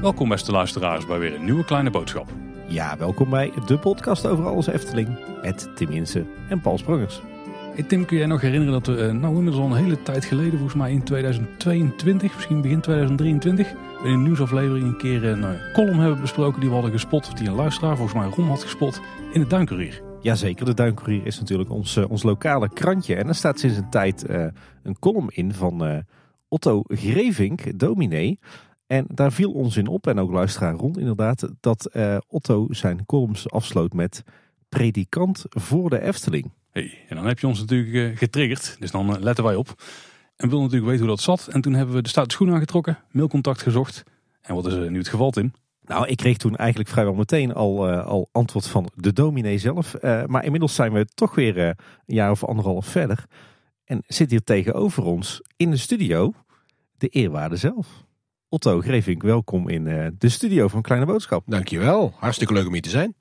Welkom beste luisteraars bij weer een nieuwe kleine boodschap. Ja, welkom bij de podcast over alles Efteling met Tim Insen en Paul Sprangers. Tim, kun jij nog herinneren dat we, eh, nou inmiddels al een hele tijd geleden, volgens mij in 2022, misschien begin 2023, in een nieuwsaflevering een keer eh, nou, een column hebben besproken die we hadden gespot, die een luisteraar volgens mij Rom had gespot, in het Duinkerier. Jazeker, de Duincourier is natuurlijk ons, eh, ons lokale krantje. En er staat sinds een tijd eh, een column in van eh, Otto Grevink, dominee. En daar viel ons in op, en ook luisteraar rond inderdaad, dat Otto zijn columns afsloot met predikant voor de Efteling. Hey, en dan heb je ons natuurlijk getriggerd, dus dan letten wij op. En wil natuurlijk weten hoe dat zat. En toen hebben we de staat schoen aangetrokken, mailcontact gezocht. En wat is er nu het geval, in? Nou, ik kreeg toen eigenlijk vrijwel meteen al, eh, al antwoord van de dominee zelf. Eh, maar inmiddels zijn we toch weer eh, een jaar of anderhalf verder. En zit hier tegenover ons in de studio de eerwaarde zelf. Otto Grevink, welkom in de studio van Kleine Boodschap. Dankjewel, hartstikke leuk om hier te zijn.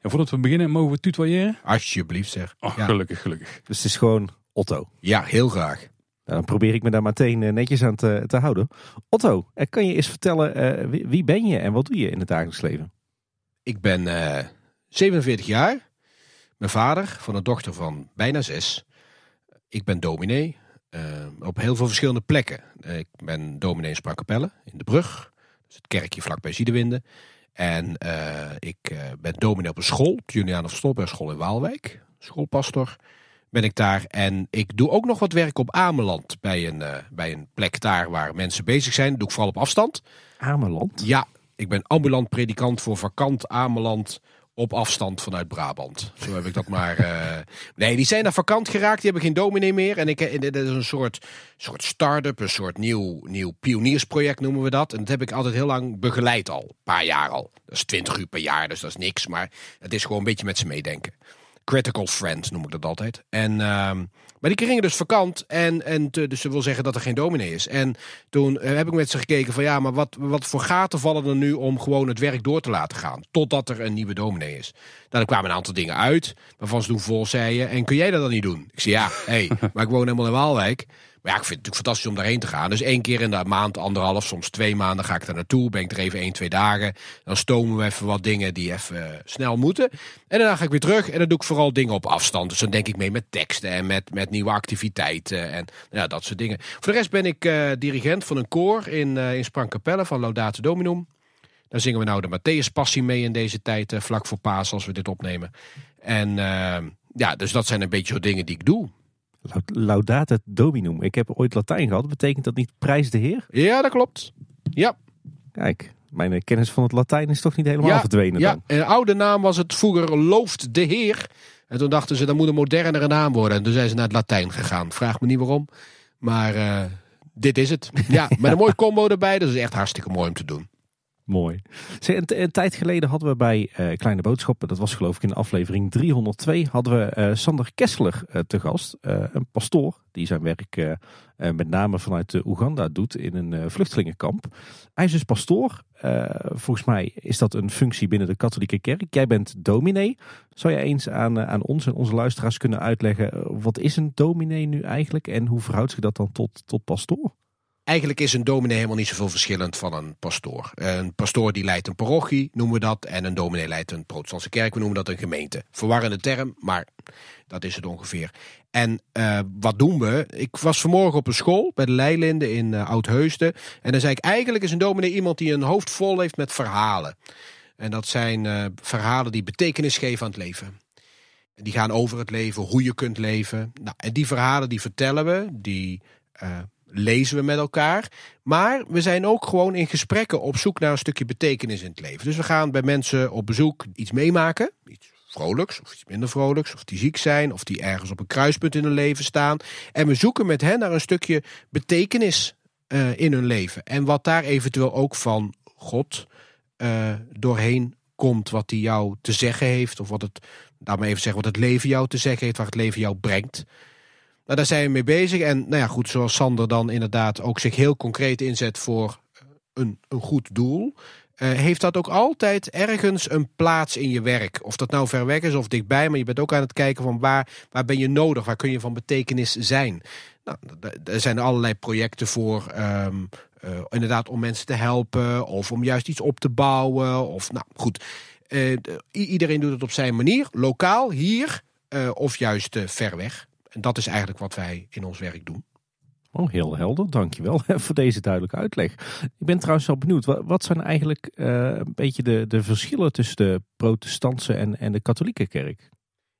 En voordat we beginnen, mogen we tutoyeren? Alsjeblieft zeg. Oh, ja. Gelukkig, gelukkig. Dus het is gewoon Otto. Ja, heel graag. Nou, dan probeer ik me daar meteen eh, netjes aan te, houden. Otto, eh, kan je eens vertellen eh, wie, ben je en wat doe je in het dagelijks leven? Ik ben 47 jaar, mijn vader van een dochter van bijna zes. Ik ben dominee op heel veel verschillende plekken. ik ben dominee in Sprakkapelle in De Brug, het kerkje vlakbij Ziedewinde. En ik ben dominee op een school, Julian of Stolberg School in Waalwijk, schoolpastor ben ik daar. En ik doe ook nog wat werk op Ameland. Bij een, eh, bij een plek daar waar mensen bezig zijn. doe ik vooral op afstand. Ameland? Ja, ik ben ambulant predikant voor vakant Ameland op afstand vanuit Brabant. Zo heb ik dat maar. Eh, nee, die zijn daar vakant geraakt. Die hebben geen dominee meer. En ik, eh, dit is een soort, soort start-up, een soort nieuw, nieuw pioniersproject noemen we dat. En dat heb ik altijd heel lang begeleid al. Een paar jaar al. Dat is twintig uur per jaar, dus dat is niks. Maar het is gewoon een beetje met ze meedenken. Critical Friends noem ik dat altijd. En, ehm, maar die gingen dus vakant. En, en dus ze wil zeggen dat er geen dominee is. En toen eh, heb ik met ze gekeken van ja, maar wat, wat voor gaten vallen er nu om gewoon het werk door te laten gaan. Totdat er een nieuwe dominee is. Nou, kwamen een aantal dingen uit. Waarvan ze toen vol zeiden. En kun jij dat dan niet doen? Ik zei ja, hé, hey, maar ik woon helemaal in Waalwijk. Maar ja, ik vind het natuurlijk fantastisch om daarheen te gaan. Dus één keer in de maand, anderhalf, soms twee maanden ga ik daar naartoe. Ben ik er even één, twee dagen. Dan stomen we even wat dingen die even eh, snel moeten. En daarna ga ik weer terug en dan doe ik vooral dingen op afstand. Dus dan denk ik mee met teksten en met, met nieuwe activiteiten en ja, dat soort dingen. Voor de rest ben ik eh, dirigent van een koor in, uh, in Sprangkapelle van Laudate Dominum. Daar zingen we nou de Matthäus Passie mee in deze tijd, vlak voor Paas als we dit opnemen. En ja, dus dat zijn een beetje zo dingen die ik doe. Laudate Dominum. Ik heb ooit Latijn gehad. Betekent dat niet prijs de Heer? Ja, dat klopt. Ja. Kijk, mijn kennis van het Latijn is toch niet helemaal ja, verdwenen. Ja, dan. een oude naam was het vroeger looft de Heer. En toen dachten ze, dat moet een modernere naam worden. En toen zijn ze naar het Latijn gegaan. Vraag me niet waarom. Maar eh, dit is het. Ja, met een mooi combo erbij. Dat is echt hartstikke mooi om te doen. Mooi. een, tijd geleden hadden we bij eh, Kleine Boodschappen, dat was geloof ik in aflevering 302, hadden we eh, Sander Kessler eh, te gast. een pastoor die zijn werk met name vanuit Oeganda doet in een vluchtelingenkamp. Hij is dus pastoor. volgens mij is dat een functie binnen de katholieke kerk. Jij bent dominee. Zou jij eens aan, aan ons en onze luisteraars kunnen uitleggen, wat is een dominee nu eigenlijk en hoe verhoudt zich dat dan tot, tot pastoor? Eigenlijk is een dominee helemaal niet zoveel verschillend van een pastoor. Een pastoor die leidt een parochie, noemen we dat. En een dominee leidt een protestantse kerk, we noemen dat een gemeente. Verwarrende term, maar dat is het ongeveer. En eh, wat doen we? Ik was vanmorgen op een school bij de Leilinden in uh, eh, heusden En dan zei ik, eigenlijk is een dominee iemand die een hoofd vol heeft met verhalen. En dat zijn eh, verhalen die betekenis geven aan het leven. die gaan over het leven, hoe je kunt leven. Nou, en die verhalen die vertellen we, die lezen we met elkaar. Maar we zijn ook gewoon in gesprekken op zoek naar een stukje betekenis in het leven. Dus we gaan bij mensen op bezoek iets meemaken. Iets vrolijks of iets minder vrolijks. Of die ziek zijn of die ergens op een kruispunt in hun leven staan. En we zoeken met hen naar een stukje betekenis eh, in hun leven. En wat daar eventueel ook van God eh, doorheen komt. Wat hij jou te zeggen heeft. Of wat het, laat maar even zeggen, wat het leven jou te zeggen heeft. wat het leven jou brengt. Nou, daar zijn we mee bezig. En nou ja, goed, zoals Sander dan inderdaad ook zich heel concreet inzet voor een, een goed doel. Eh, heeft dat ook altijd ergens een plaats in je werk? Of dat nou ver weg is of dichtbij, maar je bent ook aan het kijken van waar, waar ben je nodig, waar kun je van betekenis zijn. Nou, er zijn allerlei projecten voor, ehm, eh, inderdaad om mensen te helpen of om juist iets op te bouwen. Of nou goed, eh, iedereen doet het op zijn manier, lokaal, hier of juist ver weg. En dat is eigenlijk wat wij in ons werk doen. Oh, heel helder. Dankjewel voor deze duidelijke uitleg. Ik ben trouwens wel benieuwd, wat zijn eigenlijk eh, een beetje de, de verschillen tussen de protestantse en, en de katholieke kerk?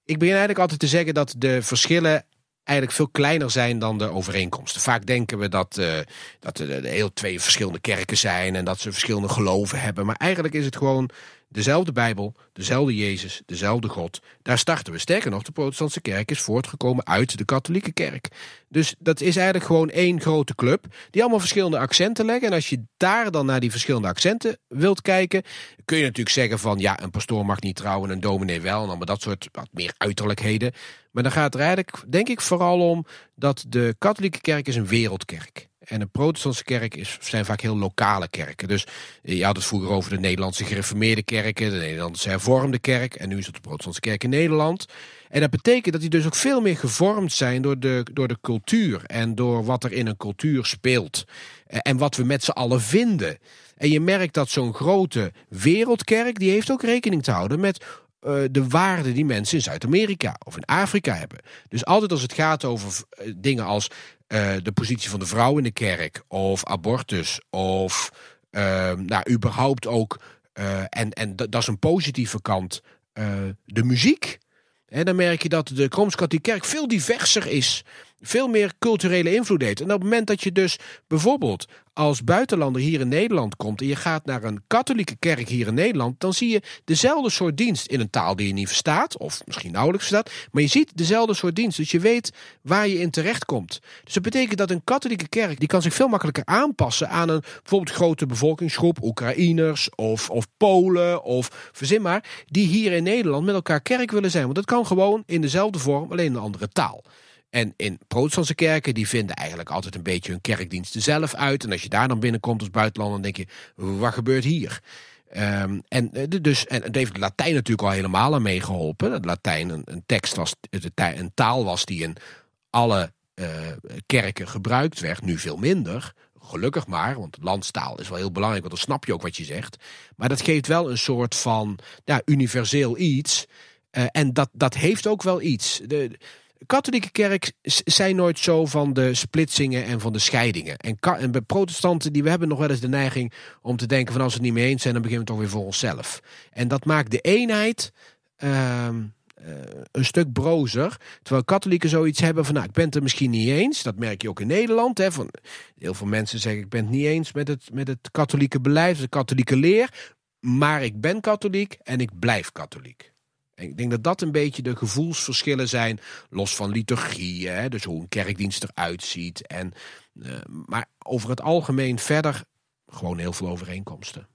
Ik begin eigenlijk altijd te zeggen dat de verschillen eigenlijk veel kleiner zijn dan de overeenkomsten. Vaak denken we dat, uh, dat er heel twee verschillende kerken zijn en dat ze verschillende geloven hebben. Maar eigenlijk is het gewoon Dezelfde Bijbel, dezelfde Jezus, dezelfde God. Daar starten we. Sterker nog, de protestantse kerk is voortgekomen uit de katholieke kerk. Dus dat is eigenlijk gewoon één grote club die allemaal verschillende accenten leggen. En als je daar dan naar die verschillende accenten wilt kijken, kun je natuurlijk zeggen van ja, een pastoor mag niet trouwen, een dominee wel en allemaal dat soort wat meer uiterlijkheden. Maar dan gaat het er eigenlijk, denk ik, vooral om dat de katholieke kerk is een wereldkerk en een protestantse kerk is, zijn vaak heel lokale kerken. Dus eh, je had het vroeger over de Nederlandse gereformeerde kerken, de Nederlandse hervormde kerk. En nu is het de protestantse kerk in Nederland. En dat betekent dat die dus ook veel meer gevormd zijn door de, door de cultuur. En door wat er in een cultuur speelt. Eh, en wat we met z'n allen vinden. En je merkt dat zo'n grote wereldkerk, die heeft ook rekening te houden met eh, de waarde die mensen in Zuid-Amerika of in Afrika hebben. Dus altijd als het gaat over eh, dingen als eh, de positie van de vrouw in de kerk of abortus of ehm, nou, überhaupt ook, en, en dat is een positieve kant, de muziek. En dan merk je dat de Kromskatie kerk veel diverser is veel meer culturele invloed heeft. En op het moment dat je dus bijvoorbeeld als buitenlander hier in Nederland komt en je gaat naar een katholieke kerk hier in Nederland, dan zie je dezelfde soort dienst in een taal die je niet verstaat, of misschien nauwelijks verstaat, maar je ziet dezelfde soort dienst. Dus je weet waar je in terecht komt. Dus dat betekent dat een katholieke kerk die kan zich veel makkelijker aanpassen aan een bijvoorbeeld grote bevolkingsgroep, Oekraïners of, of Polen of verzin maar, die hier in Nederland met elkaar kerk willen zijn. Want dat kan gewoon in dezelfde vorm, alleen een andere taal. En in protestantse kerken, die vinden eigenlijk altijd een beetje hun kerkdiensten zelf uit. En als je daar dan binnenkomt als buitenlander, dan denk je, wat gebeurt hier? Ehm, en, eh, dus, en het heeft Latijn natuurlijk al helemaal aan meegeholpen. Dat Latijn een, tekst was, een taal was die in alle eh, kerken gebruikt werd, nu veel minder. Gelukkig maar, want landstaal is wel heel belangrijk, want dan snap je ook wat je zegt. Maar dat geeft wel een soort van universeel iets. Eh, en dat, dat heeft ook wel iets. De, katholieke kerk zijn nooit zo van de splitsingen en van de scheidingen. En, en bij protestanten die we hebben nog wel eens de neiging om te denken van als we het niet mee eens zijn, dan beginnen we toch weer voor onszelf. En dat maakt de eenheid ehm, eh, een stuk brozer. Terwijl katholieken zoiets hebben van nou, ik ben het er misschien niet eens. Dat merk je ook in Nederland. Hè, van, heel veel mensen zeggen ik ben het niet eens met het, met het katholieke beleid, de katholieke leer. Maar ik ben katholiek en ik blijf katholiek ik denk dat dat een beetje de gevoelsverschillen zijn, los van liturgieën, dus hoe een kerkdienst eruit ziet. En, eh, maar over het algemeen verder gewoon heel veel overeenkomsten.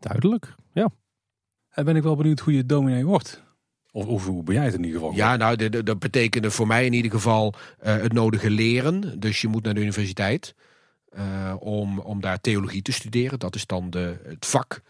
Duidelijk, ja. En ben ik wel benieuwd hoe je dominee wordt. Of, hoe ben jij het in ieder geval? Ja, nou, dat betekende voor mij in ieder geval eh, het nodige leren. Dus je moet naar de universiteit eh, om, om daar theologie te studeren. Dat is dan de, het vak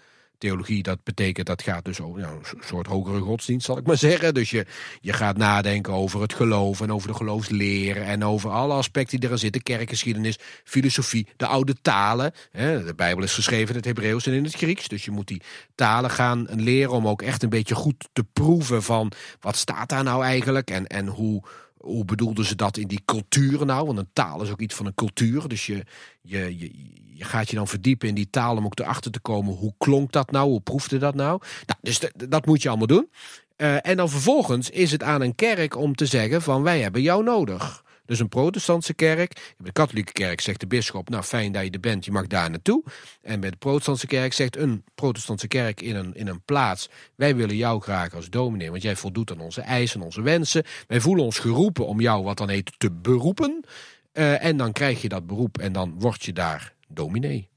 theologie, dat betekent dat gaat dus over een soort hogere godsdienst, zal ik maar zeggen. Dus je, je gaat nadenken over het geloof en over de geloofsleer en over alle aspecten die erin zitten. Kerkgeschiedenis, filosofie, de oude talen. Hè, de Bijbel is geschreven in het Hebreeuws en in het Grieks. Dus je moet die talen gaan leren om ook echt een beetje goed te proeven van wat staat daar nou eigenlijk en, en hoe hoe bedoelden ze dat in die culturen nou? Want een taal is ook iets van een cultuur. Dus je, je, je, je gaat je dan verdiepen in die taal om ook erachter te komen. Hoe klonk dat nou? Hoe proefde dat nou? nou dus dat moet je allemaal doen. Eh, en dan vervolgens is het aan een kerk om te zeggen van wij hebben jou nodig. Dus een protestantse kerk. Bij de katholieke kerk zegt de bisschop: Nou, fijn dat je er bent, je mag daar naartoe. En bij de protestantse kerk zegt een protestantse kerk in een, in een plaats: Wij willen jou graag als dominee, want jij voldoet aan onze eisen, onze wensen. Wij voelen ons geroepen om jou, wat dan heet, te beroepen. Eh, en dan krijg je dat beroep en dan word je daar dominee.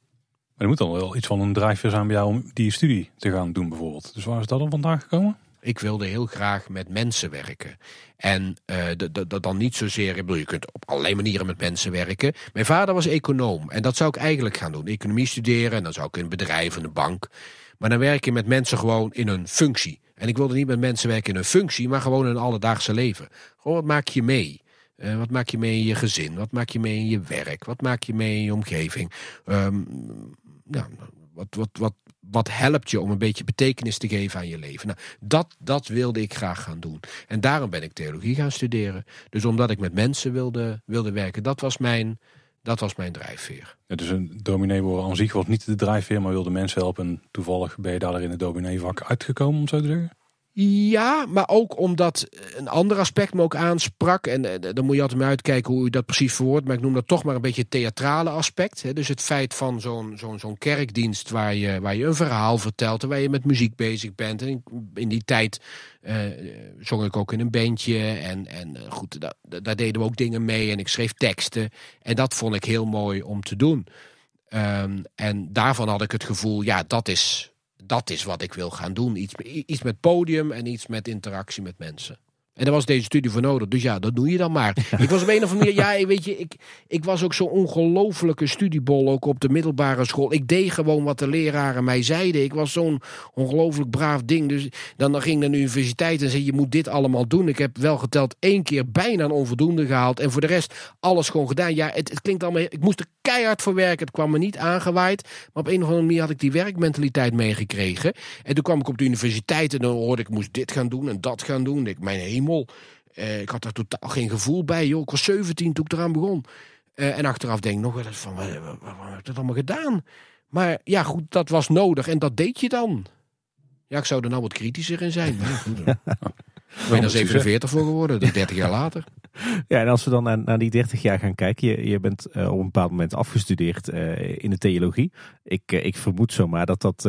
Maar er moet dan wel iets van een drijfveer zijn bij jou om die studie te gaan doen, bijvoorbeeld. Dus waar is dat dan vandaag gekomen? Ik wilde heel graag met mensen werken. En eh, dat dan niet zozeer. je kunt op allerlei manieren met mensen werken. Mijn vader was econoom. En dat zou ik eigenlijk gaan doen. Economie studeren. En dan zou ik in een bedrijf, een bank. Maar dan werk je met mensen gewoon in een functie. En ik wilde niet met mensen werken in een functie, maar gewoon in het alledaagse leven. Gewoon wat maak je mee? Eh, wat maak je mee in je gezin? Wat maak je mee in je werk? Wat maak je mee in je omgeving? Um, wat, wat, wat, wat helpt je om een beetje betekenis te geven aan je leven? Nou, dat, dat wilde ik graag gaan doen. En daarom ben ik theologie gaan studeren. Dus omdat ik met mensen wilde, wilde werken, dat was mijn, dat was mijn drijfveer. Ja, dus een dominee worden aan zich was niet de drijfveer, maar wilde mensen helpen. En toevallig ben je daar in het vak uitgekomen, om zo te zeggen? Ja, maar ook omdat eh, een ander aspect me ook aansprak. En eh, dan moet je altijd maar uitkijken hoe u dat precies verwoordt. Maar ik noem dat toch maar een beetje het theatrale aspect. Dus het feit van zo'n zo'n zo'n kerkdienst waar je, waar je een verhaal vertelt. En waar je met muziek bezig bent. En in, die tijd eh, zong ik ook in een bandje. En, en goed, daar deden we ook dingen mee. En ik schreef teksten. En dat vond ik heel mooi om te doen. Ehm, en daarvan had ik het gevoel, ja, dat is dat is wat ik wil gaan doen. Iets, iets met podium en iets met interactie met mensen. En daar was deze studie voor nodig. Dus ja, dat doe je dan maar. ik was op een of andere manier, ja, weet je, ik, ik was ook zo'n ongelofelijke studiebol ook op de middelbare school. Ik deed gewoon wat de leraren mij zeiden. Ik was zo'n ongelooflijk braaf ding. Dus dan, dan ging ik naar de universiteit en zei, je moet dit allemaal doen. Ik heb wel geteld één keer bijna een onvoldoende gehaald. En voor de rest alles gewoon gedaan. Ja, het, het klinkt allemaal, ik moest er keihard voor werken. Het kwam me niet aangewaaid. Maar op een of andere manier had ik die werkmentaliteit meegekregen. En toen kwam ik op de universiteit en dan hoorde ik, ik moest dit gaan doen en dat gaan doen. Ik, mijn hemel mol. Eh, ik had daar totaal geen gevoel bij, joh. Ik was 17 toen ik eraan begon. Eh, en achteraf denk ik nog wel eens van, wat, wat, wat, heb ik dat allemaal gedaan? Maar ja, goed, dat was nodig en dat deed je dan. Ja, ik zou er nou wat kritischer in zijn. Ik ben er 47 voor geworden, dus 30 jaar later. Ja, en als we dan naar, die 30 jaar gaan kijken, je, je bent eh, op een bepaald moment afgestudeerd eh, in de theologie. Ik, eh, ik vermoed zomaar dat dat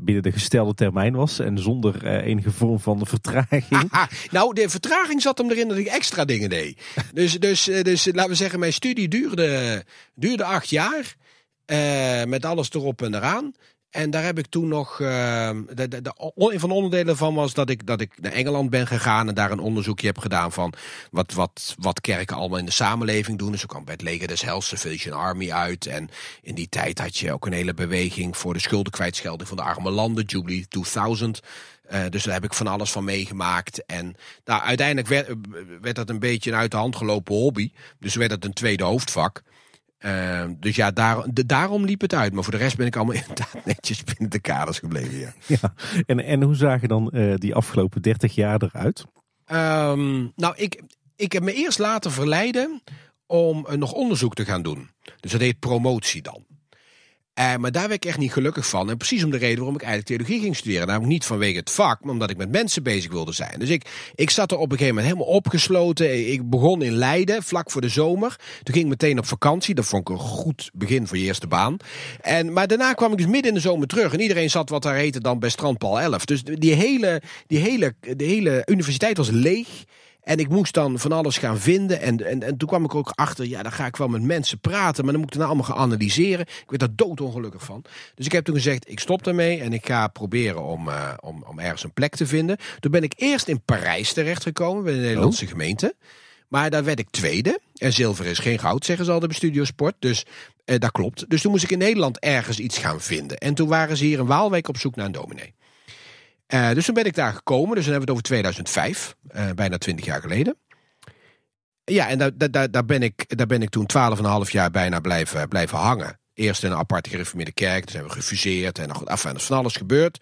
binnen de gestelde termijn was en zonder enige vorm van vertraging. nou, de vertraging zat hem erin dat ik extra dingen deed. dus, dus, dus laten we zeggen, mijn studie duurde, duurde acht jaar. met alles erop en eraan. En daar heb ik toen nog. Ehm, de, de, een van de onderdelen van was dat ik, dat ik naar Engeland ben gegaan en daar een onderzoekje heb gedaan van wat, wat, wat kerken allemaal in de samenleving doen. Dus ik kwam bij het leger des Hels, de Army uit. En in die tijd had je ook een hele beweging voor de schuldenkwijtschelding van de arme landen, Jubilee 2000. Eh, dus daar heb ik van alles van meegemaakt. En nou, uiteindelijk werd, werd dat een beetje een uit de hand gelopen hobby. Dus werd dat een tweede hoofdvak. Ehm, dus ja, daar, daarom liep het uit. Maar voor de rest ben ik allemaal inderdaad netjes binnen de kaders gebleven. Ja. ja. En, en hoe zagen dan eh, die afgelopen 30 jaar eruit? Ehm, nou, ik, ik heb me eerst laten verleiden om eh, nog onderzoek te gaan doen. Dus dat heet promotie dan. Eh, maar daar werd ik echt niet gelukkig van. En precies om de reden waarom ik eigenlijk theologie ging studeren. Namelijk niet vanwege het vak, maar omdat ik met mensen bezig wilde zijn. Dus ik, ik zat er op een gegeven moment helemaal opgesloten. Ik begon in Leiden, vlak voor de zomer. Toen ging ik meteen op vakantie. Dat vond ik een goed begin voor je eerste baan. En, maar daarna kwam ik dus midden in de zomer terug. En iedereen zat wat daar heette dan bij Strandpal 11. Dus die hele, die hele, de hele universiteit was leeg. En ik moest dan van alles gaan vinden. En, en, en toen kwam ik ook achter, ja, dan ga ik wel met mensen praten, maar dan moet ik het nou allemaal gaan analyseren. Ik werd daar doodongelukkig van. Dus ik heb toen gezegd, ik stop daarmee en ik ga proberen om, eh, om, om ergens een plek te vinden. Toen ben ik eerst in Parijs terechtgekomen, bij de Nederlandse oh. gemeente. Maar daar werd ik tweede. En zilver is geen goud, zeggen ze altijd bij Studiosport. Dus eh, dat klopt. Dus toen moest ik in Nederland ergens iets gaan vinden. En toen waren ze hier in Waalwijk op zoek naar een dominee. Eh, dus toen ben ik daar gekomen. Dus dan hebben we het over 2005, eh, bijna 20 jaar geleden. Ja, en daar, daar, daar, ben, ik, daar ben ik toen 12,5 jaar bijna blijven, blijven hangen. Eerst in een aparte gereformeerde kerk, toen zijn we gefuseerd en goed, af en is van alles gebeurd.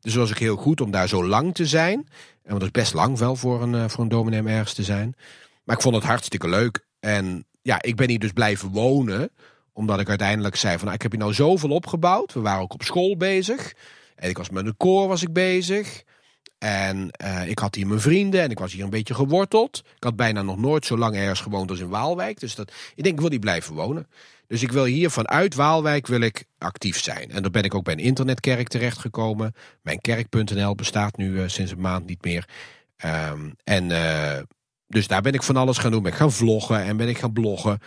Dus was ik heel goed om daar zo lang te zijn. En want dat is best lang wel voor een, eh, voor een dominee ergens te zijn. Maar ik vond het hartstikke leuk. En ja, ik ben hier dus blijven wonen. Omdat ik uiteindelijk zei van nou, ik heb hier nou zoveel opgebouwd. We waren ook op school bezig. En ik was met een koor was ik bezig. En eh, ik had hier mijn vrienden en ik was hier een beetje geworteld. Ik had bijna nog nooit zo lang ergens gewoond als in Waalwijk. Dus dat, ik denk, ik wil hier blijven wonen. Dus ik wil hier vanuit Waalwijk wil ik actief zijn. En daar ben ik ook bij een internetkerk terechtgekomen. Mijn kerk.nl bestaat nu eh, sinds een maand niet meer. Ehm, en eh, dus daar ben ik van alles gaan doen. Ben ik gaan vloggen en ben ik gaan bloggen.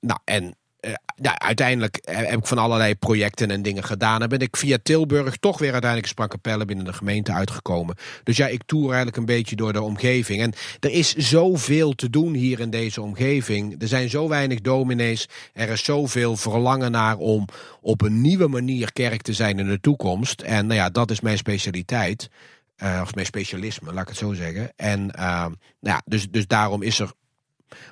Nou, en uh, eh, ja, nou, uiteindelijk heb ik van allerlei projecten en dingen gedaan. En ben ik via Tilburg toch weer uiteindelijk Sprangkapelle binnen de gemeente uitgekomen. Dus ja, ik toer eigenlijk een beetje door de omgeving. En er is zoveel te doen hier in deze omgeving. Er zijn zo weinig dominees. Er is zoveel verlangen naar om op een nieuwe manier kerk te zijn in de toekomst. En nou ja, dat is mijn specialiteit. Uh, of mijn specialisme, laat ik het zo zeggen. En eh, nou ja, dus, dus daarom is er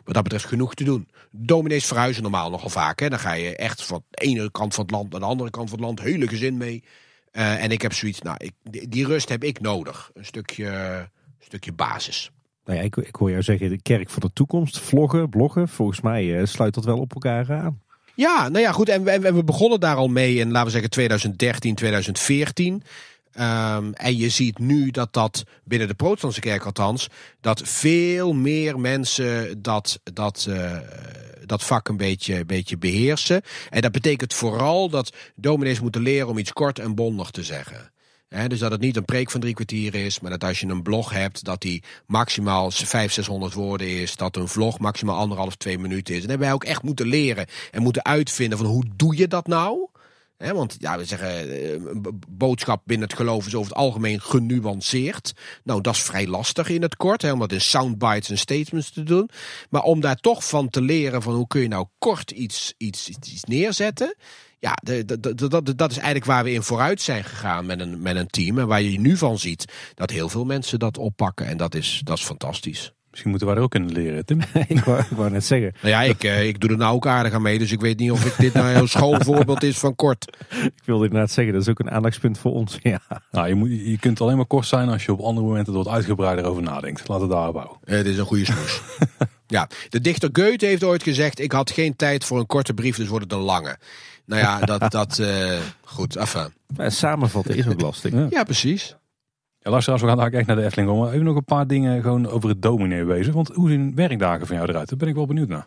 wat dat betreft genoeg te doen. Dominees verhuizen normaal nogal vaak. Hè? Dan ga je echt van de ene kant van het land naar de andere kant van het land. Hele gezin mee. Eh, en ik heb zoiets, nou, ik, die, rust heb ik nodig. Een stukje, stukje basis. Nou ja, ik, ik, hoor jou zeggen, de kerk van de toekomst, vloggen, bloggen. Volgens mij eh, sluit dat wel op elkaar eh, aan. Ja, nou ja, goed. En we, en we begonnen daar al mee in, laten we zeggen, 2013, 2014. Ehm, en je ziet nu dat dat binnen de protestantse kerk althans, dat veel meer mensen dat, dat, eh, dat vak een beetje, beetje beheersen. En dat betekent vooral dat dominees moeten leren om iets kort en bondig te zeggen. dus dat het niet een preek van drie kwartier is, maar dat als je een blog hebt, dat die maximaal 500, 600 woorden is. Dat een vlog maximaal anderhalf, twee minuten is. En dat hebben wij ook echt moeten leren en moeten uitvinden van hoe doe je dat nou? want ja, we zeggen, eh, een boodschap binnen het geloof is over het algemeen genuanceerd. Nou, dat is vrij lastig in het kort, helemaal om in soundbites en statements te doen. Maar om daar toch van te leren van hoe kun je nou kort iets, iets, iets neerzetten. Ja, dat is eigenlijk waar we in vooruit zijn gegaan met een, met een team. En waar je nu van ziet dat heel veel mensen dat oppakken. En dat is, dat is fantastisch. Misschien moeten we er ook kunnen leren, Tim. ik, wou, ik, wou, net zeggen. Nou ja, ik, eh, ik doe er nou ook aardig aan mee, dus ik weet niet of ik dit nou een schoolvoorbeeld is van kort. Ik wilde inderdaad zeggen, dat is ook een aandachtspunt voor ons. Ja. Nou, je, moet, je kunt alleen maar kort zijn als je op andere momenten er wat uitgebreider over nadenkt. Laten we daarop bouwen. Het is een goede smoes. ja, de dichter Goethe heeft ooit gezegd, ik had geen tijd voor een korte brief, dus wordt het een lange. Nou ja, dat, dat uh, goed, enfin. Samenvatten is ook lastig. ja, precies. Ja, luisteraars, we gaan eigenlijk echt naar de Efteling komen. Even nog een paar dingen gewoon over het dominee wezen. Want hoe zien werkdagen van jou eruit? Daar ben ik wel benieuwd naar.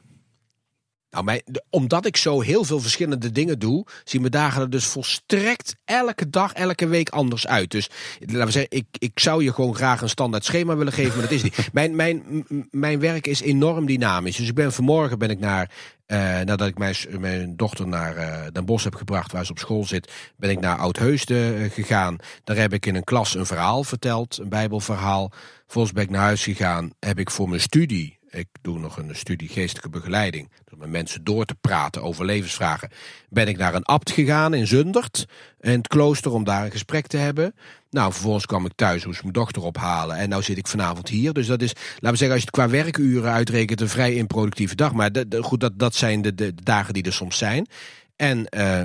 Nou, omdat ik zo heel veel verschillende dingen doe, zien mijn dagen er dus volstrekt elke dag, elke week anders uit. Dus laten we zeggen, ik, ik zou je gewoon graag een standaard schema willen geven, maar dat is niet. Mijn, mijn, mijn werk is enorm dynamisch. Dus ik ben vanmorgen ben ik naar, eh, nadat ik mijn, mijn dochter naar eh, Den Bosch heb gebracht, waar ze op school zit, ben ik naar Oudheusden eh, gegaan. Daar heb ik in een klas een verhaal verteld, een bijbelverhaal. Volgens ben ik naar huis gegaan, heb ik voor mijn studie ik doe nog een studie geestelijke begeleiding. Dus met mensen door te praten over levensvragen. Ben ik naar een abt gegaan in Zundert, in het klooster, om daar een gesprek te hebben. Nou, vervolgens kwam ik thuis, moest mijn dochter ophalen. En nou zit ik vanavond hier. Dus dat is, laten we zeggen, als je het qua werkuren uitrekent, een vrij improductieve dag. Maar goed, dat, dat zijn de, de, dagen die er soms zijn. En eh,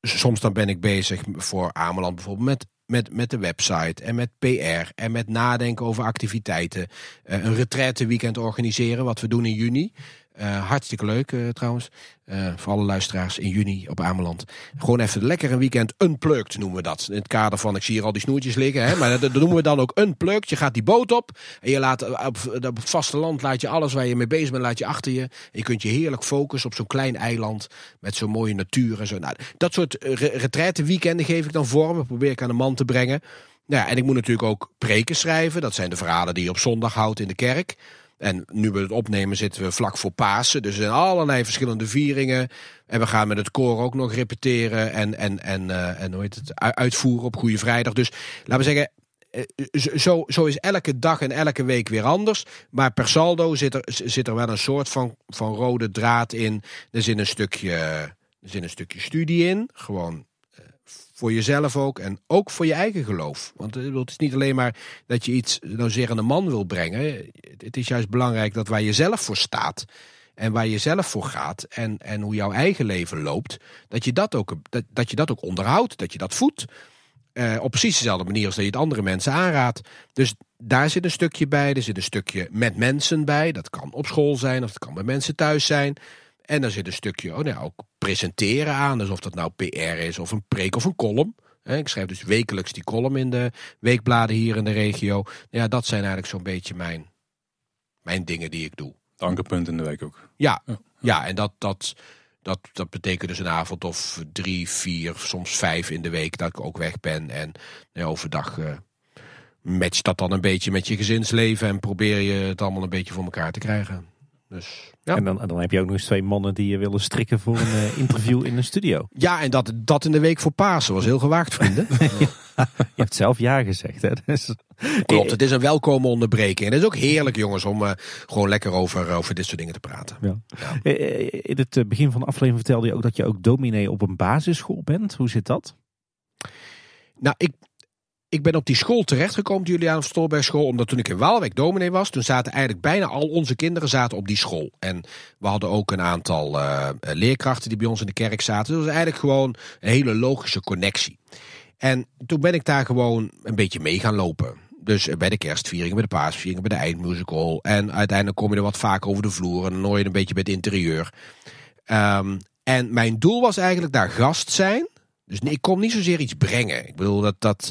soms dan ben ik bezig voor Ameland bijvoorbeeld met met, met de website en met PR en met nadenken over activiteiten. Eh, een retraite weekend organiseren, wat we doen in juni. Eh, hartstikke leuk eh, trouwens. Eh, voor alle luisteraars in juni op Ameland. Gewoon even lekker een weekend unplukt noemen we dat. In het kader van ik zie hier al die snoertjes liggen. Hè? Maar dat, noemen we dan ook unplugged. Je gaat die boot op. En je laat, op, op, het vasteland laat je alles waar je mee bezig bent laat je achter je. En je kunt je heerlijk focussen op zo'n klein eiland. Met zo'n mooie natuur en zo. Nou, dat soort retraite weekenden geef ik dan vorm. Probeer ik aan de man te brengen. Nou, ja, en ik moet natuurlijk ook preken schrijven. Dat zijn de verhalen die je op zondag houdt in de kerk. En nu we het opnemen zitten we vlak voor Pasen. Dus er zijn allerlei verschillende vieringen. En we gaan met het koor ook nog repeteren en, en, en, eh, en hoe het, uitvoeren op Goede Vrijdag. Dus laten we zeggen, eh, zo, zo is elke dag en elke week weer anders. Maar per saldo zit er, zit er wel een soort van, van rode draad in. Er zit een stukje... Er zit een stukje studie in, gewoon voor jezelf ook en ook voor je eigen geloof. Want eh, het is niet alleen maar dat je iets doserende man wil brengen. Het is juist belangrijk dat waar je zelf voor staat en waar je zelf voor gaat en, en hoe jouw eigen leven loopt, dat je dat ook, dat, dat je dat ook onderhoudt, dat je dat voedt. Eh, op precies dezelfde manier als dat je het andere mensen aanraadt. Dus daar zit een stukje bij, er zit een stukje met mensen bij. Dat kan op school zijn of dat kan bij mensen thuis zijn. En daar zit een stukje oh, nou, ook presenteren aan. Dus of dat nou PR is of een preek of een column. Ik schrijf dus wekelijks die column in de weekbladen hier in de regio. Ja, dat zijn eigenlijk zo'n beetje mijn, mijn dingen die ik doe. Het in de week ook. Ja, ja. en dat, dat, dat, dat betekent dus een avond of drie, vier, soms vijf in de week dat ik ook weg ben. En overdag uh, eh, match dat dan een beetje met je gezinsleven en probeer je het allemaal een beetje voor elkaar te krijgen. Dus, ja. En dan, dan heb je ook nog eens twee mannen die je willen strikken voor een eh, interview in de studio. Ja, en dat, dat in de week voor Pasen was heel gewaagd, vrienden. je hebt zelf ja gezegd, hè? Dus... Klopt, het is een welkome onderbreking. En het is ook heerlijk, jongens, om eh, gewoon lekker over, eh, over dit soort dingen te praten. Ja. In het begin van de aflevering vertelde je ook dat je ook dominee op een basisschool bent. Hoe zit dat? Nou, ik, ik ben op die school terechtgekomen, de Julian Stolbergschool, omdat toen ik in Waalwijk dominee was, toen zaten eigenlijk bijna al onze kinderen zaten op die school. En we hadden ook een aantal eh, leerkrachten die bij ons in de kerk zaten. Dus dat was eigenlijk gewoon een hele logische connectie. En toen ben ik daar gewoon een beetje mee gaan lopen. Dus eh, bij de kerstvieringen, bij de paasvieringen, bij de eindmusical. En uiteindelijk kom je er wat vaker over de vloer en dan je een beetje bij het interieur. Ehm, en mijn doel was eigenlijk daar gast zijn. Dus nee, ik kon niet zozeer iets brengen. Ik bedoel, dat, dat,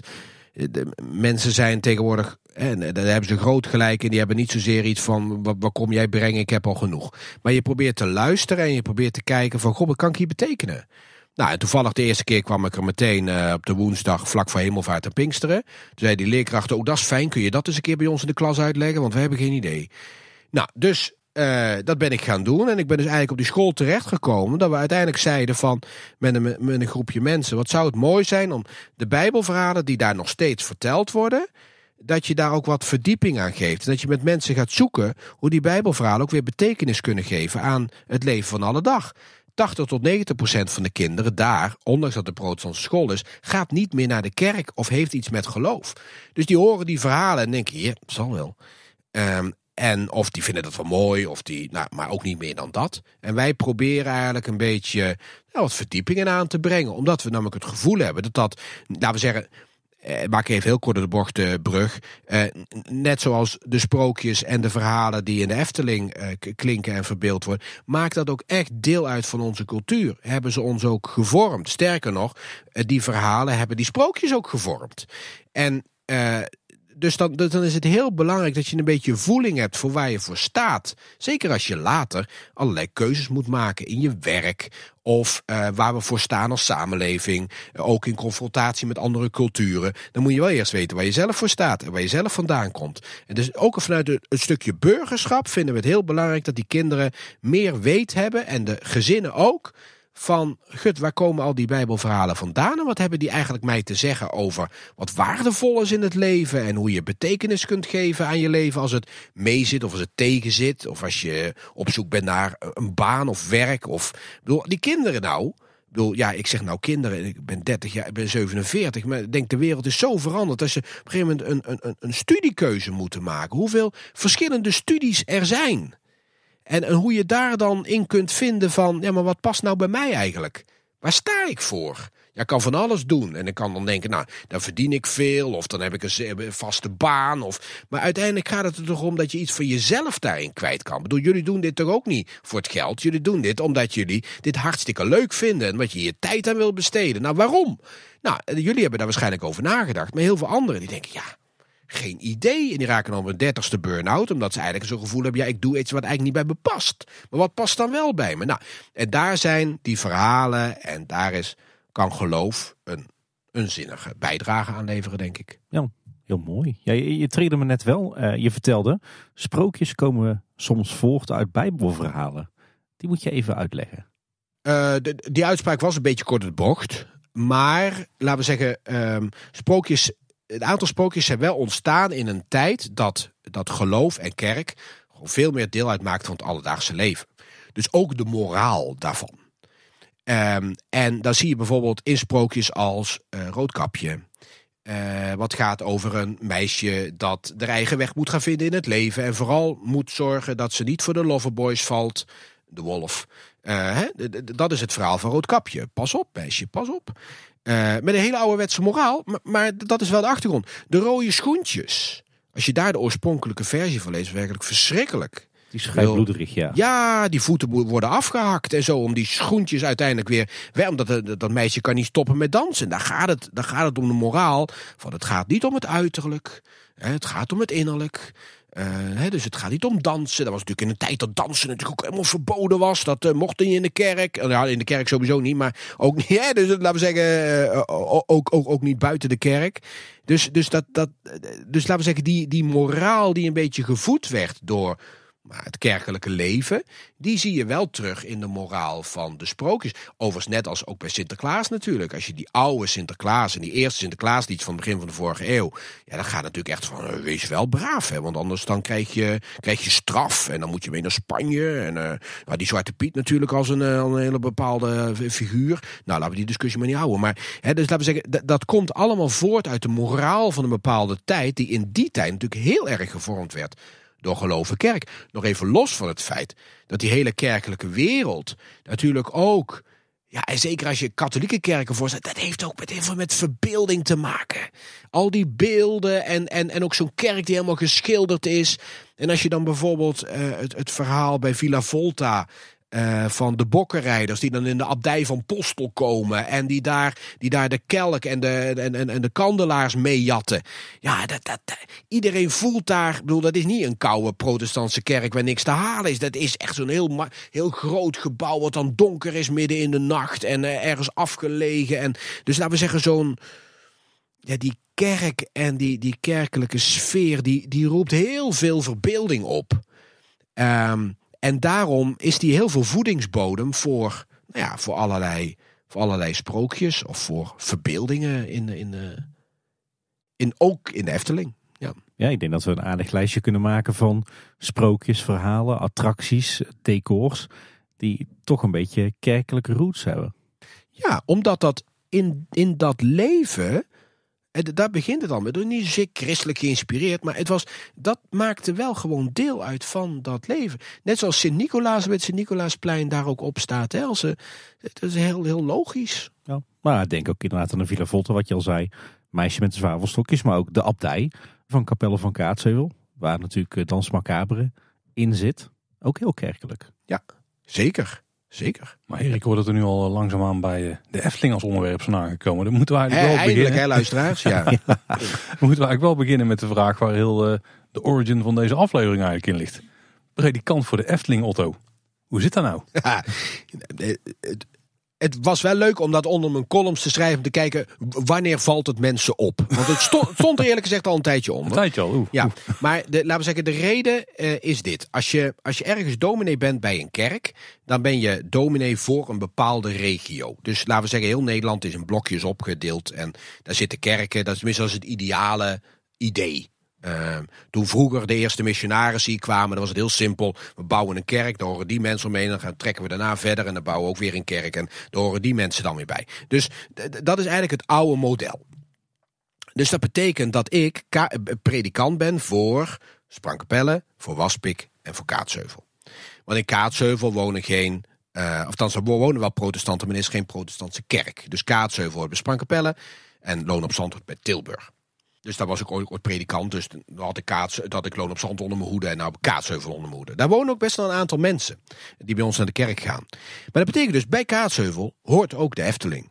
eh, de mensen zijn tegenwoordig, en eh, daar hebben ze groot gelijk in, die hebben niet zozeer iets van waar kom jij brengen, ik heb al genoeg. Maar je probeert te luisteren en je probeert te kijken van goh, wat kan ik hier betekenen? Nou, en toevallig de eerste keer kwam ik er meteen eh, op de woensdag vlak voor Hemelvaart en Pinksteren. Toen zei die leerkrachten, oh dat is fijn, kun je dat eens een keer bij ons in de klas uitleggen, want we hebben geen idee. Nou, dus eh, dat ben ik gaan doen. En ik ben dus eigenlijk op die school terechtgekomen. Dat we uiteindelijk zeiden van met een, met een groepje mensen. Wat zou het mooi zijn om de Bijbelverhalen die daar nog steeds verteld worden. Dat je daar ook wat verdieping aan geeft. En dat je met mensen gaat zoeken hoe die Bijbelverhalen ook weer betekenis kunnen geven aan het leven van alle dag. 80 tot 90 procent van de kinderen daar, ondanks dat de protestantse school is, gaat niet meer naar de kerk of heeft iets met geloof. Dus die horen die verhalen en denken, ja, zal wel. Ehm, en of die vinden dat wel mooi, of die, nou, maar ook niet meer dan dat. En wij proberen eigenlijk een beetje nou, wat verdiepingen aan te brengen. Omdat we namelijk het gevoel hebben dat dat, laten we zeggen, eh, maak even heel kort de bocht de eh, brug. Eh, net zoals de sprookjes en de verhalen die in de Efteling eh, klinken en verbeeld worden, maakt dat ook echt deel uit van onze cultuur. Hebben ze ons ook gevormd? Sterker nog, eh, die verhalen hebben die sprookjes ook gevormd. En eh, dus dan, dan is het heel belangrijk dat je een beetje voeling hebt voor waar je voor staat. Zeker als je later allerlei keuzes moet maken in je werk of eh, waar we voor staan als samenleving, eh, ook in confrontatie met andere culturen. Dan moet je wel eerst weten waar je zelf voor staat en waar je zelf vandaan komt. En dus ook vanuit het stukje burgerschap vinden we het heel belangrijk dat die kinderen meer weet hebben en de gezinnen ook van, gut, waar komen al die Bijbelverhalen vandaan en wat hebben die eigenlijk mij te zeggen over wat waardevol is in het leven en hoe je betekenis kunt geven aan je leven als het meezit of als het tegenzit of als je op zoek bent naar een baan of werk of, bedoel, die kinderen nou, bedoel, ja, ik zeg nou kinderen, ik ben 30 jaar, ik ben 47, maar ik denk de wereld is zo veranderd dat ze op een gegeven moment een, een, een studiekeuze moeten maken. Hoeveel verschillende studies er zijn. En, en hoe je daar dan in kunt vinden van, ja, maar wat past nou bij mij eigenlijk? Waar sta ik voor? Ja, ik kan van alles doen. En ik kan dan denken, nou, dan verdien ik veel. Of dan heb ik een vaste baan. Of... Maar uiteindelijk gaat het er toch om dat je iets van jezelf daarin kwijt kan. Ik bedoel, jullie doen dit toch ook niet voor het geld. Jullie doen dit omdat jullie dit hartstikke leuk vinden. En wat je je tijd aan wil besteden. Nou, waarom? Nou, eh, jullie hebben daar waarschijnlijk over nagedacht. Maar heel veel anderen die denken, ja, geen idee. En die raken dan een dertigste burn-out, omdat ze eigenlijk zo'n gevoel hebben: ja, ik doe iets wat eigenlijk niet bij me past. Maar wat past dan wel bij me? Nou, en daar zijn die verhalen en daar is, kan geloof een, een zinnige bijdrage aan leveren, denk ik. Ja, heel mooi. Ja, je, je me net wel. Eh, je vertelde: sprookjes komen soms voort uit Bijbelverhalen. Die moet je even uitleggen. Eh, de, die uitspraak was een beetje kort het bocht. Maar laten we zeggen, ehm, sprookjes een aantal sprookjes zijn wel ontstaan in een tijd dat, dat geloof en kerk gewoon veel meer deel uitmaakt van het alledaagse leven. Dus ook de moraal daarvan. Ehm, en dan zie je bijvoorbeeld in sprookjes als uh, Roodkapje. Eh, wat gaat over een meisje dat de eigen weg moet gaan vinden in het leven. En vooral moet zorgen dat ze niet voor de loverboys valt. De wolf. Eh, hè? Dat is het verhaal van Roodkapje. Pas op, meisje, pas op. Eh, met een hele ouderwetse moraal, maar, dat is wel de achtergrond. De rode schoentjes. Als je daar de oorspronkelijke versie van leest, werkelijk verschrikkelijk. Die is bloederig, ja. Ja, die voeten worden afgehakt en zo. Om die schoentjes uiteindelijk weer... omdat dat, dat meisje kan niet stoppen met dansen. Daar gaat het, daar gaat het om de moraal. Van, het gaat niet om het uiterlijk. Hè, het gaat om het innerlijk. Eh, hè, dus het gaat niet om dansen. Dat was natuurlijk in een tijd dat dansen natuurlijk ook helemaal verboden was. Dat uh, mocht je in de kerk. Eh, ja, in de kerk sowieso niet, maar ook niet. hè dus laten we zeggen, ook, ook, ook niet buiten de kerk. Dus, dus, dat, dat, dus laten we zeggen, die, die moraal die een beetje gevoed werd door maar het kerkelijke leven, die zie je wel terug in de moraal van de sprookjes. Overigens net als ook bij Sinterklaas natuurlijk. Als je die oude Sinterklaas en die eerste Sinterklaas, liet van het begin van de vorige eeuw... Ja, dan gaat het natuurlijk echt van, eh, wees wel braaf, hè. Want anders dan krijg je, krijg je straf en dan moet je mee naar Spanje. En eh, die Zwarte Piet natuurlijk als een, eh, een hele bepaalde figuur. Nou, laten we die discussie maar niet houden. Maar hè, dus laten we zeggen, dat komt allemaal voort uit de moraal van een bepaalde tijd... die in die tijd natuurlijk heel erg gevormd werd... Door geloven kerk. Nog even los van het feit dat die hele kerkelijke wereld natuurlijk ook. Ja, en zeker als je katholieke kerken voorstelt, dat heeft ook met met verbeelding te maken. Al die beelden en, en, en ook zo'n kerk die helemaal geschilderd is. En als je dan bijvoorbeeld eh, het, het verhaal bij Villa Volta eh, van de bokkenrijders die dan in de abdij van Postel komen. En die daar, die daar de kelk en de, en, en, en de kandelaars mee jatten. Ja, dat, dat, iedereen voelt daar. Ik bedoel, dat is niet een koude protestantse kerk waar niks te halen is. Dat is echt zo'n heel, heel groot gebouw wat dan donker is midden in de nacht. En eh, ergens afgelegen. En, dus laten we zeggen zo'n... Ja, die kerk en die, die kerkelijke sfeer, die, die roept heel veel verbeelding op. Um, en daarom is die heel veel voedingsbodem voor, nou ja, voor, allerlei, voor allerlei sprookjes of voor verbeeldingen in, in, in, ook in de Efteling. Ja. ja, ik denk dat we een aardig lijstje kunnen maken van sprookjes, verhalen, attracties, decors. Die toch een beetje kerkelijke roots hebben. Ja, omdat dat in, in dat leven en daar begint het dan met. Niet zeker christelijk geïnspireerd, maar het was, dat maakte wel gewoon deel uit van dat leven. Net zoals Sint-Nicolaas met Sint-Nicolaasplein daar ook op staat. Hè, als, eh, het is heel, heel logisch. Ja, maar ik denk ook inderdaad aan de Villa Volte, wat je al zei. Meisje met de zwavelstokjes, maar ook de abdij van Capelle van Kaatsheuvel. Waar natuurlijk eh, Dans Macabre in zit. Ook heel kerkelijk. Ja, zeker. Zeker. Maar Erik hoort het er nu al eh, langzaamaan bij eh, de Efteling als onderwerp zijn aangekomen. Dan moeten we eigenlijk wel Eindelijk, beginnen. Hè, luisteraars? Ja. moeten we eigenlijk wel beginnen met de vraag waar heel eh, de origin van deze aflevering eigenlijk in ligt. Predikant voor de Efteling, Otto. Hoe zit dat nou? het was wel leuk om dat onder mijn columns te schrijven. om Te kijken wanneer valt het mensen op. Want het stond, stond er eerlijk gezegd al een tijdje om. Een tijdje al, oeh. Ja, maar de, laten we zeggen, de reden eh, is dit. Als je, als je ergens dominee bent bij een kerk. dan ben je dominee voor een bepaalde regio. Dus laten we zeggen, heel Nederland is in blokjes opgedeeld. En daar zitten kerken. Dat is tenminste als het ideale idee. Ehm, toen vroeger de eerste missionarissen hier kwamen, dan was het heel simpel. We bouwen een kerk, daar horen die mensen omheen. Dan gaan, trekken we daarna verder en dan bouwen we ook weer een kerk. En daar horen die mensen dan weer bij. Dus dat is eigenlijk het oude model. Dus dat betekent dat ik eh, eh, predikant ben voor Sprankapelle, voor Waspik en voor Kaatsheuvel. Want in Kaatsheuvel wonen geen uh, dan er wonen wel protestanten, maar er is geen protestantse kerk. Dus Kaatsheuvel wordt bij en Loon op Zand bij Tilburg. Dus daar was ik ooit, ooit predikant. Dus dan had ik, kaats, dat ik Loon op Zand onder mijn hoede en nou Kaatsheuvel onder mijn hoede. Daar wonen ook best wel een aantal mensen die bij ons naar de kerk gaan. Maar dat betekent dus, bij Kaatsheuvel hoort ook de Efteling.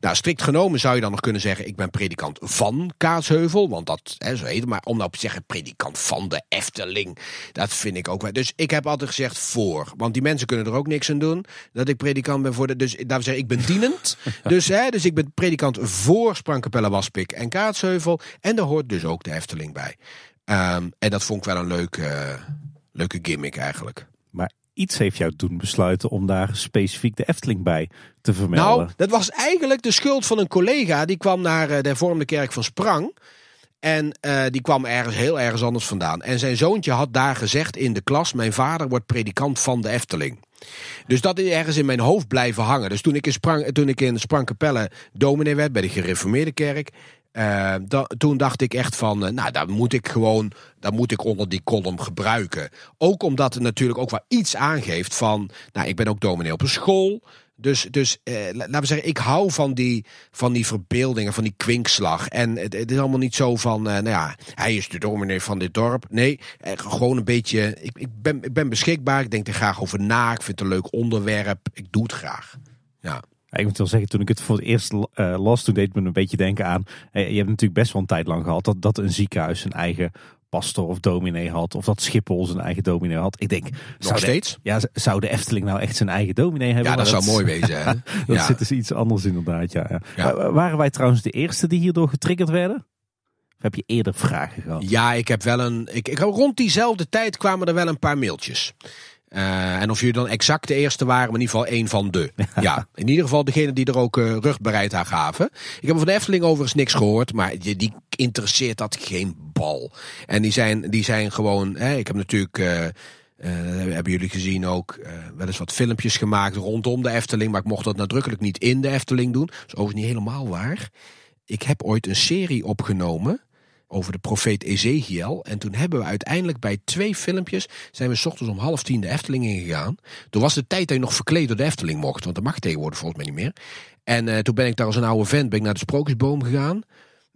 Nou, strikt genomen zou je dan nog kunnen zeggen: ik ben predikant van Kaatsheuvel. Want dat, hè, zo heet het. Maar om nou te zeggen predikant van de Efteling, dat vind ik ook wel. Dus ik heb altijd gezegd voor. Want die mensen kunnen er ook niks aan doen. Dat ik predikant ben voor de. Dus daar zeggen, ik ben dienend. dus, hè, dus ik ben predikant voor Sprankapelle, Waspik en Kaatsheuvel. En daar hoort dus ook de Efteling bij. Ehm, en dat vond ik wel een leuke, leuke gimmick eigenlijk. Maar iets heeft jou doen besluiten om daar specifiek de Efteling bij te vermelden. Nou, dat was eigenlijk de schuld van een collega. Die kwam naar eh, de hervormde kerk van Sprang. En eh, die kwam ergens heel ergens anders vandaan. En zijn zoontje had daar gezegd in de klas: Mijn vader wordt predikant van de Efteling. Dus dat is ergens in mijn hoofd blijven hangen. Dus toen ik in, Sprang, toen ik in Sprangkapelle dominee werd bij de gereformeerde kerk, eh, toen dacht ik echt van, eh, nou, dat moet ik gewoon, dat moet ik onder die column gebruiken. Ook omdat het natuurlijk ook wel iets aangeeft van, nou, ik ben ook dominee op een school. Dus, dus eh, laten we zeggen, ik hou van die, van die verbeeldingen, van die kwinkslag. En het, is allemaal niet zo van, nou ja, hij is de dominee van dit dorp. Nee, gewoon een beetje, ik, ik, ben, ik ben beschikbaar, ik denk er graag over na, ik vind het een leuk onderwerp, ik doe het graag. Ja. Ik moet wel zeggen, toen ik het voor het eerst eh, las, toen deed me een beetje denken aan. Eh, je hebt natuurlijk best wel een tijd lang gehad dat, dat een ziekenhuis een eigen pastor of dominee had. Of dat Schiphol zijn eigen dominee had. Ik denk, Nog steeds? ja, zou de Efteling nou echt zijn eigen dominee hebben? Ja, dat, zou mooi wezen. Hè? dat zit dus iets anders inderdaad. Ja, ja. ja, Waren wij trouwens de eerste die hierdoor getriggerd werden? Of heb je eerder vragen gehad? Ja, ik heb wel een. Ik, ik, rond diezelfde tijd kwamen er wel een paar mailtjes. Eh, en of jullie dan exact de eerste waren, maar in ieder geval één van de. ja, in ieder geval degene die er ook eh, rugbereid aan gaven. Ik heb van de Efteling overigens niks gehoord, maar die, die interesseert dat geen bal. En die zijn, die zijn gewoon, hè, ik heb natuurlijk... Eh, hebben jullie gezien ook wel eens wat filmpjes gemaakt rondom de Efteling. Maar ik mocht dat nadrukkelijk niet in de Efteling doen. Dat is overigens niet helemaal waar. Ik heb ooit een serie opgenomen over de profeet Ezekiel. En toen hebben we uiteindelijk bij twee filmpjes, zijn we s ochtends om half tien de Efteling ingegaan. Toen was de tijd dat je nog verkleed door de Efteling mocht, want dat mag tegenwoordig volgens mij niet meer. En eh, toen ben ik daar als een oude vent ben ik naar de Sprookjesboom gegaan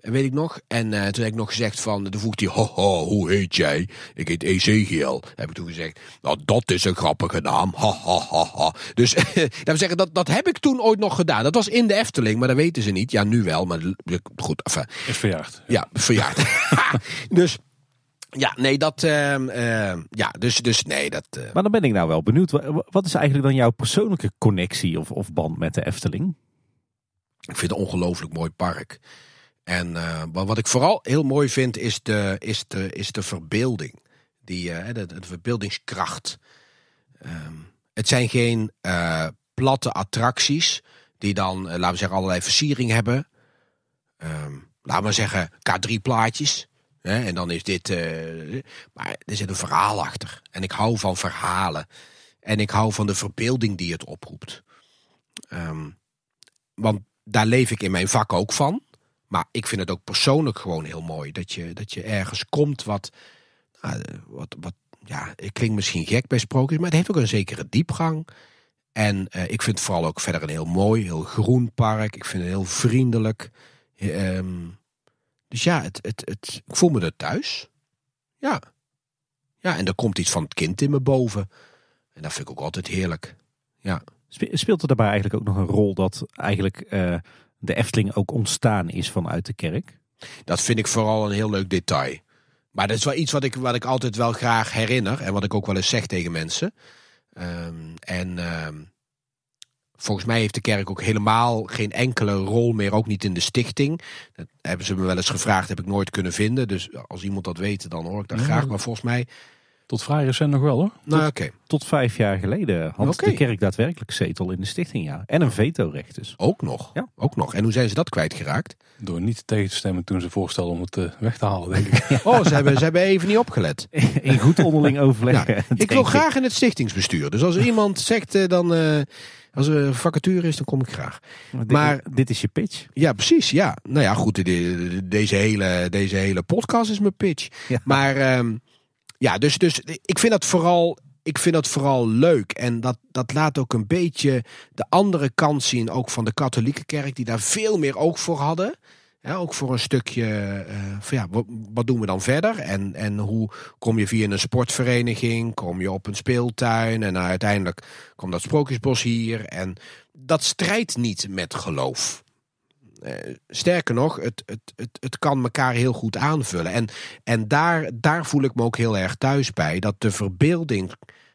weet ik nog. En eh, toen heb ik nog gezegd van, toen vroeg hij, haha, hoe heet jij? Ik heet Ezekiel. Heb ik toen gezegd, nou dat is een grappige naam, ha ha ha ha. Dus dat, zeggen, dat, dat heb ik toen ooit nog gedaan. Dat was in de Efteling, maar dat weten ze niet. Ja, nu wel, maar goed. Enfin, is verjaard. Ja, verjaard. dus... Ja, nee, dat. Ehm, ehm, ja, dus, dus nee, dat. Eh. Maar dan ben ik nou wel benieuwd. Wat is eigenlijk dan jouw persoonlijke connectie of, of band met de Efteling? Ik vind het een ongelooflijk mooi park. En eh, wat ik vooral heel mooi vind, is de, is de, is de verbeelding. Die, eh, de, de, verbeeldingskracht. Ehm, het zijn geen eh, platte attracties die dan, laten we zeggen, allerlei versiering hebben. Um, laten we zeggen, K3-plaatjes. En dan is dit. maar er zit een verhaal achter. En ik hou van verhalen. En ik hou van de verbeelding die het oproept. Ehm, want daar leef ik in mijn vak ook van. Maar ik vind het ook persoonlijk gewoon heel mooi. Dat je, dat je ergens komt wat, nou, wat, wat ja, ik klinkt misschien gek bij sprookjes, maar het heeft ook een zekere diepgang. En eh, ik vind het vooral ook verder een heel mooi, heel groen park. Ik vind het heel vriendelijk. Ehm, dus ja, het, het, het, ik voel me er thuis. Ja. Ja, en er komt iets van het kind in me boven. En dat vind ik ook altijd heerlijk. Ja. Speelt er daarbij eigenlijk ook nog een rol dat eigenlijk eh, de Efteling ook ontstaan is vanuit de kerk. Dat vind ik vooral een heel leuk detail. Maar dat is wel iets wat ik, wat ik altijd wel graag herinner en wat ik ook wel eens zeg tegen mensen. Ehm, en ehm, volgens mij heeft de kerk ook helemaal geen enkele rol meer, ook niet in de stichting. Dat hebben ze me wel eens gevraagd, heb ik nooit kunnen vinden. Dus als iemand dat weet, dan hoor ik dat graag. Maar volgens mij tot vrij recent nog wel hoor. Nou, tot, tot vijf jaar geleden had de kerk daadwerkelijk zetel in de stichting. Ja. En een vetorecht dus. Ook nog? Ja. Ook nog. En hoe zijn ze dat kwijtgeraakt? Door niet tegen te stemmen toen ze voorstelden om het eh, weg te halen denk ik. Oh, ze hebben, ze hebben even niet opgelet. in goed onderling overleg. Ja. Ik wil graag in het stichtingsbestuur. Dus als iemand zegt eh, dan... Eh, als er vacature is, dan kom ik graag. Maar, dit, is je pitch. Ja, precies. Ja. Nou ja, goed. deze hele, deze hele podcast is mijn pitch. Maar... Ehm, ja, dus, dus ik vind dat vooral ik vind dat vooral leuk. En dat, dat laat ook een beetje de andere kant zien, ook van de katholieke kerk, die daar veel meer oog voor hadden. Ja, ook voor een stukje eh, van ja, wat, doen we dan verder? En, en hoe kom je via een sportvereniging? Kom je op een speeltuin? En uiteindelijk komt dat sprookjesbos hier. En dat strijdt niet met geloof. Eh, sterker nog, het, het, het, het kan elkaar heel goed aanvullen. En, en daar, daar voel ik me ook heel erg thuis bij. Dat de verbeelding,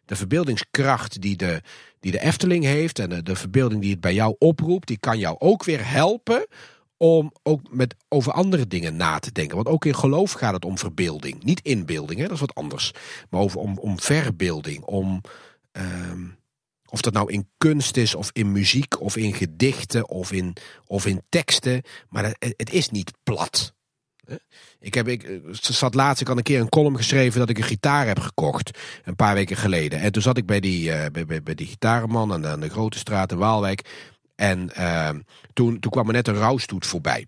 de verbeeldingskracht die de, die de Efteling heeft en de, de verbeelding die het bij jou oproept, die kan jou ook weer helpen om ook met, over andere dingen na te denken. Want ook in geloof gaat het om verbeelding. Niet inbeelding, hè, dat is wat anders. Maar over, om, om verbeelding, om. Ehm, of dat nou in kunst is, of in muziek, of in gedichten, of in, of in teksten. Maar het, is niet plat. Ik heb, ik, eh, zat laatst, ik had een keer een column geschreven dat ik een gitaar heb gekocht. Een paar weken geleden. En toen zat ik bij die, eh, bij, bij, bij die gitarenman aan de, Grote Straat in Waalwijk. En ehm, toen, toen kwam er net een rouwstoet voorbij.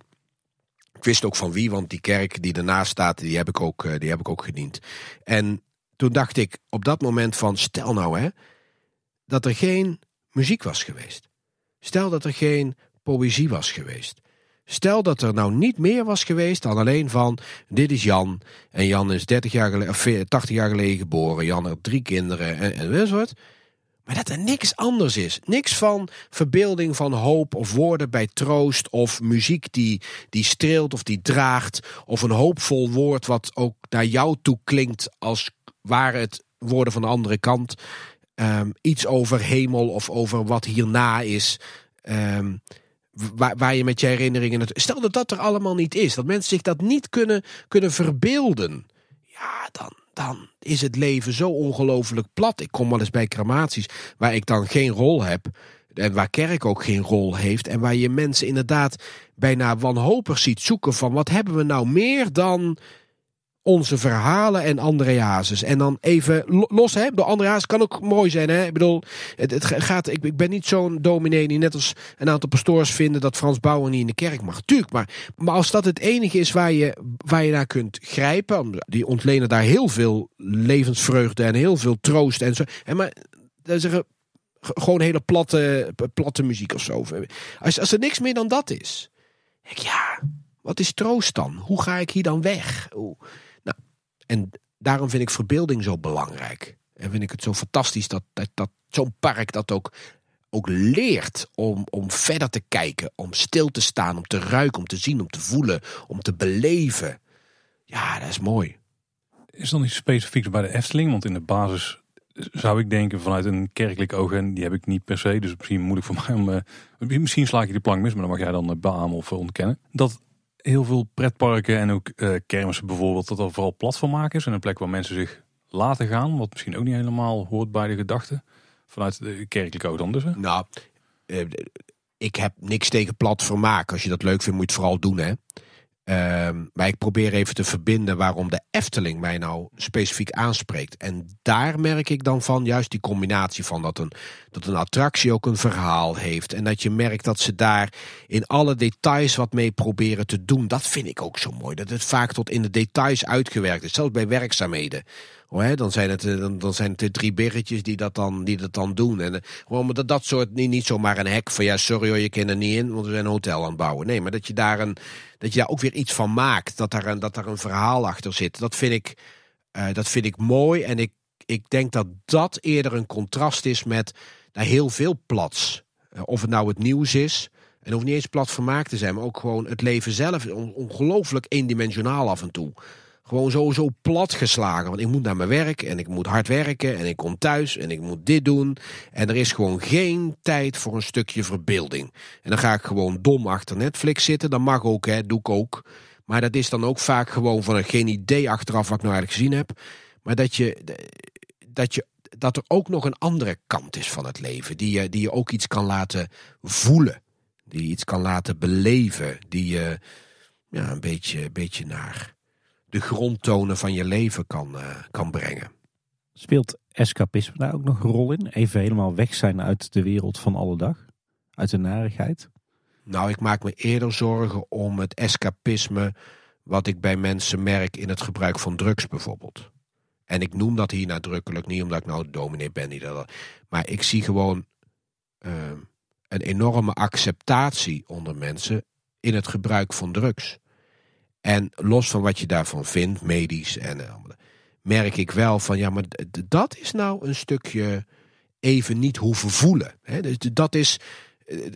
Ik wist ook van wie, want die kerk die ernaast staat, die heb ik ook, eh, die heb ik ook gediend. En toen dacht ik op dat moment van, stel nou hè dat er geen muziek was geweest. Stel dat er geen poëzie was geweest. Stel dat er nou niet meer was geweest dan alleen van dit is Jan en Jan is 30 jaar geleden, of 80 eh, jaar geleden geboren, Jan heeft drie kinderen en, en dat Maar dat er niks anders is. Niks van verbeelding van hoop of woorden bij troost of muziek die, die streelt of die draagt. Of een hoopvol woord wat ook naar jou toe klinkt als waren het woorden van de andere kant. Ehm, iets over hemel of over wat hierna is. Ehm, waar, waar je met je herinneringen. stel dat dat er allemaal niet is. Dat mensen zich dat niet kunnen, kunnen verbeelden. Ja, dan, dan is het leven zo ongelooflijk plat. Ik kom wel eens bij crematies waar ik dan geen rol heb. En waar kerk ook geen rol heeft. En waar je mensen inderdaad bijna wanhopig ziet zoeken van wat hebben we nou meer dan onze verhalen en andere Hazes. En dan even los, hè? De andere kan ook mooi zijn, hè? Ik bedoel, het, gaat, ik, ik ben niet zo'n dominee die net als een aantal pastoors vinden dat Frans Bouwen niet in de kerk mag. Tuurlijk, maar, maar als dat het enige is waar je, waar je naar kunt grijpen, die ontlenen daar heel veel levensvreugde en heel veel troost en zo. hè, maar, zeggen, gewoon hele platte, platte muziek of zo. Als, als er niks meer dan dat is, ik, ja, wat is troost dan? Hoe ga ik hier dan weg? Oeh. En daarom vind ik verbeelding zo belangrijk. En vind ik het zo fantastisch dat, dat, zo'n park dat ook, ook leert om, om verder te kijken, om stil te staan, om te ruiken, om te zien, om te voelen, om te beleven. Ja, dat is mooi. Is dan iets specifieks bij de Efteling? Want in de basis zou ik denken vanuit een kerkelijk oog, en die heb ik niet per se, dus misschien moeilijk voor mij om. Eh, misschien sla ik je de plank mis, maar dan mag jij dan uh, beamen of ontkennen. Dat heel veel pretparken en ook eh, kermissen bijvoorbeeld, dat er vooral platformmakers maken is en een plek waar mensen zich laten gaan. Wat misschien ook niet helemaal hoort bij de gedachte vanuit de kerkelijke oog dan Nou, eh, ik heb niks tegen plat maken Als je dat leuk vindt, moet je het vooral doen. Hè? Ehm, maar ik probeer even te verbinden waarom de Efteling mij nou specifiek aanspreekt. En daar merk ik dan van juist die combinatie van dat een, dat een attractie ook een verhaal heeft. En dat je merkt dat ze daar in alle details wat mee proberen te doen. Dat vind ik ook zo mooi. Dat het vaak tot in de details uitgewerkt is. Zelfs bij werkzaamheden. Oh, dan, zijn het, eh, dan, dan zijn het de drie biggetjes die dat dan, die dat dan doen. En, eh, gewoon dat, dat soort, niet, niet zomaar een hek van ja, sorry hoor, je kent er niet in, want we zijn een hotel aan het bouwen. Nee, maar dat je daar, een, dat je daar ook weer iets van maakt, dat daar een, dat daar een verhaal achter zit. Dat vind ik, eh, dat vind ik mooi en ik, ik denk dat dat eerder een contrast is met nou, heel veel plats. of het nou het nieuws is, en hoeft niet eens plat vermaakt te zijn, maar ook gewoon het leven zelf ongelooflijk eendimensionaal af en toe gewoon sowieso plat geslagen. Want ik moet naar mijn werk en ik moet hard werken en ik kom thuis en ik moet dit doen. En er is gewoon geen tijd voor een stukje verbeelding. En dan ga ik gewoon dom achter Netflix zitten. Dat mag ook, hè, doe ik ook. Maar dat is dan ook vaak gewoon van een geen idee achteraf wat ik nou eigenlijk gezien heb. Maar dat je, dat je dat er ook nog een andere kant is van het leven. Die je, die je ook iets kan laten voelen. Die iets kan laten beleven. Die je ja, een beetje, een beetje naar de grondtonen van je leven kan, eh, kan brengen. Speelt escapisme daar ook nog een rol in? Even helemaal weg zijn uit de wereld van alle dag? Uit de narigheid? Nou, ik maak me eerder zorgen om het escapisme wat ik bij mensen merk in het gebruik van drugs bijvoorbeeld. En ik noem dat hier nadrukkelijk niet omdat ik nou dominee ben. Die dat, maar ik zie gewoon eh, een enorme acceptatie onder mensen in het gebruik van drugs. En los van wat je daarvan vindt, medisch en eh, allemaal, merk ik wel van ja, maar dat is nou een stukje even niet hoeven voelen. Hè? Dus dat is. Eh, eh,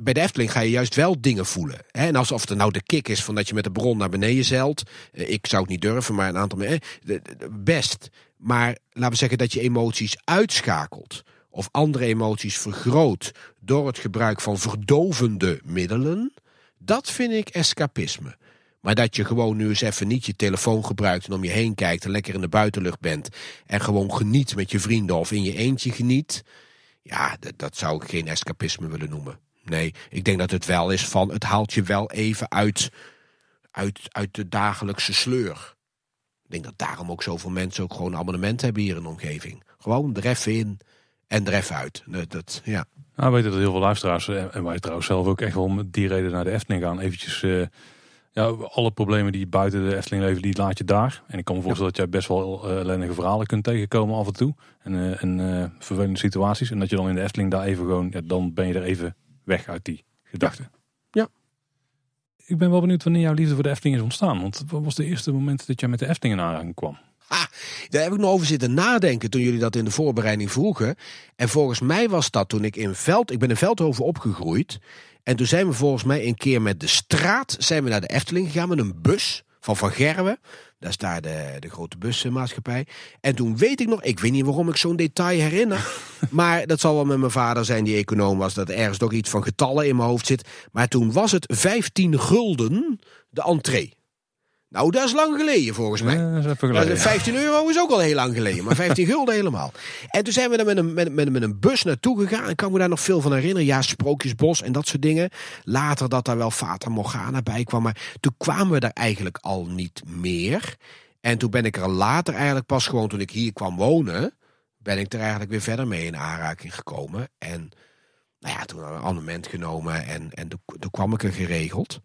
bij de Efteling ga je juist wel dingen voelen. Hè? En alsof het nou de kick is van dat je met de bron naar beneden zeilt. Ik zou het niet durven, maar een aantal mensen. Best. Maar laten we zeggen dat je emoties uitschakelt. Of andere emoties vergroot door het gebruik van verdovende middelen. Dat vind ik escapisme. Maar dat je gewoon nu eens even niet je telefoon gebruikt en om je heen kijkt en lekker in de buitenlucht bent. En gewoon geniet met je vrienden of in je eentje geniet. Ja, dat, dat zou ik geen escapisme willen noemen. Nee, ik denk dat het wel is van het haalt je wel even uit, uit, uit de dagelijkse sleur. Ik denk dat daarom ook zoveel mensen ook gewoon abonnement hebben hier in de omgeving. Gewoon dref in en dref uit. Dat, ja. Nou, we weten dat heel veel luisteraars, eh, en wij trouwens zelf ook echt wel om die reden naar de Efteling gaan, eventjes... Eh, ja, alle problemen die buiten de Efteling leven, die laat je daar. En ik kan me voorstellen dat jij best wel eh, ellendige verhalen kunt tegenkomen af en toe. En, eh, en eh, vervelende situaties. En dat je dan in de Efteling daar even gewoon, ja, dan ben je er even weg uit die gedachten. Ja. Ik ben wel benieuwd wanneer jouw liefde voor de Efteling is ontstaan. Want wat was de eerste moment dat jij met de Efteling in aanraking kwam? Daar heb ik nog over zitten nadenken toen jullie dat in de voorbereiding vroegen. En volgens mij was dat toen ik in Veld, ik ben in Veldhoven opgegroeid. En toen zijn we volgens mij een keer met de straat zijn we naar de Efteling gegaan met een bus van Van Gerwen. Dat is daar de, de grote busmaatschappij. En toen weet ik nog, ik weet niet waarom ik zo'n detail herinner. maar dat zal wel met mijn vader zijn, die econoom was, dat er ergens nog iets van getallen in mijn hoofd zit. Maar toen was het 15 gulden de entree. Nou, dat is lang geleden volgens mij. Eh, ja, dat geleden, 15 euro is ook al heel lang geleden, maar 15 gulden helemaal. En toen zijn we er met een, met, met, een bus naartoe gegaan. En kan me daar nog veel van herinneren. Ja, Sprookjesbos en dat soort dingen. Later dat daar wel Fata Morgana bij kwam. Maar toen kwamen we daar eigenlijk al niet meer. En toen ben ik er later eigenlijk pas gewoon toen ik hier kwam wonen... ben ik er eigenlijk weer verder mee in aanraking gekomen. En nou ja, toen hebben we een amendement genomen en, en toen kwam ik er geregeld.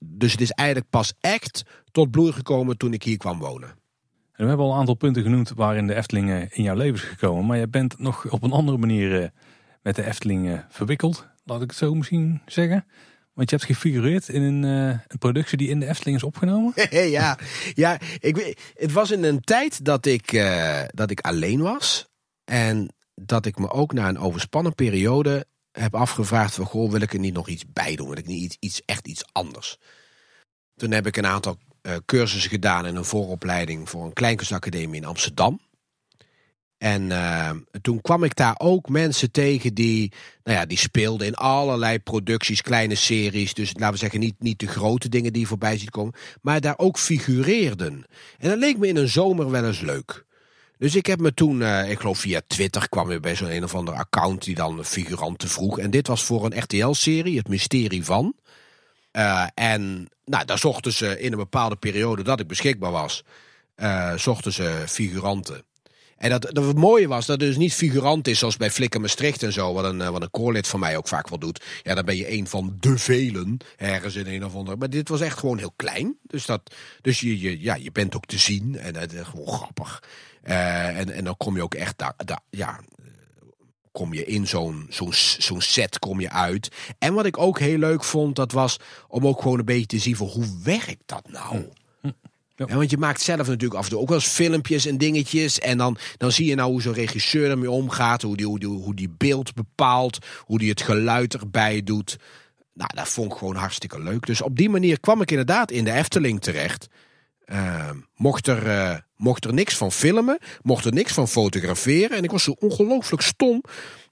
Dus het is eigenlijk pas echt tot bloei gekomen toen ik hier kwam wonen. En we hebben al een aantal punten genoemd waarin de Eftelingen eh, in jouw leven is gekomen. Maar je bent nog op een andere manier eh, met de Eftelingen eh, verwikkeld. Laat ik het zo misschien zeggen. Want je hebt gefigureerd in een, een productie die in de Efteling is opgenomen. ja, ja ik, het was in een tijd dat ik, dat ik alleen was. En dat ik me ook na een overspannen periode heb afgevraagd van, goh, wil ik er niet nog iets bij doen? Wil ik niet iets, iets echt iets anders? Toen heb ik een aantal eh, cursussen gedaan en een vooropleiding voor een kleinkunstacademie in Amsterdam. En eh, toen kwam ik daar ook mensen tegen die, nou ja, die speelden in allerlei producties, kleine series. Dus laten we zeggen, niet, niet de grote dingen die voorbij ziet komen, maar daar ook figureerden. En dat leek me in een zomer wel eens leuk. Dus ik heb me toen, eh, ik geloof via Twitter kwam weer bij zo'n een of ander account die dan figuranten vroeg. En dit was voor een RTL-serie, Het Mysterie van. Eh, en nou, daar zochten ze in een bepaalde periode dat ik beschikbaar was, eh, zochten ze figuranten. En dat, dat het mooie was dat het dus niet figurant is zoals bij Flikker Maastricht en zo. Wat een, eh, wat een koorlid van mij ook vaak wel doet. Ja, dan ben je een van de velen ergens in een of andere. Maar dit was echt gewoon heel klein. Dus, dat, dus je, je, ja, je bent ook te zien en het, gewoon grappig. Eh, en, en dan kom je ook echt daar. ja, eh, kom je in zo'n zo'n zo'n set kom je uit. En wat ik ook heel leuk vond, dat was om ook gewoon een beetje te zien van hoe werkt dat nou? Hm. Ja. want je maakt zelf natuurlijk af en toe ook wel eens filmpjes en dingetjes. En dan, dan zie je nou hoe zo'n regisseur ermee omgaat. Hoe die, hoe, die, hoe die beeld bepaalt. Hoe die het geluid erbij doet. Nou, dat vond ik gewoon hartstikke leuk. Dus op die manier kwam ik inderdaad in de Efteling terecht. Ehm, mocht, er, eh, mocht er niks van filmen, mocht er niks van fotograferen. En ik was zo ongelooflijk stom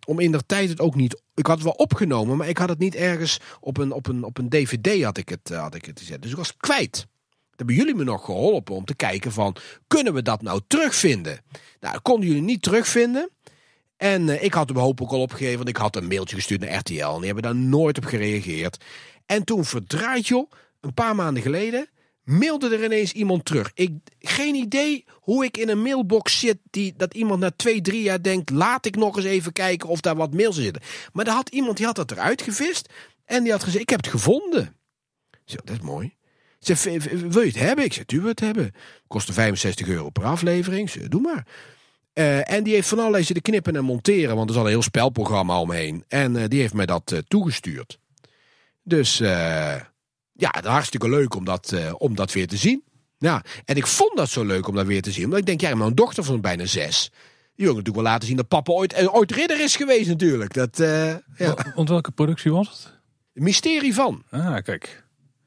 om in der tijd het ook niet. Ik had het wel opgenomen, maar ik had het niet ergens op een, op een, op een DVD had ik het, eh, had ik het gezet. Dus ik was kwijt hebben jullie me nog geholpen om te kijken van, kunnen we dat nou terugvinden? Nou, konden jullie niet terugvinden. En eh, ik had hem hopelijk ook al opgegeven, want ik had een mailtje gestuurd naar RTL. En die hebben daar nooit op gereageerd. En toen verdraait joh, een paar maanden geleden, mailde er ineens iemand terug. Ik, geen idee hoe ik in een mailbox zit die, dat iemand na twee, drie jaar denkt... laat ik nog eens even kijken of daar wat mails in zitten. Maar er had iemand, die had dat eruit gevist en die had gezegd, ik heb het gevonden. Zo, dat is mooi. Ze wil je het hebben? Ik zei, tuurlijk het hebben. Kostte 65 euro per aflevering. Ze, doe maar. Eh, en die heeft van alles zitten knippen en monteren, want er is al een heel spelprogramma omheen. En eh, die heeft mij dat eh, toegestuurd. Dus ja, hartstikke leuk om dat, om dat weer te zien. Ja, en ik vond dat zo leuk om dat weer te zien. Omdat ik denk, ja, mijn nou dochter van bijna zes. Die wil natuurlijk wel laten zien dat papa ooit, ooit ridder is geweest natuurlijk. Dat, ja. Want welke productie was het? Mysterie van. Ah, kijk.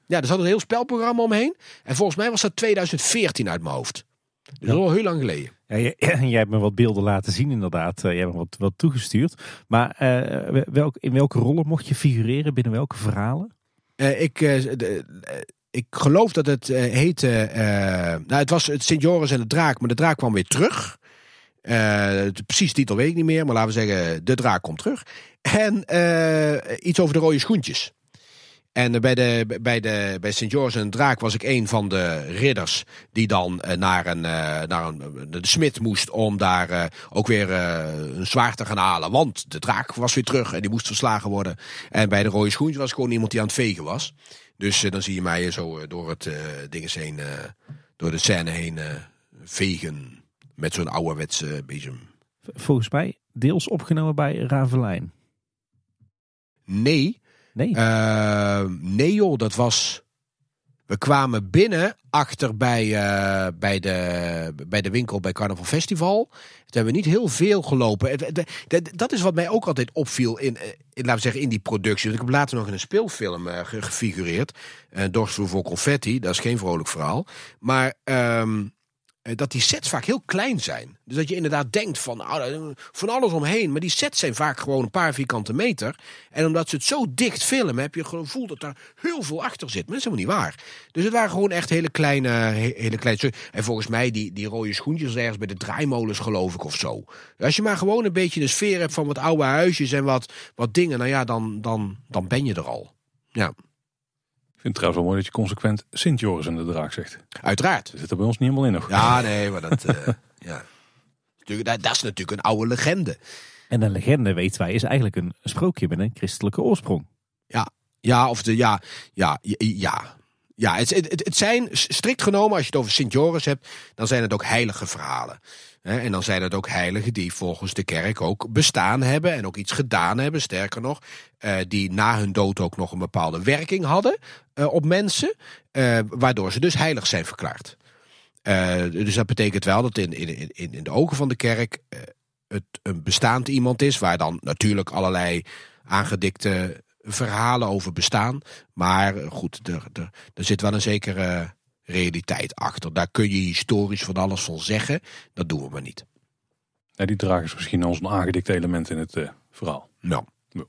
Ja, er zat een heel spelprogramma omheen. En volgens mij was dat 2014 uit mijn hoofd. Dus al heel lang geleden. Ja, jij, hebt me wat beelden laten zien, inderdaad. Eh, jij hebt me wat, wat toegestuurd. Maar eh, welk, in welke rollen mocht je figureren? Binnen welke verhalen? Eh, ik, ik geloof dat het heette. nou, het was het Sint Joris en de Draak, maar de Draak kwam weer terug. De, precies titel weet ik niet meer, maar laten we zeggen: De Draak komt terug. En iets over de rode schoentjes. En bij, de, bij, de, bij Sint George en Draak was ik een van de ridders die dan eh, naar, een, eh, naar een, de smid moest om daar eh, ook weer een zwaard te gaan halen. Want de draak was weer terug en die moest verslagen worden. En bij de rode schoentjes was ik gewoon iemand die aan het vegen was. Dus dan zie je mij zo door het dinges heen, door de scène heen vegen met zo'n ouderwetse bezem. Volgens mij deels opgenomen bij Ravelijn. Nee, eh, nee. joh, dat was... We kwamen binnen achter bij, eh, bij, de, bij de winkel bij Carnival Festival. Het hebben we niet heel veel gelopen. Dat is wat mij ook altijd opviel in, eh, in laten we zeggen, in die productie. Want ik heb later nog in een speelfilm gefigureerd. Uh, voor confetti, dat is geen vrolijk verhaal. Maar ehm, eh, dat die sets vaak heel klein zijn. Dus dat je inderdaad denkt van, ah, van alles omheen. Maar die sets zijn vaak gewoon een paar vierkante meter. En omdat ze het zo dicht filmen, heb je gewoon gevoel dat daar heel veel achter zit. Maar dat is helemaal niet waar. Dus het waren gewoon echt hele kleine... Hele kleine en volgens mij die, die rode schoentjes ergens bij de draaimolens geloof ik of zo. Als je maar gewoon een beetje de sfeer hebt van wat oude huisjes en wat, wat dingen. Nou ja, dan, dan, dan ben je er al. Ja. Ik vind het trouwens wel mooi dat je consequent Sint-Joris in de draak zegt. Uiteraard. zit er bij ons niet helemaal in nog. Ja, nee, maar dat, uh, ja. dat, dat is natuurlijk een oude legende. En een legende, weten wij, is eigenlijk een sprookje met een christelijke oorsprong. Ja, ja, of de, ja, ja, ja. Ja, het, het, het zijn strikt genomen, als je het over Sint-Joris hebt, dan zijn het ook heilige verhalen. En dan zijn het ook heiligen die volgens de kerk ook bestaan hebben en ook iets gedaan hebben, sterker nog, eh, die na hun dood ook nog een bepaalde werking hadden eh, op mensen, eh, waardoor ze dus heilig zijn verklaard. dus dat betekent wel dat in, in, in, in de ogen van de kerk het een bestaand iemand is, waar dan natuurlijk allerlei aangedikte verhalen over bestaan. Maar goed, er, er, er zit wel een zekere realiteit achter. Daar kun je historisch van alles van zeggen. Dat doen we maar niet. Ja, die is misschien als een aangedikt element in het eh, verhaal. Nou. Ja.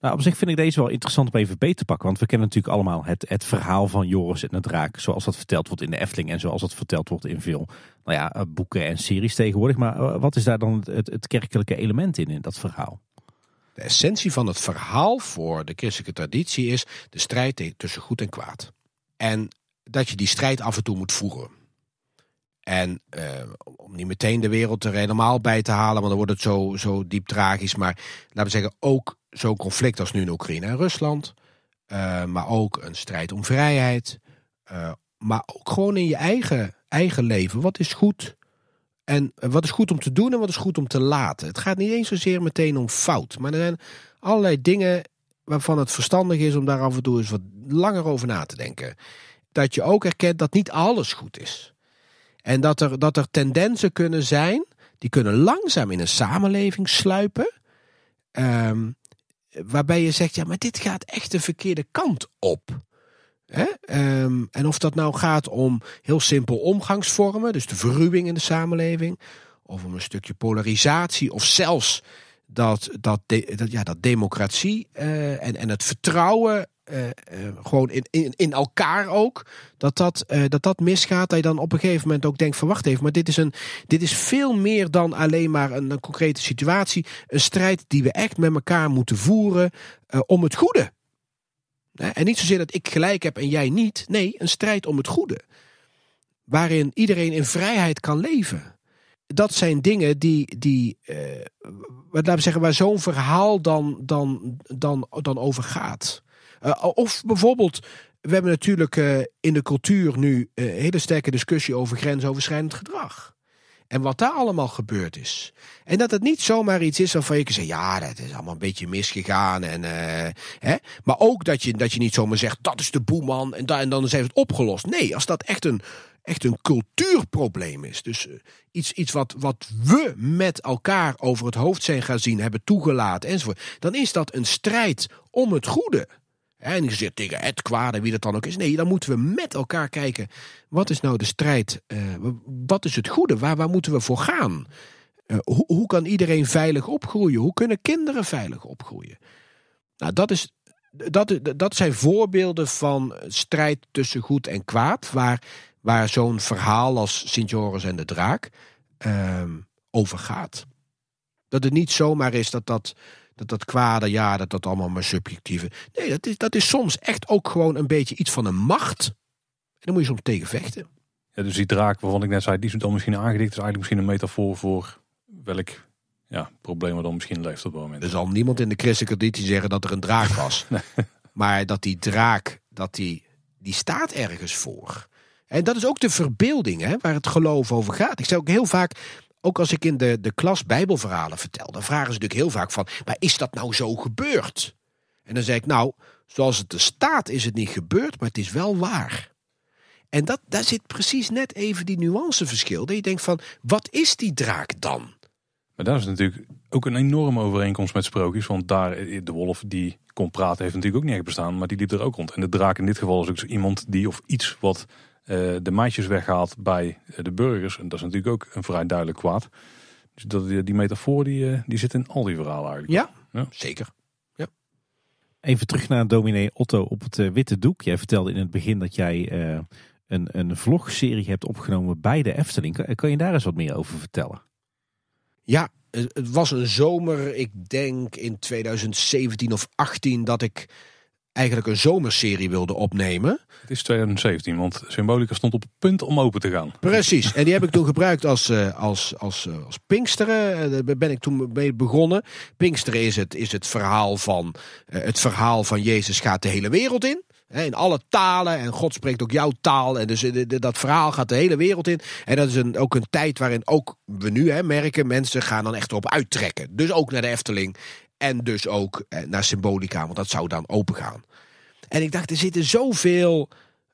Nou, op zich vind ik deze wel interessant om even beter te pakken. Want we kennen natuurlijk allemaal het, het verhaal van Joris en de draak. Zoals dat verteld wordt in de Efteling en zoals dat verteld wordt in veel nou ja, eh, boeken en series tegenwoordig. Maar eh, wat is daar dan het, het kerkelijke element in, in dat verhaal? De essentie van het verhaal voor de christelijke traditie is de strijd tussen goed en kwaad. En dat je die strijd af en toe moet voeren. En eh, om niet meteen de wereld er helemaal bij te halen, want dan wordt het zo, zo diep tragisch. Maar laten we zeggen, ook zo'n conflict als nu in Oekraïne en Rusland. Eh, maar ook een strijd om vrijheid. Eh, maar ook gewoon in je eigen, eigen leven. Wat is goed? En wat is goed om te doen en wat is goed om te laten? Het gaat niet eens zozeer meteen om fout. Maar er zijn allerlei dingen waarvan het verstandig is om daar af en toe eens wat langer over na te denken dat je ook erkent dat niet alles goed is. En dat er, dat er tendensen kunnen zijn, die kunnen langzaam in een samenleving sluipen. Ehm, waarbij je zegt, ja, maar dit gaat echt de verkeerde kant op. Ehm, en of dat nou gaat om heel simpel omgangsvormen, dus de verruwing in de samenleving, of om een stukje polarisatie, of zelfs dat, dat, dat, ja, dat democratie eh, en, en het vertrouwen eh, eh, gewoon in, in, in elkaar ook, dat dat, eh, dat dat misgaat. Dat je dan op een gegeven moment ook denkt verwacht wacht even, maar dit is, een, dit is veel meer dan alleen maar een, een concrete situatie. Een strijd die we echt met elkaar moeten voeren om het goede. En niet zozeer dat ik gelijk heb en jij niet. Nee, een strijd om het goede. Waarin iedereen in vrijheid kan leven. Dat zijn dingen die, die wat laten we zeggen, waar zo'n verhaal dan, dan, dan, dan over gaat. Eh, of bijvoorbeeld we hebben natuurlijk eh, in de cultuur nu een eh, hele sterke discussie over grensoverschrijdend gedrag. En wat daar allemaal gebeurd is. En dat het niet zomaar iets is waarvan je kan zeggen: ja, dat is allemaal een beetje misgegaan. En, hè? Maar ook dat je, dat je niet zomaar zegt: dat is de boeman en, da en dan is het opgelost. Nee, als dat echt een, echt een cultuurprobleem is. Dus iets, iets wat, wat we met elkaar over het hoofd zijn gaan zien, hebben toegelaten enzovoort. Dan is dat een strijd om het goede. En niet tegen het kwade, wie dat dan ook is. Nee, dan moeten we met elkaar kijken. Wat is nou de strijd? Eh, wat is het goede? Waar, waar moeten we voor gaan? Eh, hoe, kan iedereen veilig opgroeien? Hoe kunnen kinderen veilig opgroeien? Nou, dat, is, dat, dat zijn voorbeelden van strijd tussen goed en kwaad. Waar, waar zo'n verhaal als Sint Joris en de Draak uh, over gaat. Dat het niet zomaar is dat dat dat dat kwade, ja, dat dat allemaal maar subjectieve. Nee, dat is, dat is soms echt ook gewoon een beetje iets van een macht. En dan moet je soms tegen vechten. Ja, dus die draak waarvan ik net zei, die is dan misschien aangedikt. is eigenlijk misschien een metafoor voor welk ja, probleem er dan misschien leeft op dat moment. Er zal niemand in de christelijke traditie zeggen dat er een draak was. Maar dat die draak, dat die, die staat ergens voor. En dat is ook de verbeelding hè, waar het geloof over gaat. Ik zeg ook heel vaak, ook als ik in de, de klas Bijbelverhalen vertel, dan vragen ze natuurlijk heel vaak van, maar is dat nou zo gebeurd? En dan zeg ik, nou, zoals het er staat is het niet gebeurd, maar het is wel waar. En dat, daar zit precies net even die nuanceverschil. Dat je denkt van, wat is die draak dan? Maar daar is natuurlijk ook een enorme overeenkomst met sprookjes. Want daar, eh, de wolf die kon praten heeft natuurlijk ook niet echt bestaan. Maar die liep er ook rond. En de draak in dit geval is ook iemand die of iets wat eh, de maatjes weghaalt bij eh, de burgers. En dat is natuurlijk ook een vrij duidelijk kwaad. Dus dat, die metafoor die, eh, die zit in al die verhalen eigenlijk. Ja, zeker. Ja. Even terug naar dominee Otto op het witte doek. Jij vertelde in het begin dat jij een, een vlogserie hebt opgenomen bij de Efteling. Kan, kan je daar eens wat meer over vertellen? Ja, het was een zomer, ik denk in 2017 of 18, dat ik eigenlijk een zomerserie wilde opnemen. Het is 2017, want Symbolica stond op het punt om open te gaan. Precies, en die heb ik toen gebruikt als, eh, als, als, eh, als Pinksteren. Eh, daar ben ik toen mee begonnen. Pinksteren is het, is het, verhaal, van, het verhaal van Jezus gaat de hele wereld in. In alle talen. En God spreekt ook jouw taal. En dus dat verhaal gaat de hele wereld in. En dat is een, ook een tijd waarin ook we nu hè, merken... mensen gaan dan echt erop uittrekken. Dus ook naar de Efteling en dus ook eh, naar symbolica, want dat zou dan open gaan. En ik dacht, er zitten zoveel,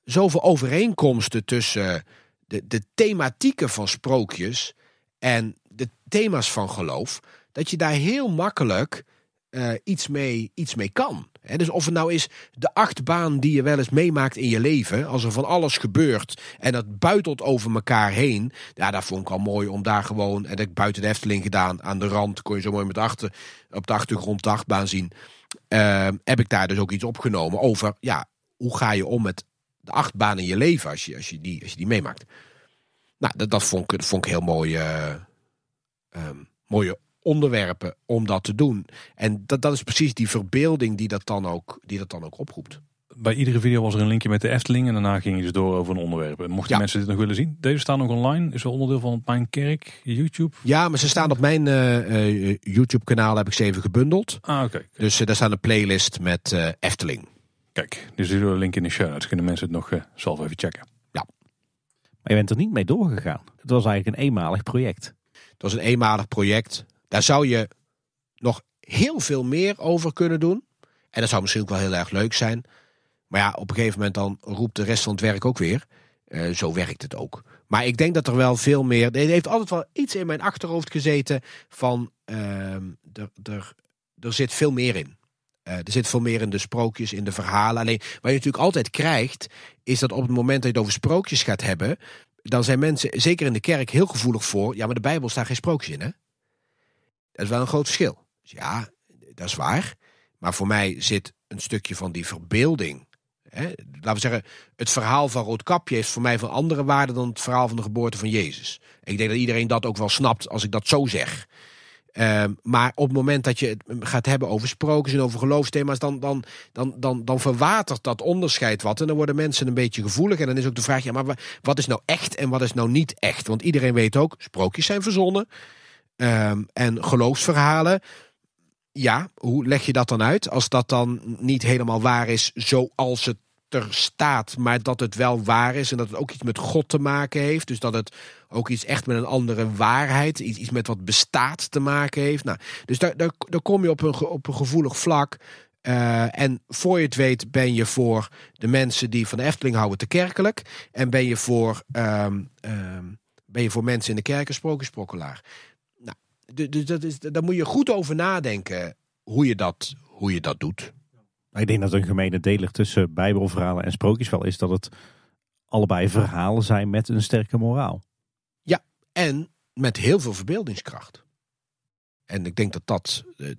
zoveel overeenkomsten tussen eh, de, de thematieken van sprookjes en de thema's van geloof, dat je daar heel makkelijk eh, iets, mee, iets mee kan. dus of het nou is de achtbaan die je wel eens meemaakt in je leven, als er van alles gebeurt en dat buitelt over elkaar heen. Ja, dat vond ik al mooi om daar gewoon, en dat ik buiten de hefteling gedaan, aan de rand kon je zo mooi met achter, op de achtergrond de achtbaan zien. Ehm, heb ik daar dus ook iets opgenomen over, ja, hoe ga je om met de achtbaan in je leven als je, als je, die, als je die meemaakt. Nou, dat, dat, vond, ik, vond ik heel mooi, uh, mooie onderwerpen om dat te doen. En dat, dat is precies die verbeelding die dat, dan ook, die dat dan ook oproept. Bij iedere video was er een linkje met de Efteling en daarna ging je dus door over een onderwerp. mochten mensen dit nog willen zien, deze staan nog online. Is wel onderdeel van Mijn Kerk YouTube. Ja, maar ze staan op mijn eh, eh, YouTube kanaal, heb ik ze even gebundeld. Ah, oké. Dus eh, daar staat een playlist met Efteling. Kijk, dus die een link in de show notes. Kunnen mensen het nog zelf even checken. Ja. Maar je bent er niet mee doorgegaan. Het was eigenlijk een eenmalig project. Het was een eenmalig project. Daar zou je nog heel veel meer over kunnen doen. En dat zou misschien ook wel heel erg leuk zijn. Maar ja, op een gegeven moment dan roept de rest van het werk ook weer. Eh, zo werkt het ook. Maar ik denk dat er wel veel meer. Er heeft altijd wel iets in mijn achterhoofd gezeten van. Uh, er, er zit veel meer in. Eh, er zit veel meer in de sprookjes, in de verhalen. Alleen wat je natuurlijk altijd krijgt, is dat op het moment dat je het over sprookjes gaat hebben, dan zijn mensen, zeker in de kerk, heel gevoelig voor. Ja, maar de Bijbel staat geen sprookjes in, hè? Dat is wel een groot verschil. Dus ja, dat is waar. Maar voor mij zit een stukje van die verbeelding. Hè? Laten we zeggen, het verhaal van Roodkapje heeft voor mij veel andere waarde dan het verhaal van de geboorte van Jezus. Ik denk dat iedereen dat ook wel snapt als ik dat zo zeg. Ehm, maar op het moment dat je het gaat hebben over sprookjes en over geloofsthema's, dan, dan, dan, dan, dan verwatert dat onderscheid wat. En dan worden mensen een beetje gevoelig. En dan is ook de vraag: ja, maar wat is nou echt en wat is nou niet echt? Want iedereen weet ook, sprookjes zijn verzonnen. Ehm, en geloofsverhalen. Ja, hoe leg je dat dan uit? Als dat dan niet helemaal waar is zoals het er staat, maar dat het wel waar is en dat het ook iets met God te maken heeft. Dus dat het ook iets echt met een andere waarheid, iets, iets met wat bestaat te maken heeft. Nou, dus daar, daar, daar kom je op een, op een gevoelig vlak. Eh, en voor je het weet ben je voor de mensen die van de Efteling houden te kerkelijk. En ben je voor, ehm, ehm, ben je voor mensen in de kerk een sprookjesprokkelaar dus dat is, daar moet je goed over nadenken hoe je dat, hoe je dat doet. Ik denk dat een gemene deler tussen bijbelverhalen en sprookjes wel is dat het allebei verhalen zijn met een sterke moraal. Ja, en met heel veel verbeeldingskracht. En ik denk dat dat, eh, laten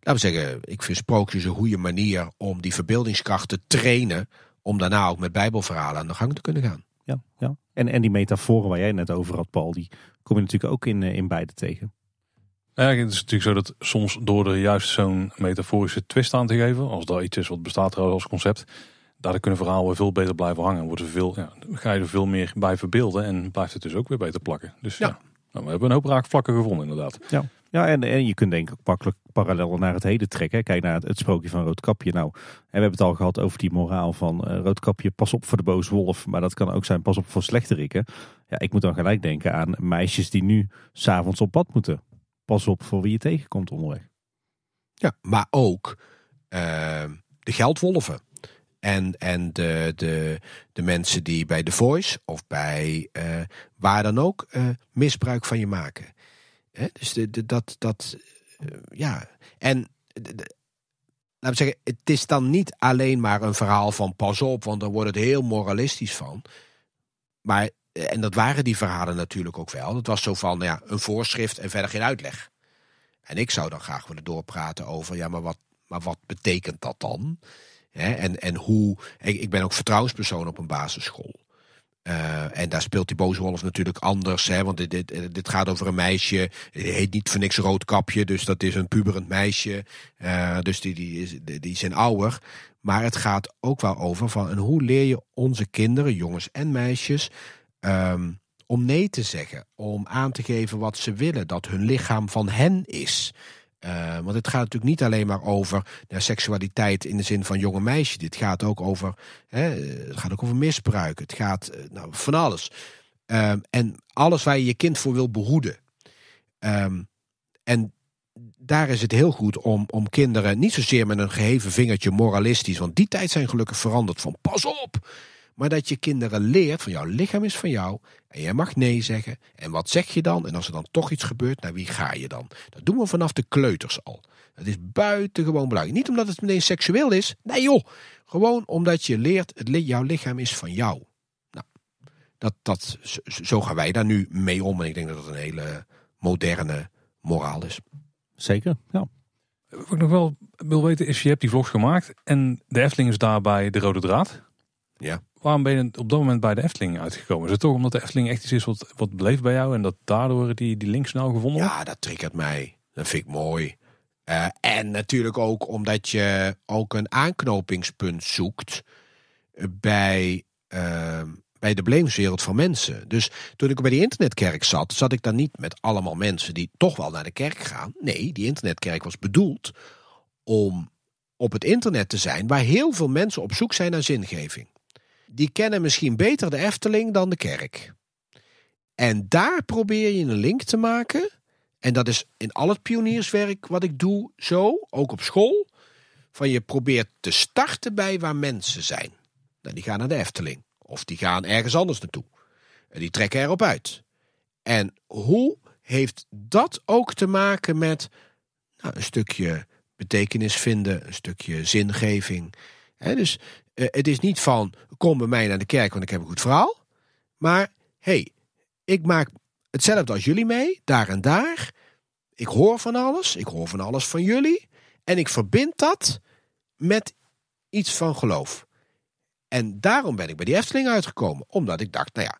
we zeggen, ik vind sprookjes een goede manier om die verbeeldingskracht te trainen. Om daarna ook met bijbelverhalen aan de gang te kunnen gaan. Ja, ja. En, en die metaforen waar jij net over had, Paul, die kom je natuurlijk ook in, eh, in beide tegen. Ja, eh, het is natuurlijk zo dat soms door er juist zo'n metaforische twist aan te geven, als dat iets is wat bestaat als concept, daar kunnen verhalen veel beter blijven hangen. worden veel, ja, ga je er veel meer bij verbeelden en blijft het dus ook weer beter plakken. Dus ja, nou, we hebben een hoop raakvlakken gevonden inderdaad. Ja. Ja, en, en je kunt denk ik ook makkelijk parallel naar het heden trekken. Kijk naar het, sprookje van Roodkapje. Nou, en we hebben het al gehad over die moraal van eh, Roodkapje, pas op voor de boze wolf. Maar dat kan ook zijn pas op voor slechterikken. Ja, ik moet dan gelijk denken aan meisjes die nu s'avonds op pad moeten pas op voor wie je tegenkomt onderweg. Ja, maar ook ehm, de geldwolven. En, en de, de, de mensen die bij The Voice of bij eh, waar dan ook eh, misbruik van je maken. Hè? Dus de, de, dat, dat eh, ja. En laten we zeggen, het is dan niet alleen maar een verhaal van pas op, want dan wordt het heel moralistisch van. Maar eh, en dat waren die verhalen natuurlijk ook wel. Dat was zo van nou ja, een voorschrift en verder geen uitleg. En ik zou dan graag willen doorpraten over, ja, maar wat, maar wat betekent dat dan? en, en hoe. Ik, ben ook vertrouwenspersoon op een basisschool. Eh, en daar speelt die boze wolf natuurlijk anders. Hè, want dit, dit, eh, dit, gaat over een meisje. Het heet niet voor niks roodkapje. Dus dat is een puberend meisje. dus die, die, is, die zijn ouder. Maar het gaat ook wel over van en hoe leer je onze kinderen, jongens en meisjes, Ehm, om nee te zeggen, om aan te geven wat ze willen, dat hun lichaam van hen is. Ehm, want het gaat natuurlijk niet alleen maar over seksualiteit in de zin van jonge meisje. Dit gaat ook over, hè, het gaat ook over misbruik. Het gaat eh, nou, van alles. Ehm, en alles waar je je kind voor wil behoeden. en daar is het heel goed om, om kinderen niet zozeer met een geheven vingertje moralistisch. Want die tijd zijn gelukkig veranderd van pas op. Maar dat je kinderen leert van jouw lichaam is van jou en jij mag nee zeggen. En wat zeg je dan? En als er dan toch iets gebeurt, naar wie ga je dan? Dat doen we vanaf de kleuters al. Het is buitengewoon belangrijk. Niet omdat het meteen seksueel is. Nee joh. Gewoon omdat je leert, het, jouw lichaam is van jou. Nou, dat, dat, zo gaan wij daar nu mee om. En ik denk dat dat een hele moderne moraal is. Zeker, ja. Wat ik nog wel wil weten is, je hebt die vlogs gemaakt en de Efteling is daarbij de rode draad. Ja waarom ben je op dat moment bij de Efteling uitgekomen? Is het toch omdat de Efteling echt iets is wat, wat bleef bij jou en dat daardoor die, die link snel gevonden Ja, dat triggert mij. Dat vind ik mooi. Eh, en natuurlijk ook omdat je ook een aanknopingspunt zoekt bij, ehm, bij de belevingswereld van mensen. Dus toen ik bij die internetkerk zat, zat ik dan niet met allemaal mensen die toch wel naar de kerk gaan. Nee, die internetkerk was bedoeld om op het internet te zijn waar heel veel mensen op zoek zijn naar zingeving die kennen misschien beter de Efteling dan de kerk. En daar probeer je een link te maken. En dat is in al het pionierswerk wat ik doe zo, ook op school. Van je probeert te starten bij waar mensen zijn. Nou, die gaan naar de Efteling. Of die gaan ergens anders naartoe. En die trekken erop uit. En hoe heeft dat ook te maken met nou, een stukje betekenis vinden, een stukje zingeving. He, dus eh, het is niet van kom bij mij naar de kerk, want ik heb een goed verhaal. Maar hey, ik maak hetzelfde als jullie mee, daar en daar. Ik hoor van alles, ik hoor van alles van jullie. En ik verbind dat met iets van geloof. En daarom ben ik bij die Efteling uitgekomen. Omdat ik dacht, nou ja,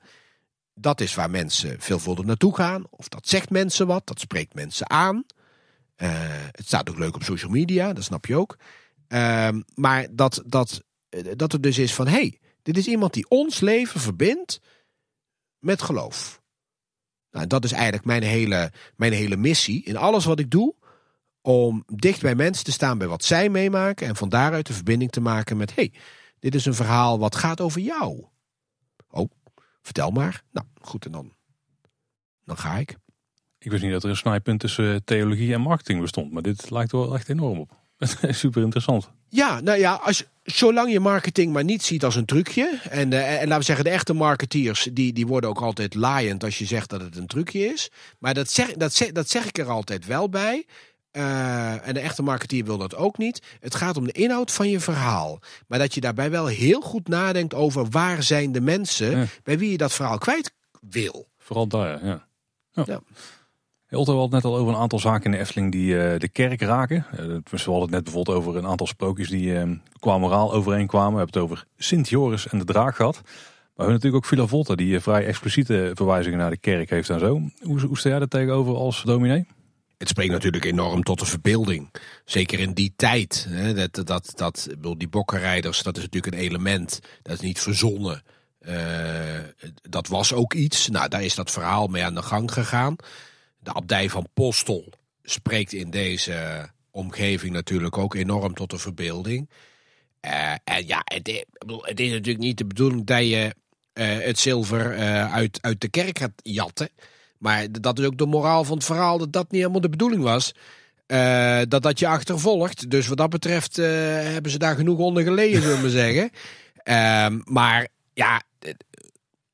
dat is waar mensen veelvuldig naartoe gaan. Of dat zegt mensen wat, dat spreekt mensen aan. Eh, het staat ook leuk op social media, dat snap je ook. Ehm, maar dat, dat eh, eh, dat het dus is van hé, hey, dit is iemand die ons leven verbindt met geloof. Nou, dat is eigenlijk mijn hele, mijn hele missie in alles wat ik doe. Om dicht bij mensen te staan bij wat zij meemaken. En van daaruit de verbinding te maken met: hey, dit is een verhaal wat gaat over jou. Oh, vertel maar. Nou goed, en dan, dan ga ik. Ik wist niet dat er een snijpunt tussen eh, theologie en marketing bestond. Maar dit lijkt er wel echt enorm op. Super interessant. Ja, nou ja, als je, Zolang je marketing maar niet ziet als een trucje. En, eh, en, laten we zeggen, de echte marketeers die, die worden ook altijd laaiend als je zegt dat het een trucje is. Maar dat zeg, dat zeg, dat zeg ik er altijd wel bij. Eh, en de echte marketeer wil dat ook niet. Het gaat om de inhoud van je verhaal. Maar dat je daarbij wel heel goed nadenkt over waar zijn de mensen bij wie je dat verhaal kwijt wil. Vooral daar, ja. ja. Otto had het net al over een aantal zaken in de Efteling die eh, de kerk raken. Eh, we hadden het net bijvoorbeeld over een aantal sprookjes die eh, qua moraal overeenkwamen. We hebben het over Sint Joris en de draak gehad. Maar we hebben natuurlijk ook Villa Volta die vrij expliciete verwijzingen naar de kerk heeft en zo. Hoe, hoe sta jij daar tegenover als dominee? Het spreekt natuurlijk enorm tot de verbeelding. Zeker in die tijd. Hè, dat, dat, dat, die bokkenrijders, dat is natuurlijk een element. Dat is niet verzonnen. dat was ook iets. Nou, daar is dat verhaal mee aan de gang gegaan. De abdij van Postel spreekt in deze eh, omgeving natuurlijk ook enorm tot de verbeelding. Eh, en ja, het, is, natuurlijk niet de bedoeling dat je eh, het zilver uit, uit de kerk gaat jatten. Maar dat is ook de moraal van het verhaal dat dat niet helemaal de bedoeling was. dat dat je achtervolgt. Dus wat dat betreft hebben ze daar genoeg onder geleden, zullen we zeggen. Ehm, maar ja,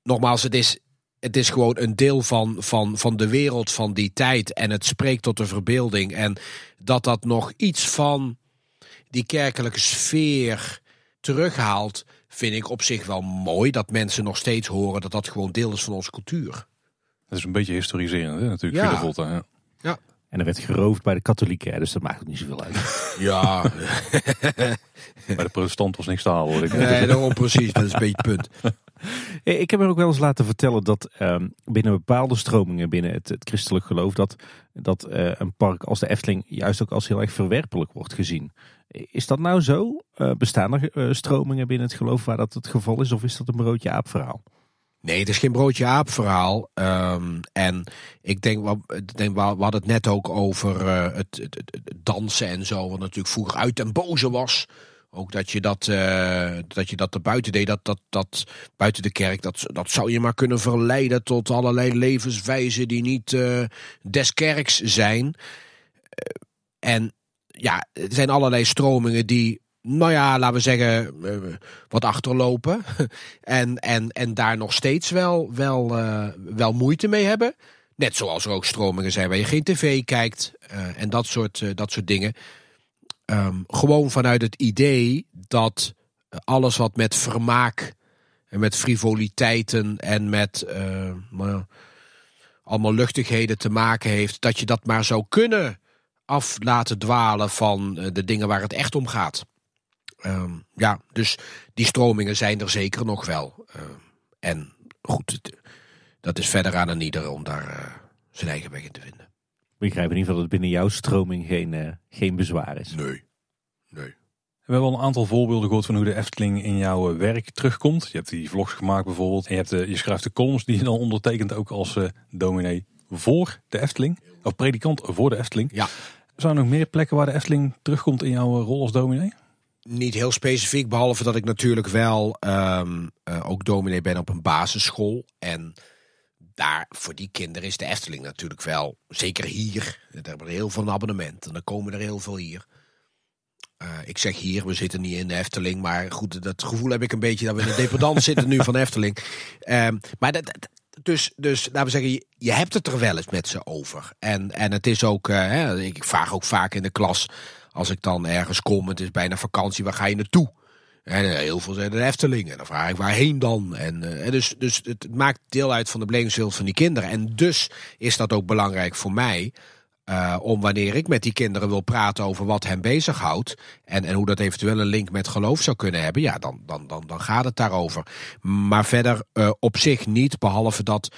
nogmaals, het is, het is gewoon een deel van, van, van de wereld van die tijd. En het spreekt tot de verbeelding. En dat dat nog iets van die kerkelijke sfeer terughaalt, vind ik op zich wel mooi. Dat mensen nog steeds horen dat dat gewoon deel is van onze cultuur. Dat is een beetje historiserend, hè? natuurlijk. Ja. Volta, ja. ja. En er werd geroofd bij de katholieken, dus dat maakt ook niet zoveel uit. Ja. bij de protestant was niks te halen. Hoor. Nee, precies. Dat is een beetje punt. Ik heb er ook wel eens laten vertellen dat ehm, binnen bepaalde stromingen binnen het, christelijk geloof... dat, dat eh, een park als de Efteling juist ook als heel erg verwerpelijk wordt gezien. Is dat nou zo? Eh, bestaan er eh, stromingen binnen het geloof waar dat het geval is? Of is dat een broodje aap verhaal? Nee, het is geen broodje aap verhaal. Ehm, en ik denk, denk, we hadden het net ook over eh, het, het, dansen en zo. Wat natuurlijk vroeger uit en boze was. Ook dat je dat, uh, dat je dat buiten deed, dat, dat, dat buiten de kerk, dat, dat zou je maar kunnen verleiden tot allerlei levenswijzen die niet uh, des kerks zijn. en ja, er zijn allerlei stromingen die nou ja, laten we zeggen, eh, wat achterlopen. en, en, en daar nog steeds wel, wel, eh, wel moeite mee hebben. Net zoals er ook stromingen zijn waar je geen tv kijkt eh, en dat soort, dat soort dingen. Ehm, gewoon vanuit het idee dat alles wat met vermaak en met frivoliteiten en met nou, allemaal luchtigheden te maken heeft, dat je dat maar zou kunnen af laten dwalen van de dingen waar het echt om gaat. Ehm, ja, dus die stromingen zijn er zeker nog wel. Ehm, en goed, dat is verder aan een ieder om daar eh, zijn eigen weg in te vinden. Ik begrijp in ieder geval dat het binnen jouw stroming geen, eh, geen bezwaar is. Nee, nee. We hebben al een aantal voorbeelden gehoord van hoe de Efteling in jouw eh, werk terugkomt. Je hebt die vlogs gemaakt bijvoorbeeld. En je, hebt de, je schrijft de columns die je dan ondertekent ook als dominee voor de Efteling. Of predikant voor de Efteling. Ja. Zijn er nog meer plekken waar de Efteling terugkomt in jouw rol als dominee? niet heel specifiek, behalve dat ik natuurlijk wel ehm, eh, ook dominee ben op een basisschool. En daar, voor die kinderen is de Efteling natuurlijk wel, zeker hier, daar hebben we heel veel abonnementen. En dan komen er heel veel hier. Eh, ik zeg hier, we zitten niet in de Efteling. Maar goed, dat gevoel heb ik een beetje dat we in de dependant zitten nu van Efteling. Ehm, maar dat, dus, dus laten we zeggen, je, hebt het er wel eens met ze over. En, en het is ook, eh, hè, ik vraag ook vaak in de klas als ik dan ergens kom, het is bijna vakantie, waar ga je naartoe? En eh, heel veel zijn de heftelingen En dan vraag ik waarheen dan. En, eh, dus, dus het maakt deel uit van de belevingswereld van die kinderen. En dus is dat ook belangrijk voor mij. Eh, om wanneer ik met die kinderen wil praten over wat hen bezighoudt. En, en hoe dat eventueel een link met geloof zou kunnen hebben. Ja, dan, dan, dan, dan gaat het daarover. Maar verder op zich niet. Behalve dat.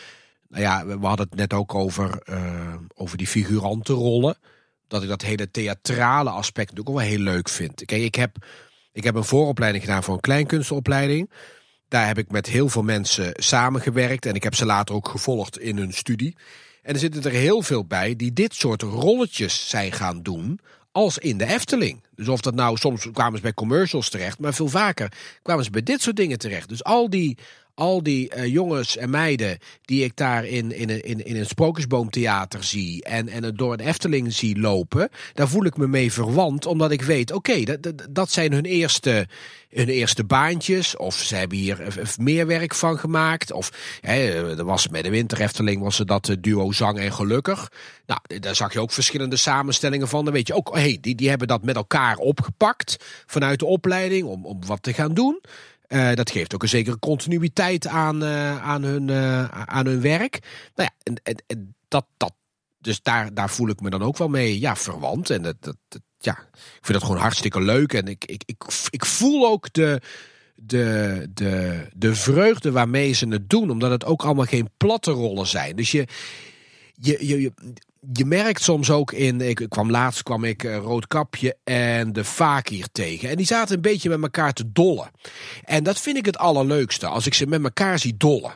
Nou ja, we hadden het net ook over, over die figurantenrollen dat ik dat hele theatrale aspect natuurlijk ook wel heel leuk vind. Kijk, ik heb, ik heb een vooropleiding gedaan voor een kleinkunstopleiding. Daar heb ik met heel veel mensen samengewerkt en ik heb ze later ook gevolgd in hun studie. En er zitten er heel veel bij die dit soort rolletjes zijn gaan doen als in de Efteling. Dus of dat nou soms kwamen ze bij commercials terecht, maar veel vaker kwamen ze bij dit soort dingen terecht. Dus al die, al die eh, jongens en meiden die ik daar in, in, in, in een sprookjesboomtheater zie en, en het door een Efteling zie lopen, daar voel ik me mee verwant, omdat ik weet, oké, dat, dat, zijn hun eerste, hun eerste baantjes, of ze hebben hier eh, meer werk van gemaakt, of hè, er was met de Winter Efteling was ze dat eh, duo Zang en Gelukkig. Nou, daar zag je ook verschillende samenstellingen van. Dan weet je ook, hé, oh, hey, die, die hebben dat met elkaar opgepakt vanuit de opleiding om, om wat te gaan doen. Eh, dat geeft ook een zekere continuïteit aan, eh, aan, hun, eh, aan hun werk. Nou ja, en, en, dat, dat, dus daar, daar voel ik me dan ook wel mee ja, verwant. En dat, dat, ja, ik vind dat gewoon hartstikke leuk. En ik, ik, ik, ik voel ook de, de, de, de vreugde waarmee ze het doen. Omdat het ook allemaal geen platte rollen zijn. Dus je, je, je je merkt soms ook in. Ik kwam laatst kwam ik eh, Roodkapje en de hier tegen. En die zaten een beetje met elkaar te dollen. En dat vind ik het allerleukste. Als ik ze met elkaar zie dollen.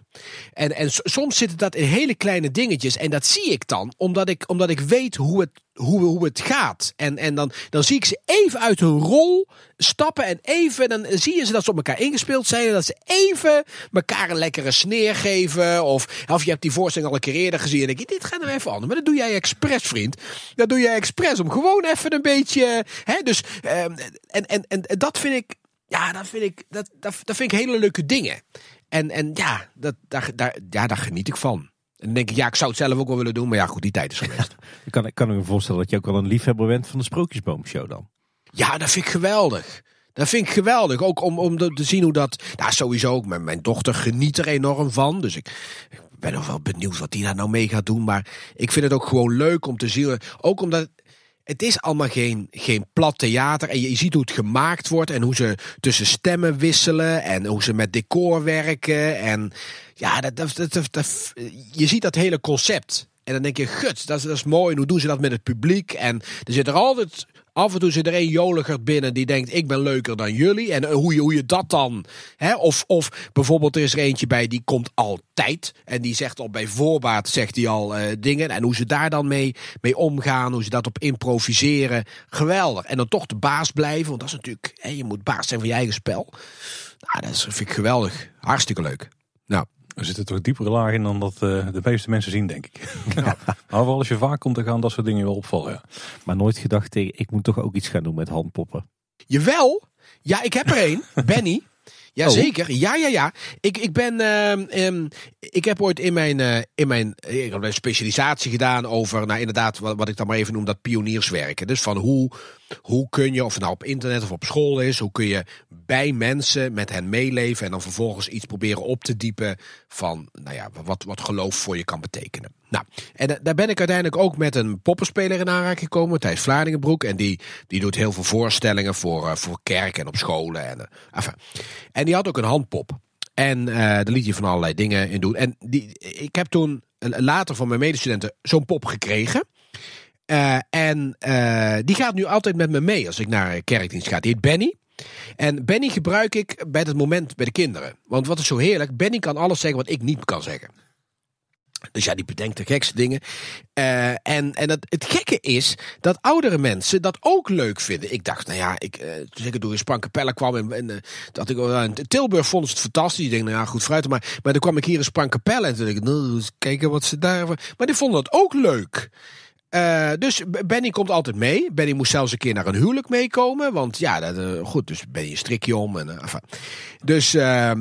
En, en soms zit dat in hele kleine dingetjes. En dat zie ik dan. Omdat ik, omdat ik weet hoe het hoe, hoe het gaat. En, en dan, dan zie ik ze even uit hun rol stappen en even, dan zie je ze dat ze op elkaar ingespeeld zijn en dat ze even elkaar een lekkere sneer geven. Of, of je hebt die voorstelling al een keer eerder gezien en denk je, dit gaan nou we even anders. Maar dat doe jij expres, vriend. Dat doe jij expres om gewoon even een beetje, hè, dus, ehm, en, en, en dat vind ik, ja, dat vind ik, dat, dat, dat vind ik hele leuke dingen. En, en ja, dat, daar, daar, ja, daar geniet ik van. En denk ik, ja, ik zou het zelf ook wel willen doen. Maar ja, goed, die tijd is geweest. ik, kan, ik kan me voorstellen dat je ook wel een liefhebber bent van de Sprookjesboomshow dan. Ja, dat vind ik geweldig. Dat vind ik geweldig. Ook om, om te zien hoe dat. Nou, sowieso ook. Mijn, mijn dochter geniet er enorm van. Dus ik, ik ben nog wel benieuwd wat die daar nou mee gaat doen. Maar ik vind het ook gewoon leuk om te zien. Ook omdat het is allemaal geen, geen plat theater. En je, ziet hoe het gemaakt wordt en hoe ze tussen stemmen wisselen en hoe ze met decor werken. En ja, dat, dat, dat, je ziet dat hele concept. En dan denk je, gut, dat, dat is mooi. En hoe doen ze dat met het publiek? En er zit er altijd Af en toe zit er een joliger binnen die denkt: ik ben leuker dan jullie. En eh, hoe je, hoe je dat dan. Hè? Of, of bijvoorbeeld, er is er eentje bij die komt altijd. En die zegt al bij voorbaat zegt die al eh, dingen. En hoe ze daar dan mee, mee omgaan, hoe ze dat op improviseren. Geweldig. En dan toch de baas blijven. Want dat is natuurlijk. Hè, je moet baas zijn van je eigen spel. Nou, dat vind ik geweldig. Hartstikke leuk. Nou. Er zitten toch diepere laag in dan dat eh, de meeste mensen zien, denk ik. Ja. maar wel als je vaak komt te gaan, dat soort dingen wel opvallen. Maar nooit gedacht, tegen: ik moet toch ook iets gaan doen met handpoppen. Jawel! Ja, ik heb er één. Benny. Jazeker, oh. ja, ja, ja. Ik, ik ben, ehm, ehm, ik heb ooit in mijn, eh, in mijn eh, ik had specialisatie gedaan over, nou inderdaad, wat, wat ik dan maar even noem, dat pionierswerken. Dus van hoe hoe kun je, of het nou op internet of op school is, hoe kun je bij mensen met hen meeleven en dan vervolgens iets proberen op te diepen van nou ja, wat, wat geloof voor je kan betekenen. Nou, en daar ben ik uiteindelijk ook met een poppenspeler in aanraking gekomen, Thijs Vlaardingenbroek. En die, die doet heel veel voorstellingen voor, eh, voor kerk en op scholen. En, eh, en die had ook een handpop. En eh, daar liet je van allerlei dingen in doen. En die, ik heb toen later van mijn medestudenten zo'n pop gekregen. Eh, en eh, die gaat nu altijd met me mee als ik naar kerkdienst ga. Die heet Benny. En Benny gebruik ik bij het moment bij de kinderen. Want wat is zo heerlijk, Benny kan alles zeggen wat ik niet kan zeggen. Dus ja, die bedenkt de gekste dingen. Eh, en en het, het gekke is dat oudere mensen dat ook leuk vinden. Ik dacht, nou ja, ik, toen ik door Spankapelle kwam. En, en dat ik, oh in Tilburg vonden ze het fantastisch. Ik denk, nou ja, goed fruit. Maar, maar dan kwam ik hier in Spankapelle. En toen dacht ik, nou, eens kijken wat ze daar. Maar die vonden dat ook leuk. Eh, dus Benny komt altijd mee. Benny moest zelfs een keer naar een huwelijk meekomen. Want ja, dat, eh, goed, dus ben je een strikje om. En, uh, dus, ehm,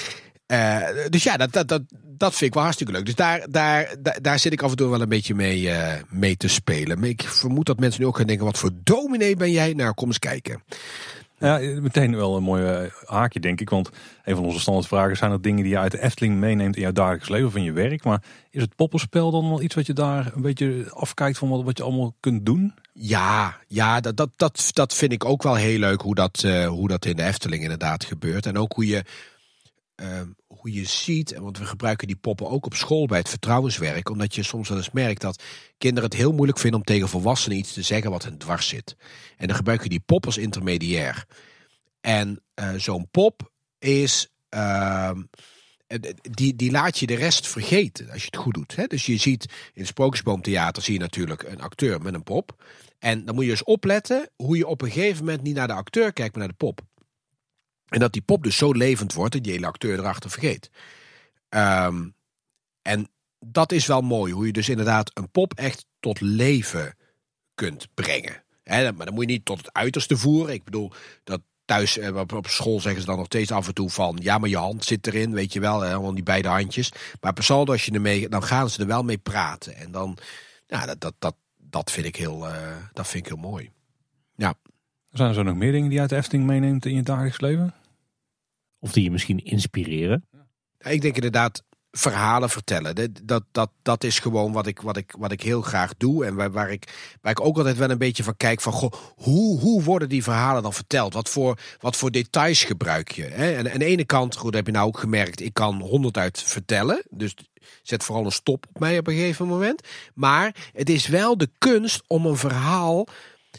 dus ja, dat, dat, dat, vind ik wel hartstikke leuk. Dus daar, daar, daar, zit ik af en toe wel een beetje mee, mee te spelen. Maar ik vermoed dat mensen nu ook gaan denken: wat voor dominee ben jij? Nou, kom eens kijken. Ja, meteen wel een mooi haakje, denk ik. Want een van onze standaardvragen zijn er dingen die je uit de Efteling meeneemt in jouw dagelijks leven of in je werk. Maar is het poppenspel dan wel iets wat je daar een beetje afkijkt van wat, je allemaal kunt doen? Ja, ja dat, dat, dat, dat vind ik ook wel heel leuk hoe dat, eh, hoe dat in de Efteling inderdaad gebeurt. En ook hoe je. Ehm, hoe je ziet, want we gebruiken die poppen ook op school bij het vertrouwenswerk, omdat je soms wel eens merkt dat kinderen het heel moeilijk vinden om tegen volwassenen iets te zeggen wat hen dwars zit. En dan gebruik je die pop als intermediair. En eh, zo'n pop is. Ehm, eh, die, die laat je de rest vergeten als je het goed doet. Hè? Dus je ziet in Sprookjesboomtheater zie je natuurlijk een acteur met een pop. En dan moet je dus opletten hoe je op een gegeven moment niet naar de acteur kijkt, maar naar de pop. En dat die pop dus zo levend wordt dat je hele acteur erachter vergeet. Ehm, en dat is wel mooi, hoe je dus inderdaad een pop echt tot leven kunt brengen. maar dan moet je niet tot het uiterste voeren. Ik bedoel, dat thuis eh, op school zeggen ze dan nog steeds af en toe van... ja, maar je hand zit erin, weet je wel, helemaal die beide handjes. Maar persoonlijk, als je ermee, dan gaan ze er wel mee praten. En dan, ja, dat, dat, dat, dat, vind, ik heel, eh, dat vind ik heel mooi. Ja. Zijn er nog meer dingen die je uit de Efteling meeneemt in je dagelijks leven? Of die je misschien inspireren. Ik denk inderdaad verhalen vertellen. Dat, dat, dat is gewoon wat ik, wat, ik, wat ik heel graag doe. En waar, waar, ik, waar ik ook altijd wel een beetje van kijk van... Goh, hoe, hoe worden die verhalen dan verteld? Wat voor, wat voor details gebruik je? Hè? En aan de ene kant, goed, heb je nou ook gemerkt... ik kan honderd uit vertellen. Dus zet vooral een stop op mij op een gegeven moment. Maar het is wel de kunst om een verhaal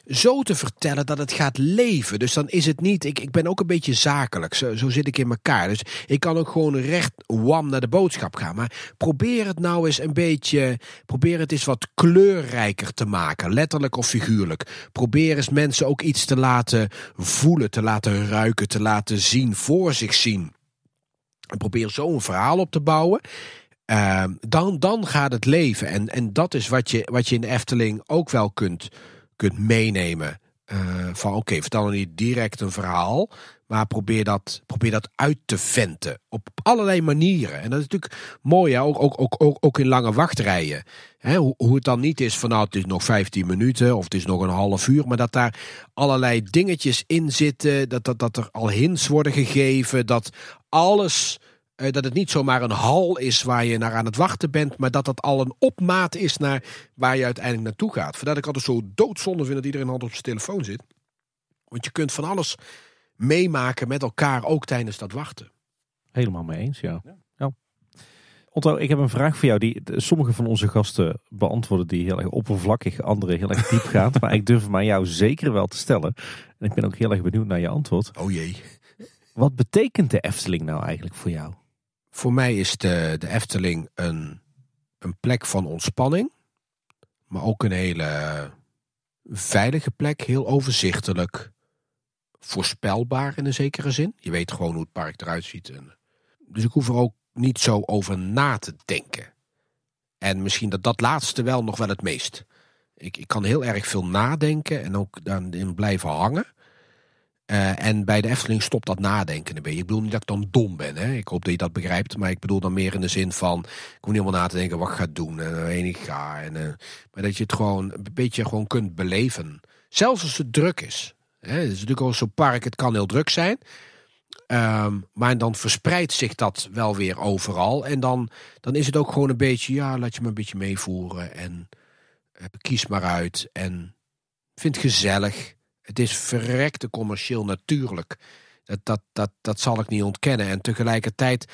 zo te vertellen dat het gaat leven. Dus dan is het niet. Ik, ik ben ook een beetje zakelijk. Zo, zo zit ik in elkaar. Dus ik kan ook gewoon recht wam naar de boodschap gaan. Maar probeer het nou eens een beetje. Probeer het eens wat kleurrijker te maken. Letterlijk of figuurlijk. Probeer eens mensen ook iets te laten voelen, te laten ruiken, te laten zien, voor zich zien. En probeer zo een verhaal op te bouwen. Ehm, dan, dan gaat het leven. En, en dat is wat je, wat je in de Efteling ook wel kunt kunt meenemen. Eh, van oké, vertel dan niet direct een verhaal, maar probeer dat, probeer dat uit te venten op allerlei manieren. En dat is natuurlijk mooi, ja Ook, ook, ook, ook, in lange wachtrijen. Hè? Hoe, hoe, het dan niet is van nou, het is nog 15 minuten of het is nog een half uur, maar dat daar allerlei dingetjes in zitten, dat, dat, dat er al hints worden gegeven, dat alles eh, dat het niet zomaar een hal is waar je naar aan het wachten bent, maar dat dat al een opmaat is naar waar je uiteindelijk naartoe gaat. Vandaar dat ik altijd zo doodzonde vind dat iedereen hand op zijn telefoon zit. Want je kunt van alles meemaken met elkaar, ook tijdens dat wachten. Helemaal mee eens, ja. ja. ik heb een vraag voor jou die sommige van onze gasten beantwoorden die heel erg oppervlakkig, andere heel erg diep gaat. maar ik durf hem jou zeker wel te stellen. En ik ben ook heel erg benieuwd naar je antwoord. Oh jee. Wat betekent de Efteling nou eigenlijk voor jou? Voor mij is de, de Efteling een, een plek van ontspanning. Maar ook een hele veilige plek. Heel overzichtelijk. Voorspelbaar in een zekere zin. Je weet gewoon hoe het park eruit ziet. En, dus ik hoef er ook niet zo over na te denken. En misschien dat dat laatste wel nog wel het meest. Ik, ik kan heel erg veel nadenken en ook daarin blijven hangen. Eh, en bij de Efteling stopt dat nadenken een beetje. Ik bedoel niet dat ik dan dom ben. Hè? Ik hoop dat je dat begrijpt. Maar ik bedoel dan meer in de zin van... Ik hoef niet helemaal na te denken wat ik ga doen. En ik ga. En, eh, maar dat je het gewoon een beetje gewoon kunt beleven. Zelfs als het druk is. Hè? Het is natuurlijk al zo'n park. Het kan heel druk zijn. Ehm, maar dan verspreidt zich dat wel weer overal. En dan, dan is het ook gewoon een beetje... Ja, laat je me een beetje meevoeren. En eh, kies maar uit. En vind het gezellig. Het is verrekte commercieel natuurlijk. Dat, dat, dat, dat zal ik niet ontkennen. En tegelijkertijd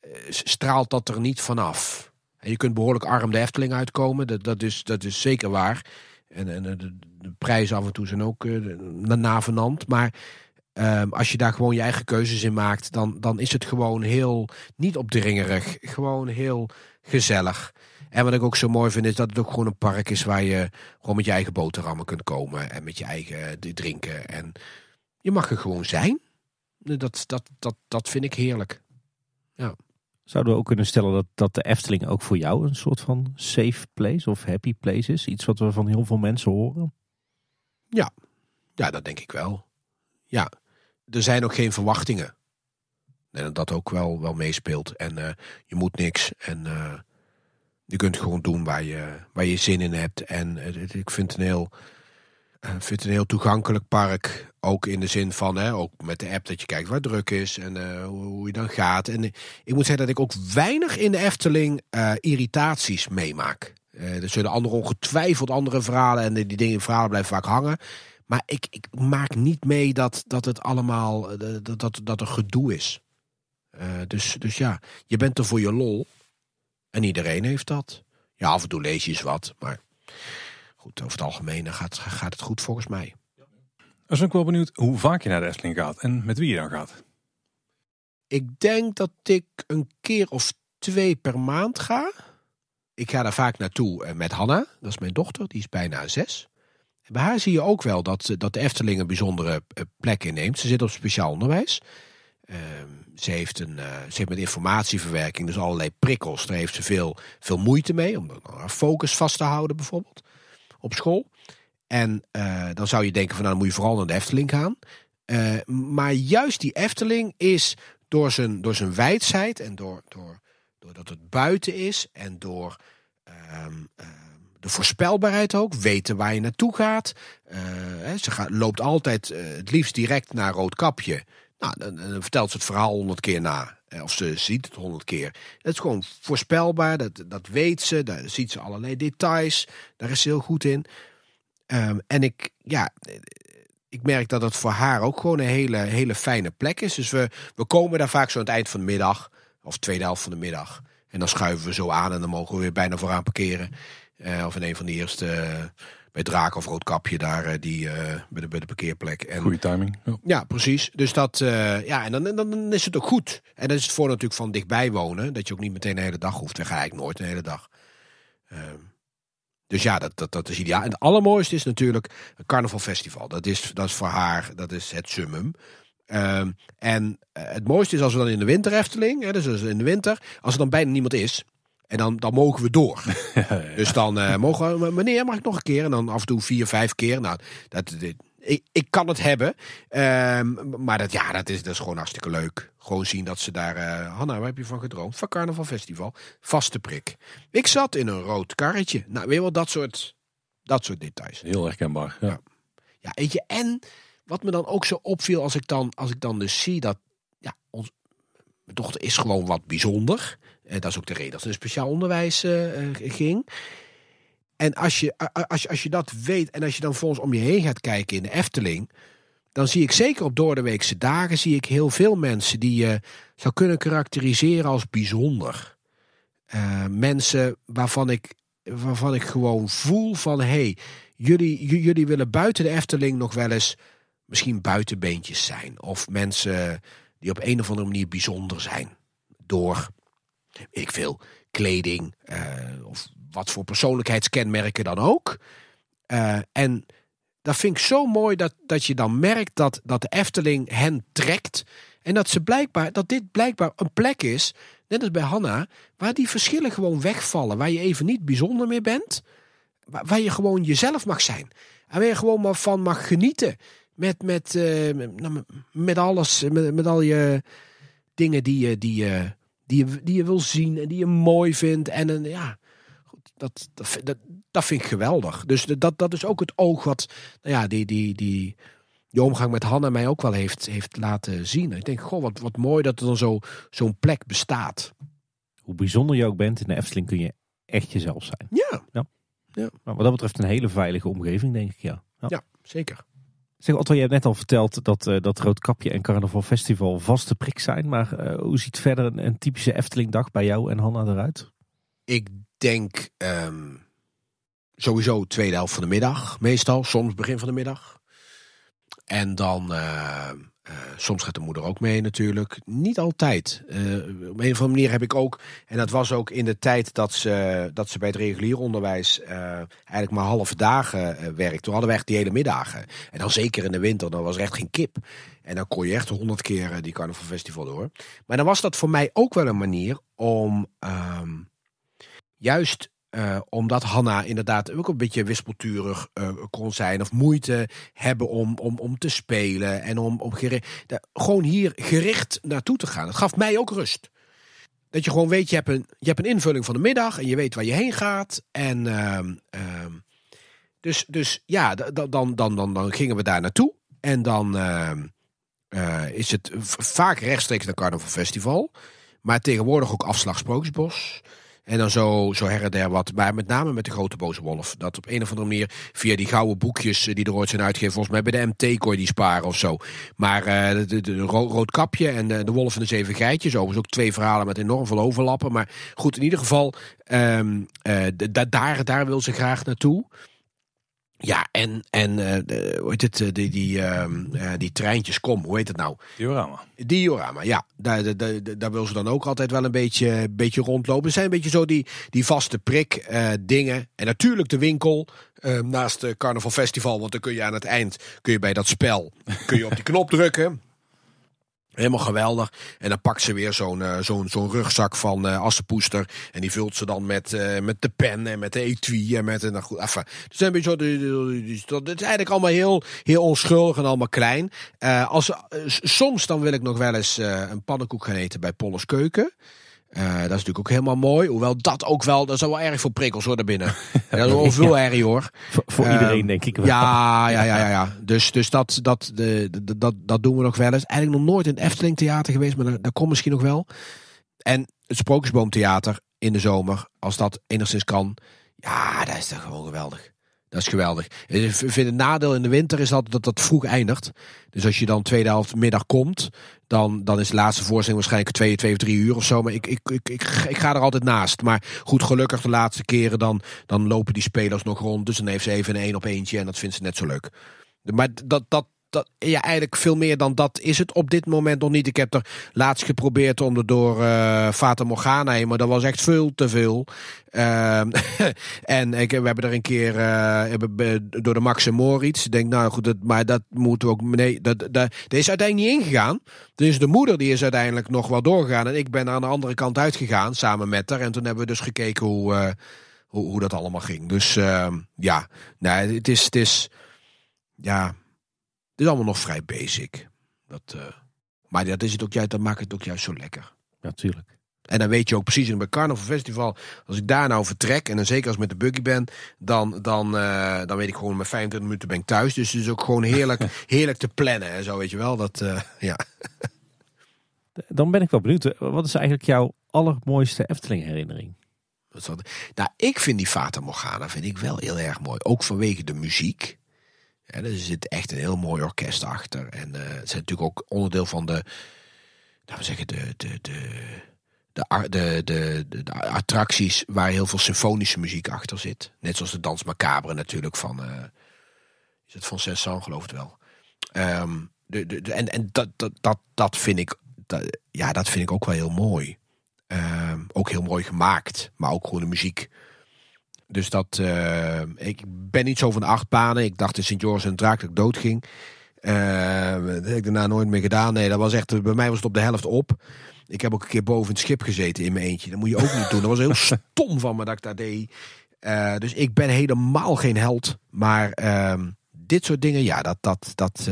eh, straalt dat er niet vanaf. En je kunt behoorlijk arm de Efteling uitkomen. Dat, dat, is, dat is zeker waar. En, en eh, de, de prijzen af en toe zijn ook uh, navenant. Maar ehm, als je daar gewoon je eigen keuzes in maakt, dan, dan is het gewoon heel niet opdringerig. Gewoon heel gezellig. En wat ik ook zo mooi vind is dat het ook gewoon een park is waar je gewoon met je eigen boterhammen kunt komen en met je eigen eh, drinken. En je mag er gewoon zijn. Dat, dat, dat, dat vind ik heerlijk. Ja. Zouden we ook kunnen stellen dat, dat de Efteling ook voor jou een soort van safe place of happy place is? Iets wat we van heel veel mensen horen? Ja, ja dat denk ik wel. Ja, er zijn ook geen verwachtingen. En dat ook wel, wel meespeelt. En eh, je moet niks. En eh, je kunt gewoon doen waar je, waar je zin in hebt. En eh, ik vind het een heel, vind het een heel toegankelijk park. Ook in de zin van, hè, ook met de app dat je kijkt waar druk is en hoe, hoe, je dan gaat. En ik moet zeggen dat ik ook weinig in de Efteling irritaties meemaak. er zullen andere ongetwijfeld andere verhalen en die, dingen, verhalen blijven vaak hangen. Maar ik, ik maak niet mee dat, dat het allemaal dat, dat, dat er gedoe is. Eh, dus, dus ja, je bent er voor je lol. En iedereen heeft dat. Ja, af en toe lees je eens wat. Maar goed, over het algemeen gaat, gaat het goed volgens mij. Dan ben ik wel benieuwd hoe vaak je naar de Efteling gaat en met wie je dan gaat. Ik denk dat ik een keer of twee per maand ga. Ik ga daar vaak naartoe eh, met Hanna, dat is mijn dochter, die is bijna zes. bij haar zie je ook wel dat, eh, dat de Efteling een bijzondere plek inneemt. Ze zit op speciaal onderwijs. Ehm, ze, heeft een, eh, ze heeft met informatieverwerking, dus allerlei prikkels. Daar heeft ze veel, veel moeite mee, om haar focus vast te houden bijvoorbeeld op school. En eh, dan zou je denken van nou dan moet je vooral naar de Efteling gaan. Ehm, maar juist die Efteling is door zijn, door zijn wijdheid en door, door, doordat het buiten is en door ehm, de voorspelbaarheid ook, weten waar je naartoe gaat. Eh, hè, ze gaat, loopt altijd het liefst direct naar Roodkapje. Nou, dan, vertelt ze het verhaal honderd keer na. Eh, of ze ziet het honderd keer. het is gewoon voorspelbaar, dat, dat weet ze, daar ziet ze allerlei details. Daar is ze heel goed in. Ehm, en ik, ja, eh, ik merk dat het voor haar ook gewoon een hele, hele fijne plek is. Dus we, we komen daar vaak zo aan het eind van de middag, of tweede helft van de middag. En dan schuiven we zo aan en dan mogen we weer bijna vooraan parkeren. Eh, of in een van de eerste bij Draak of Roodkapje daar eh, die, uh, bij, de, bij de parkeerplek. En, Goede timing. Ja. precies. Dus dat, eh, ja, en dan, dan, is het ook goed. En dat is het voor natuurlijk van dichtbij wonen, dat je ook niet meteen de hele dag hoeft. en ga ik nooit een hele dag. Ehm, dus ja, dat, dat, dat is ideaal. En het allermooiste is natuurlijk een carnavalfestival. Dat is, dat is voor haar, dat is het summum. Ehm, en het mooiste is als we dan in de winter hè, dus in de winter, als er dan bijna niemand is, en dan, dan mogen we door. dus dan eh, mogen we, meneer, mag ik nog een keer? En dan af en toe vier, vijf keer. Nou, dat, ik, ik kan het hebben. Ehm, maar dat, ja, dat, is, dat is gewoon hartstikke leuk. Gewoon zien dat ze daar. Eh, Hanna, waar heb je van gedroomd? Van Carnaval Festival. Vaste prik. Ik zat in een rood karretje. Nou, weet je wel, dat soort, dat soort details. Heel herkenbaar. Ja. ja. je, en wat me dan ook zo opviel als ik dan, als ik dan dus zie dat. Ja, ons, mijn dochter is gewoon wat bijzonder. Eh, dat is ook de reden dat ze naar speciaal onderwijs eh, eh, ging. En als je, als, je, als je dat weet en als je dan volgens om je heen gaat kijken in de Efteling, dan zie ik zeker op doordeweekse dagen zie ik heel veel mensen die je zou kunnen karakteriseren als bijzonder. mensen waarvan ik, waarvan ik gewoon voel van hé, hey, jullie, jullie willen buiten de Efteling nog wel eens misschien buitenbeentjes zijn. Of mensen die op een of andere manier bijzonder zijn. Door ik veel, kleding eh, of wat voor persoonlijkheidskenmerken dan ook. Eh, en dat vind ik zo mooi dat, dat je dan merkt dat, dat de Efteling hen trekt. En dat, ze blijkbaar, dat dit blijkbaar een plek is, net als bij Hanna, waar die verschillen gewoon wegvallen. Waar je even niet bijzonder meer bent, waar, je gewoon jezelf mag zijn. En waar je gewoon maar van mag genieten. Met, eh, nou, met, met alles, met, met al je dingen die je. Die, je die je, die je wil zien en die je mooi vindt. En een, ja, dat, dat, dat, dat vind ik geweldig. Dus dat, dat is ook het oog wat nou ja, die, die, die, die omgang met Hanna mij ook wel heeft, heeft laten zien. Ik denk, goh, wat, wat mooi dat er dan zo, zo'n plek bestaat. Hoe bijzonder je ook bent, in de Efteling kun je echt jezelf zijn. Ja. ja. ja. Nou, wat dat betreft een hele veilige omgeving, denk ik, Ja, ja zeker. Zeg Otto, je hebt net al verteld dat, eh, dat Roodkapje en Carnaval Festival vaste prik zijn. Maar eh, hoe ziet verder een, een, typische Eftelingdag bij jou en Hanna eruit? Ik denk ehm, sowieso tweede helft van de middag meestal. Soms begin van de middag. En dan ehm, eh, soms gaat de moeder ook mee natuurlijk. Niet altijd. Eh, op een of andere manier heb ik ook, en dat was ook in de tijd dat ze, dat ze bij het regulier onderwijs eh, eigenlijk maar halve dagen werkte. Toen hadden we echt die hele middagen. En dan zeker in de winter, dan was er echt geen kip. En dan kon je echt honderd keer die Carnival Festival door. Maar dan was dat voor mij ook wel een manier om ehm, juist eh, omdat Hanna inderdaad ook een beetje wispelturig eh, kon zijn. Of moeite hebben om, om, om te spelen. En om, om gewoon hier gericht naartoe te gaan. Het gaf mij ook rust. Dat je gewoon weet, je hebt een, je hebt een invulling van de middag. En je weet waar je heen gaat. En ehm, ehm, dus, dus ja, dan, dan, dan, dan gingen we daar naartoe. En dan ehm, eh, is het vaak rechtstreeks naar Carnival Festival. Maar tegenwoordig ook afslag Sprookjesbos. En dan zo, zo her en der wat. Maar met name met de grote boze wolf. Dat op een of andere manier via die gouden boekjes eh, die er ooit zijn uitgegeven. Volgens mij bij de MT kon die sparen of zo. Maar uh, de, de, rood kapje en eh, de, wolf en de zeven geitjes. Overigens ook twee verhalen met enorm veel overlappen. Maar goed, in ieder geval, um, daar, daar wil ze graag naartoe. Ja, en, en eh, hoe heet het, eh, die, die, ehm, eh, die treintjes, kom, hoe heet het nou? Diorama. Diorama, ja. Daar, daar, daar wil ze dan ook altijd wel een beetje, beetje rondlopen. Het zijn een beetje zo die, die vaste prik dingen. En natuurlijk de winkel ehm, naast het Carnaval Festival. Want dan kun je aan het eind, kun je bij dat spel, kun je op die knop drukken. Helemaal geweldig. En dan pakt ze weer zo'n eh, zo'n zo'n rugzak van uh, eh, Assepoester. En die vult ze dan met, eh, met de pen en met de etui. En met, een goed, even het, is een beetje, het is eigenlijk allemaal heel, heel onschuldig en allemaal klein. als, soms dan wil ik nog wel eens een pannenkoek gaan eten bij Polles Keuken. Eh, dat is natuurlijk ook helemaal mooi. Hoewel dat ook wel, dat is wel erg voor prikkels hoor binnen. dat is wel veel herrie hoor. Voor, ehm, iedereen denk ik wel. Ja, ja, ja, ja. ja. Dus, dus dat, dat, de, de, dat, dat doen we nog wel eens. Eigenlijk nog nooit in het Efteling Theater geweest, maar dat, dat komt misschien nog wel. En het Sprookjesboomtheater in de zomer, als dat enigszins kan. Ja, dat is toch gewoon geweldig. Dat is geweldig. Ik eh, vind het nadeel in de winter is altijd dat dat vroeg eindigt. Dus als je dan tweede helft middag komt, dan, dan is de laatste voorstelling waarschijnlijk twee, twee of drie uur of zo. Maar ik, ik, ik, ik, ik ga er altijd naast. Maar goed, gelukkig de laatste keren dan, dan lopen die spelers nog rond. Dus dan heeft ze even een één op eentje en dat vindt ze net zo leuk. Maar dat, dat, dat, ja, eigenlijk veel meer dan dat is het op dit moment nog niet. Ik heb er laatst geprobeerd om er door uh, eh, Fata Morgana heen, maar dat was echt veel te veel. Ehm, en ik, we hebben er een keer eh, door de Max en Moritz. Ik denk, nou goed, dat, maar dat moeten we ook. Nee, dat, dat, is uiteindelijk niet ingegaan. Dus de moeder die is uiteindelijk nog wel doorgegaan. En ik ben aan de andere kant uitgegaan samen met haar. En toen hebben we dus gekeken hoe, eh, hoe, hoe, dat allemaal ging. Dus ehm, ja, nee, het is. Het is ja, is allemaal nog vrij basic. Eh, maar dat is het ook juist, dat maakt het ook juist zo lekker. Natuurlijk. En dan weet je ook precies, in mijn Carnival Festival, als ik daar nou vertrek, en dan zeker als met de buggy ben, dan, dan, eh, dan weet ik gewoon, mijn 25 minuten ben ik thuis. Dus het is ook gewoon heerlijk, heerlijk te plannen en zo, weet je wel. Dat, eh, ja. dan ben ik wel benieuwd, wat is eigenlijk jouw allermooiste Efteling herinnering? Nou, ik vind die Fata Morgana vind ik wel heel erg mooi. Ook vanwege de muziek er zit echt een heel mooi orkest achter. En eh, het zijn natuurlijk ook onderdeel van de, laten we zeggen, de, de, de, de, de, de, attracties waar heel veel symfonische muziek achter zit. Net zoals de Dans Macabre natuurlijk van, uh, is het van saint geloof het wel. Ehm, de, de, en en dat, dat, dat, dat vind ik, ja, dat vind ik ook wel heel mooi. Ehm, ook heel mooi gemaakt, maar ook gewoon de muziek dus dat, eh, ik ben niet zo van de acht banen. Ik dacht in sint George en Draak dat ik doodging. Uh, eh, dat heb ik daarna nooit meer gedaan. Nee, dat was echt, bij mij was het op de helft op. Ik heb ook een keer boven het schip gezeten in mijn eentje. Dat moet je ook niet doen. Dat was heel stom van me dat ik dat deed. Eh, dus ik ben helemaal geen held. Maar ehm, dit soort dingen, ja, dat, dat, dat,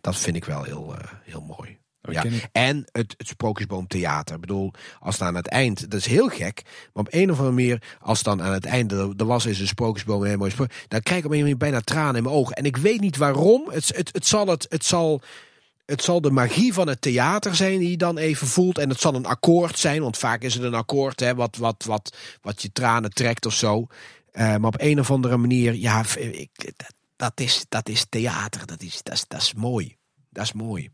dat vind ik wel heel, heel mooi. Ja. En het, het Sprookjesboomtheater. Ik bedoel, als dan aan het eind, dat is heel gek, maar op een of andere manier, als dan aan het einde, er, was eens een Sprookjesboom, een mooi dan krijg ik op een bijna tranen in mijn ogen. En ik weet niet waarom, het, het, het zal het, het zal... Het zal de magie van het theater zijn die je dan even voelt. En het zal een akkoord zijn, want vaak is het een akkoord hè, wat, wat, wat, wat je tranen trekt of zo. Eh, maar op een of andere manier, ja, ik, dat, dat, is, dat is theater. Dat is, dat, is, dat is mooi. Dat is mooi.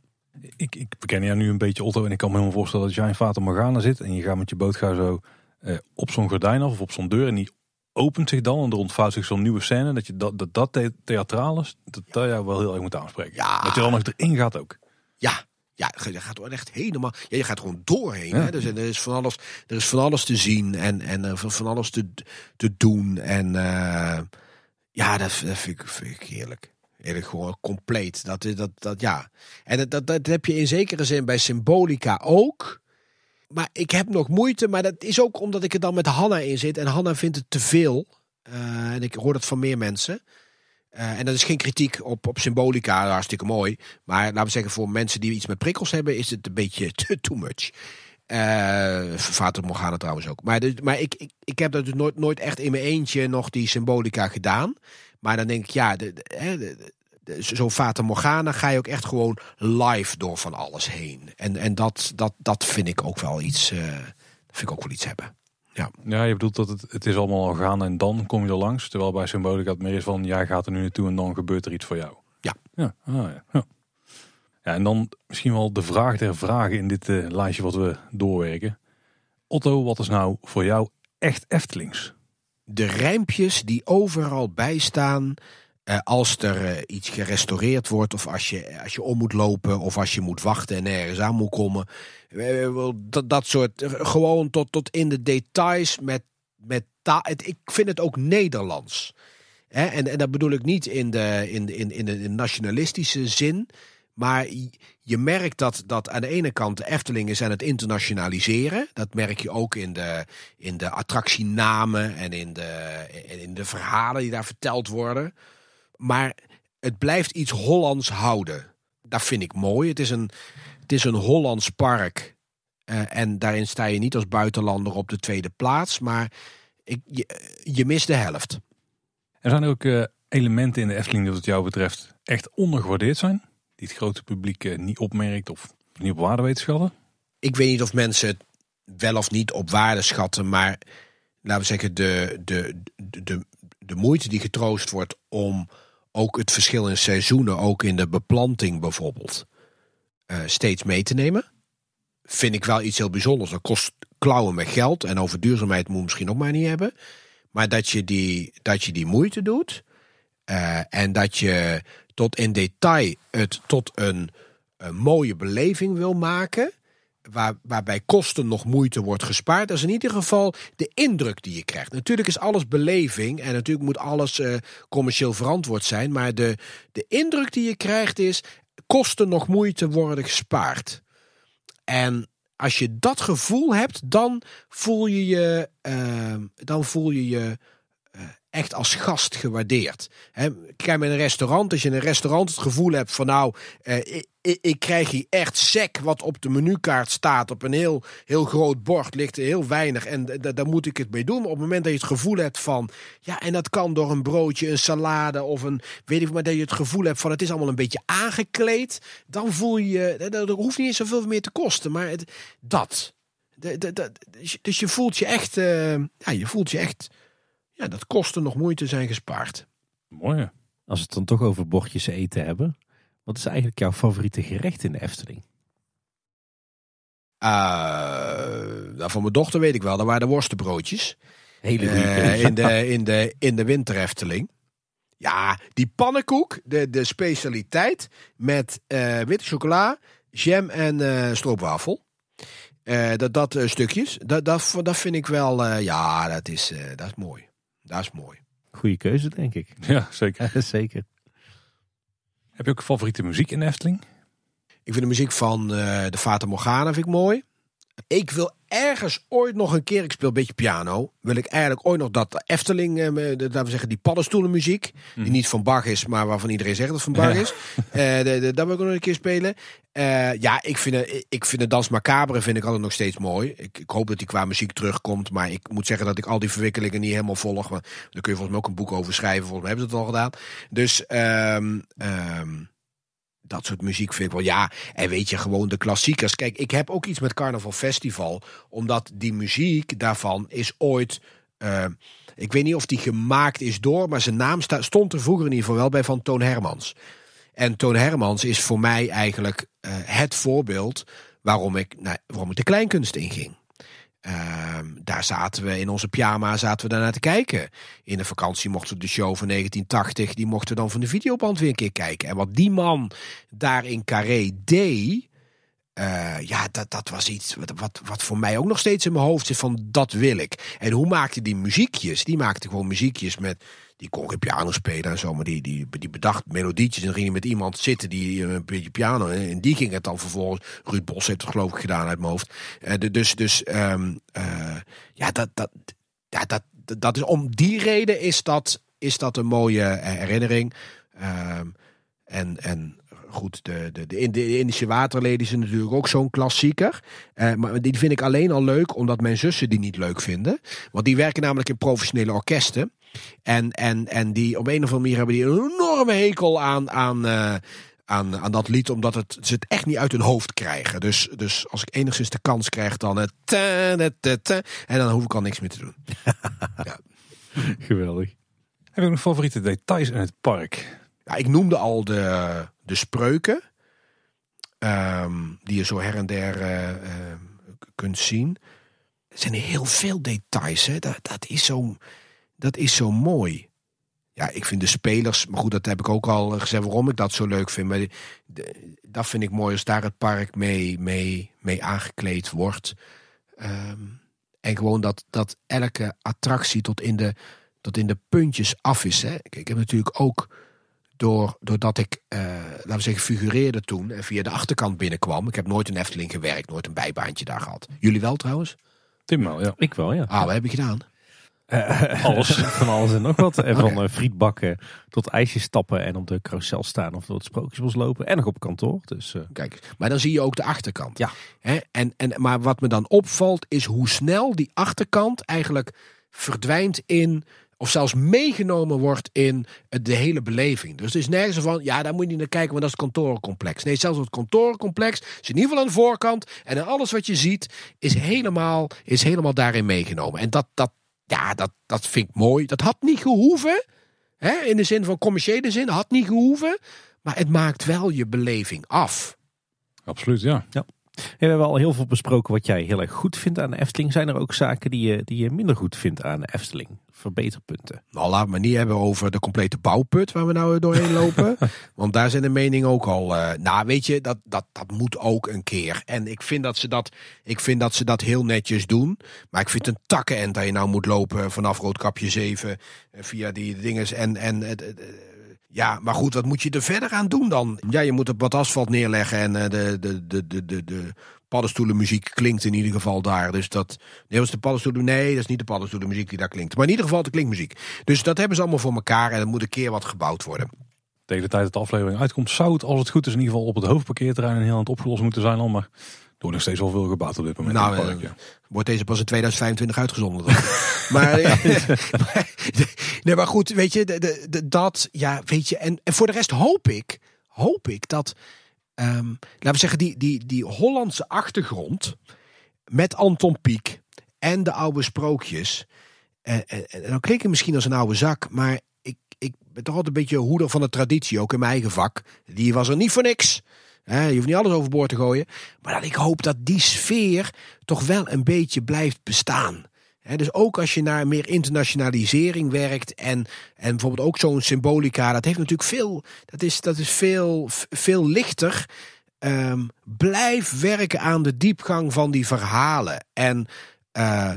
Ik, ik beken jou nu een beetje Otto en ik kan me helemaal voorstellen dat jij in Vater Morgana zit en je gaat met je bootga zo eh, op zo'n gordijn af of op zo'n deur en die opent zich dan en er ontvouwt zich zo'n nieuwe scène. Dat je dat, dat, dat theatraal is, dat, dat wel heel erg moet aanspreken. Ja. Dat je dan nog erin gaat ook. Ja, ja, je gaat er echt helemaal. Ja, je gaat gewoon doorheen. Hè? Dus er is van alles, er is van alles te zien en, en eh, van alles te, te doen. En eh, ja, dat, dat vind, ik, vind ik heerlijk. Eerlijk gewoon compleet. Dat, dat, dat, ja. En dat, dat, dat heb je in zekere zin bij symbolica ook. Maar ik heb nog moeite, maar dat is ook omdat ik er dan met Hanna in zit. En Hanna vindt het te veel. Eh, en ik hoor dat van meer mensen. Eh, en dat is geen kritiek op, op symbolica, hartstikke mooi. Maar laten we zeggen, voor mensen die iets met prikkels hebben, is het een beetje too much. Uh, eh, Vater Morgana trouwens ook. Maar, dus- maar ik, ik, ik heb dat dus nooit, nooit echt in mijn eentje nog die symbolica gedaan. Maar dan denk ik, ja, de, de, de, zo'n Morgana ga je ook echt gewoon live door van alles heen. En, en dat, dat, dat vind ik ook wel iets, uh, vind ik ook wel iets hebben. Ja. ja, je bedoelt dat het, het is allemaal al gaan en dan kom je er langs. Terwijl bij Symbolica het meer is van, jij gaat er nu naartoe en dan gebeurt er iets voor jou. Ja. Ja, ah, ja. ja. ja en dan misschien wel de vraag der vragen in dit uh, lijstje wat we doorwerken. Otto, wat is nou voor jou echt Eftelings? de rijmpjes die overal bijstaan eh, als er eh, iets gerestaureerd wordt, of als je, eh, als je om moet lopen, of als je moet wachten en ergens aan moet komen. Uh, dat, dat soort, gewoon tot, tot in de details met, met taal. ik vind het ook Nederlands. Hè? En, en dat bedoel ik niet in de, in, in, in de nationalistische zin, maar je merkt dat, dat aan de ene kant de Efteling is het internationaliseren. Dat merk je ook in de, in de attractienamen en in de, in de verhalen die daar verteld worden. Maar het blijft iets Hollands houden. Dat vind ik mooi. Het is een, het is een Hollands park. Eh, en daarin sta je niet als buitenlander op de tweede plaats. Maar ik, je, je mist de helft. Er zijn ook eh, elementen in de Efteling die wat jou betreft echt ondergewaardeerd zijn die het grote publiek eh, niet opmerkt of niet op waarde weet schatten? Ik weet niet of mensen het wel of niet op waarde schatten, maar laten we zeggen, de, de, de, de, de moeite die getroost wordt om ook het verschil in seizoenen, ook in de beplanting bijvoorbeeld, eh, steeds mee te nemen. Vind ik wel iets heel bijzonders. Dat kost klauwen met geld en over duurzaamheid moet je misschien ook maar niet hebben. Maar dat je die, dat je die moeite doet eh, en dat je tot in detail het tot een, mooie beleving wil maken. Waar, waarbij kosten nog moeite wordt gespaard. Dat is in ieder geval de indruk die je krijgt. Natuurlijk is alles beleving en natuurlijk moet alles eh, commercieel verantwoord zijn. Maar de, de indruk die je krijgt is: kosten nog moeite worden gespaard. En als je dat gevoel hebt, dan voel je je, eh, dan voel je, je echt als gast gewaardeerd. He, krijg je in een restaurant, als je in een restaurant het gevoel hebt van nou, eh, ik, ik, krijg hier echt sek, wat op de menukaart staat, op een heel, heel groot bord ligt heel weinig en daar moet ik het mee doen. Maar op het moment dat je het gevoel hebt van, ja en dat kan door een broodje, een salade of een, weet ik maar, dat je het gevoel hebt van het is allemaal een beetje aangekleed, dan voel je, dat hoeft niet eens zoveel meer te kosten, maar het, dat. Dus, dus je voelt je echt, eh, ja, je voelt je echt ja, dat kosten nog moeite zijn gespaard. Mooi. Als we het dan toch over bordjes eten hebben, wat is eigenlijk jouw favoriete gerecht in de Efteling? Uh, van mijn dochter weet ik wel, dat waren de worstenbroodjes. Hele uh, in, de, in, de, in de winter Efteling. Ja, die pannenkoek, de, de specialiteit met eh, witte chocola, jam en uh, stroopwafel. dat dat stukjes, dat, dat, dat vind ik wel, ja, dat is, dat is mooi. Dat is mooi. Goede keuze, denk ik. Ja, zeker. zeker. Heb je ook favoriete muziek in Efteling? Ik vind de muziek van eh, de Fata Morgana vind ik mooi. Ik wil ergens ooit nog een keer, ik speel een beetje piano, wil ik eigenlijk ooit nog dat Efteling, eh, de, laten we zeggen, die paddenstoelenmuziek, die mhm. niet van Bach is, maar waarvan iedereen zegt dat het van Bach is, eh, dat wil ik nog een keer spelen. Uh, ja, ik vind, ik vind de dans macabre vind ik altijd nog steeds mooi. Ik, ik, hoop dat die qua muziek terugkomt, maar ik moet zeggen dat ik al die verwikkelingen niet helemaal volg. Maar daar kun je volgens mij ook een boek over schrijven, volgens mij hebben ze het al gedaan. Dus... Um, um, dat soort muziek vind ik wel ja. En weet je, gewoon de klassiekers. Kijk, ik heb ook iets met Carnaval Festival, omdat die muziek daarvan is ooit. Eh, ik weet niet of die gemaakt is door, maar zijn naam stond er vroeger in ieder geval wel bij van Toon Hermans. En Toon Hermans is voor mij eigenlijk eh, het voorbeeld waarom ik, nou, waarom ik de kleinkunst inging. Ehm, daar zaten we in onze pyjama zaten we daarnaar te kijken. In de vakantie mochten we de show van 1980, die mochten we dan van de videoband weer een keer kijken. En wat die man daar in Carré deed, eh, ja, dat, dat was iets wat, wat, wat voor mij ook nog steeds in mijn hoofd zit van dat wil ik. En hoe maakte die muziekjes? Die maakte gewoon muziekjes met die kon geen piano spelen en zo, maar die, die, die bedacht melodietjes. En ging hij met iemand zitten die eh, een beetje piano. En die ging het dan vervolgens. Ruud Bos heeft het geloof ik gedaan uit mijn hoofd. Eh, dus dus ehm, eh, ja, dat, dat, ja, dat, dat, is om die reden is dat, is dat een mooie herinnering. Ehm, en, en goed, de, de, de, de Indische waterleden is natuurlijk ook zo'n klassieker. maar die vind ik alleen al leuk omdat mijn zussen die niet leuk vinden. Want die werken namelijk in professionele orkesten. En, en, en die op een of andere manier hebben die een enorme hekel aan, aan, eh, aan, aan dat lied, omdat het, ze het echt niet uit hun hoofd krijgen. Dus, dus als ik enigszins de kans krijg, dan het. Eh, en dan hoef ik al niks meer te doen. ja. Geweldig. Heb je nog favoriete details in het park? Ja, ik noemde al de, de spreuken. Ehm, die je zo her en der eh, kunt zien. Er zijn heel veel details. Hè? Dat, dat is zo'n dat is zo mooi. Ja, ik vind de spelers, maar goed, dat heb ik ook al eh, gezegd waarom ik dat zo leuk vind. Maar dat vind ik mooi als daar het park mee, mee, mee aangekleed wordt. Ehm, en gewoon dat, dat elke attractie tot in de, tot in de puntjes af is. Hè. Kijk, ik heb natuurlijk ook, door, doordat ik, eh, laten we zeggen, figureerde toen en via de achterkant binnenkwam. Ik heb nooit een Efteling gewerkt, nooit een bijbaantje daar gehad. Jullie wel trouwens? Timmaal, ja. Ik wel, ja. Ah, wat heb je gedaan? Eh, alles. van alles en nog wat. En van uh, eh, bakken tot ijsjes stappen en op de carousel staan of door het sprookjesbos lopen. En nog op kantoor. Dus, eh. Kijk, maar dan zie je ook de achterkant. Ja. Hè? En, en, maar wat me dan opvalt is hoe snel die achterkant eigenlijk verdwijnt in... Of zelfs meegenomen wordt in de hele beleving. Dus het is nergens van, ja, daar moet je niet naar kijken, want dat is het kantorencomplex. Nee, zelfs het kantorencomplex is in ieder geval aan de voorkant. En alles wat je ziet is helemaal, is helemaal daarin meegenomen. En dat, dat, ja, dat, dat vind ik mooi. Dat had niet gehoeven. Hè? In de zin van commerciële zin, had niet gehoeven. Maar het maakt wel je beleving af. Absoluut, ja. ja. We hebben al heel veel besproken wat jij heel erg goed vindt aan de Efteling. Zijn er ook zaken die je, die je minder goed vindt aan de Efteling? Verbeterpunten. Nou, laat me niet hebben over de complete bouwput waar we nou doorheen lopen. Want daar zijn de meningen ook al. Uh, nou, weet je, dat, dat, dat moet ook een keer. En ik vind, dat ze dat, ik vind dat ze dat heel netjes doen. Maar ik vind het een takkenend dat je nou moet lopen vanaf Roodkapje 7. Eh, via die dinges en, en het, eh, ja, maar goed, wat moet je er verder aan doen dan? Ja, je moet op wat asfalt neerleggen en eh, de, de, de, de, de, de paddenstoelenmuziek klinkt in ieder geval daar. Dus dat, nee, was de paddenstoelen, nee, dat is niet de paddenstoelenmuziek die daar klinkt. Maar in ieder geval de klinkmuziek. Dus dat hebben ze allemaal voor elkaar en er moet een keer wat gebouwd worden. Tegen de tijd dat de aflevering uitkomt, zou het, als het goed is, in ieder geval op het hoofdparkeerterrein in Nederland opgelost moeten zijn. Al, maar wordt nog steeds wel veel gebaat op dit moment. Nou, eh, ja. wordt deze pas in 2025 uitgezonden. Eh, maar, nee, maar goed, weet je, de, de, dat, ja, weet je. En, en voor de rest hoop ik, hoop ik dat, ehm, laten we zeggen, die, die, die Hollandse achtergrond met Anton Pieck en de oude sprookjes. En, eh, en, dan klinkt ik misschien als een oude zak, maar ik, ik ben toch altijd een beetje hoeder van de traditie, ook in mijn eigen vak. Die was er niet voor niks je hoeft niet alles overboord te gooien. Maar dat ik hoop dat die sfeer toch wel een beetje blijft bestaan. dus ook als je naar meer internationalisering werkt en, en bijvoorbeeld ook zo'n symbolica, dat heeft natuurlijk veel, dat is, dat is veel, veel lichter. Ehm, blijf werken aan de diepgang van die verhalen. En eh,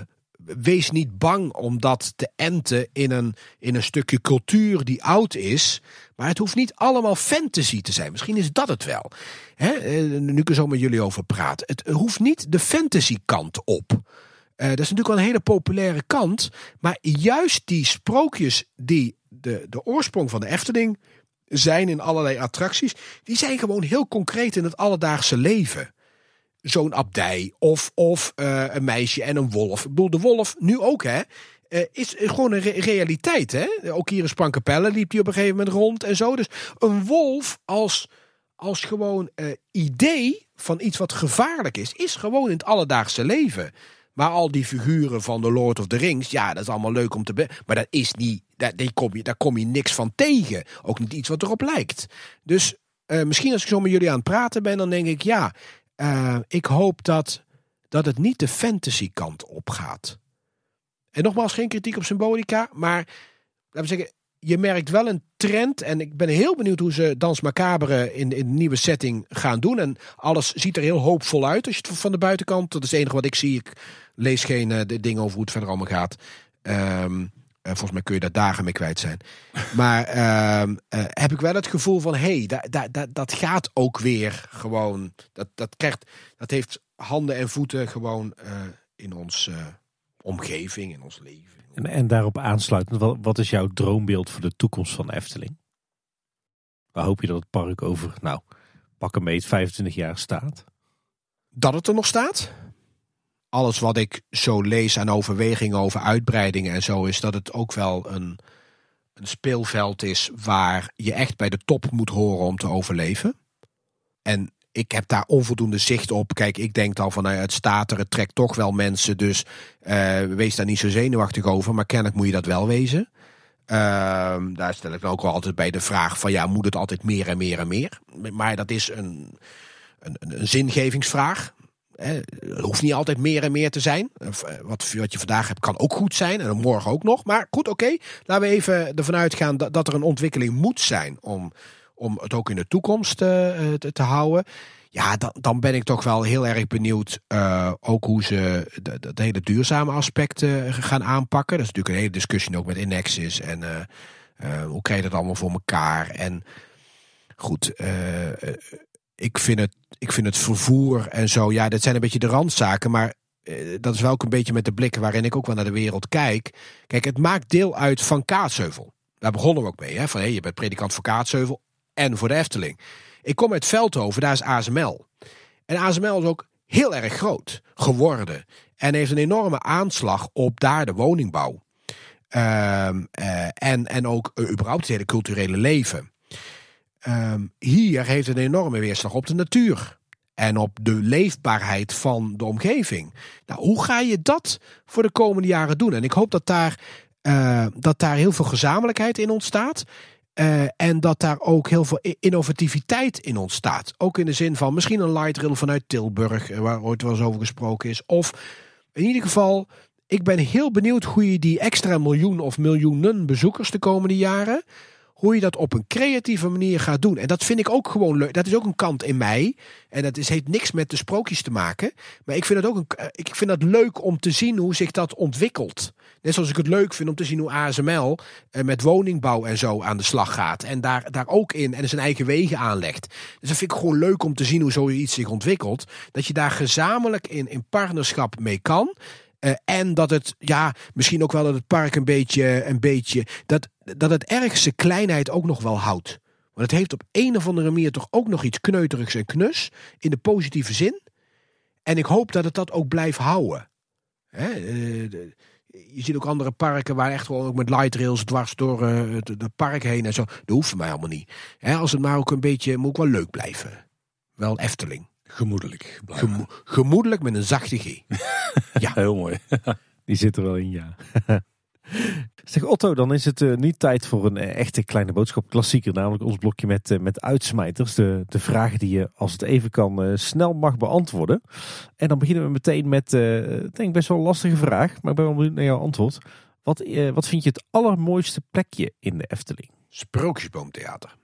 wees niet bang om dat te enten in een, in een stukje cultuur die oud is. Maar het hoeft niet allemaal fantasy te zijn. Misschien is dat het wel. Hè? Eh, nu ik er zo met jullie over praat. Het hoeft niet de fantasy kant op. Eh, dat is natuurlijk wel een hele populaire kant. Maar juist die sprookjes die de, de oorsprong van de Efteling zijn in allerlei attracties. Die zijn gewoon heel concreet in het alledaagse leven zo'n abdij of, of eh, een meisje en een wolf. Ik bedoel, de wolf nu ook, hè? Uh, is gewoon een realiteit, hè? Ook hier in Spankapelle liep hij op een gegeven moment rond en zo. Dus een wolf als, als gewoon eh, idee van iets wat gevaarlijk is, is gewoon in het alledaagse leven. Maar al die figuren van de Lord of the Rings, ja, dat is allemaal leuk om te. Maar dat is niet. Daar, kom je, daar kom je niks van tegen. Ook niet iets wat erop lijkt. Dus misschien als ik zo met jullie aan het praten ben, dan denk ik, ja, eh, ik hoop dat, dat het niet de fantasy kant op gaat. En nogmaals, geen kritiek op symbolica, maar laten we zeggen, je merkt wel een trend. En ik ben heel benieuwd hoe ze Dans Macabre in, in de nieuwe setting gaan doen. En alles ziet er heel hoopvol uit als je het van de buitenkant. Dat is het enige wat ik zie. Ik lees geen uh, dingen over hoe het verder allemaal gaat. Ehm, eh, volgens mij kun je daar dagen mee kwijt zijn. Maar ehm, eh, heb ik wel het gevoel van, hé, hey, dat gaat ook weer gewoon. Dat, dat, krijgt, dat heeft handen en voeten gewoon eh, in onze omgeving, in ons leven. En, en daarop aansluitend, wat, is jouw droombeeld voor de toekomst van Efteling? Waar hoop je dat het park over, nou, pak een 25 jaar staat? Dat het er nog staat? alles wat ik zo lees aan overwegingen over uitbreidingen en zo, is dat het ook wel een, een speelveld is waar je echt bij de top moet horen om te overleven. En ik heb daar onvoldoende zicht op. Kijk, ik denk dan vanuit nou het staat er, het trekt toch wel mensen. Dus eh, wees daar niet zo zenuwachtig over. Maar kennelijk moet je dat wel wezen. Ehm, daar stel ik dan ook wel altijd bij de vraag van ja, moet het altijd meer en meer en meer? Maar dat is een, een, een zingevingsvraag. Het hoeft niet altijd meer en meer te zijn. Eh, wat, je vandaag hebt kan ook goed zijn en morgen ook nog. Maar goed, oké. Laten we even ervan uitgaan dat, er een ontwikkeling moet zijn om, om het ook in de toekomst eh, eh, te, houden. Ja, dan, dan ben ik toch wel heel erg benieuwd ook hoe ze dat hele duurzame aspect gaan aanpakken. Dat is natuurlijk een hele discussie ook met Inexis en hoe krijg je dat allemaal voor elkaar. En goed, ik vind het, ik vind het vervoer en zo. Ja, dat zijn een beetje de randzaken. Maar eh, dat is wel ook een beetje met de blikken waarin ik ook wel naar de wereld kijk. Kijk, het maakt deel uit van Kaatsheuvel. Daar begonnen we ook mee. Hè? Van hey, je bent predikant voor Kaatsheuvel en voor de Efteling. Ik kom uit Veldhoven, daar is ASML. En ASML is ook heel erg groot geworden. En heeft een enorme aanslag op daar de woningbouw. Ehm, eh, en, en ook eh, überhaupt het hele culturele leven. Ehm, hier heeft een enorme weerslag op de natuur en op de leefbaarheid van de omgeving. Nou, hoe ga je dat voor de komende jaren doen? En ik hoop dat daar, eh, dat daar heel veel gezamenlijkheid in ontstaat. Eh, en dat daar ook heel veel innovativiteit in ontstaat. Ook in de zin van misschien een light rail vanuit Tilburg, eh, waar ooit wel eens over gesproken is. Of in ieder geval, ik ben heel benieuwd hoe je die extra miljoen of miljoenen bezoekers de komende jaren hoe je dat op een creatieve manier gaat doen. En dat vind ik ook gewoon leuk. Dat is ook een kant in mij. En dat is, heeft niks met de sprookjes te maken. Maar ik vind, dat ook een, eh, ik vind dat leuk om te zien hoe zich dat ontwikkelt. Net zoals ik het leuk vind om te zien hoe ASML eh, met woningbouw en zo aan de slag gaat. En daar, daar ook in en zijn eigen wegen aanlegt. Dus dat vind ik gewoon leuk om te zien hoe zoiets zich ontwikkelt. Dat je daar gezamenlijk in, in partnerschap mee kan. Eh, en dat het, ja, misschien ook wel dat het park een beetje, een beetje dat, dat het ergste kleinheid ook nog wel houdt. Want het heeft op een of andere manier toch ook nog iets kneuterigs en knus, in de positieve zin. En ik hoop dat het dat ook blijft houden. Hè? Eh, je ziet ook andere parken waar echt wel ook met lightrails dwars door eh, het, park heen en zo. Dat hoeft voor mij allemaal niet. Hè, als het maar ook een beetje, moet ook wel leuk blijven. Wel Efteling. Gemoedelijk. gemoedelijk met een zachte G. ja. Heel mooi. Die zit er wel in, ja. Zeg Otto, dan is het eh, nu tijd voor een eh, echte kleine boodschap klassieker. Namelijk ons blokje met, eh, met uitsmijters. De, de vragen die je, als het even kan, snel mag beantwoorden. En dan beginnen we meteen met, uh, denk ik best wel een lastige vraag. Maar ik ben wel benieuwd naar jouw antwoord. Wat, wat vind je het allermooiste plekje in de Efteling? Sprookjesboomtheater.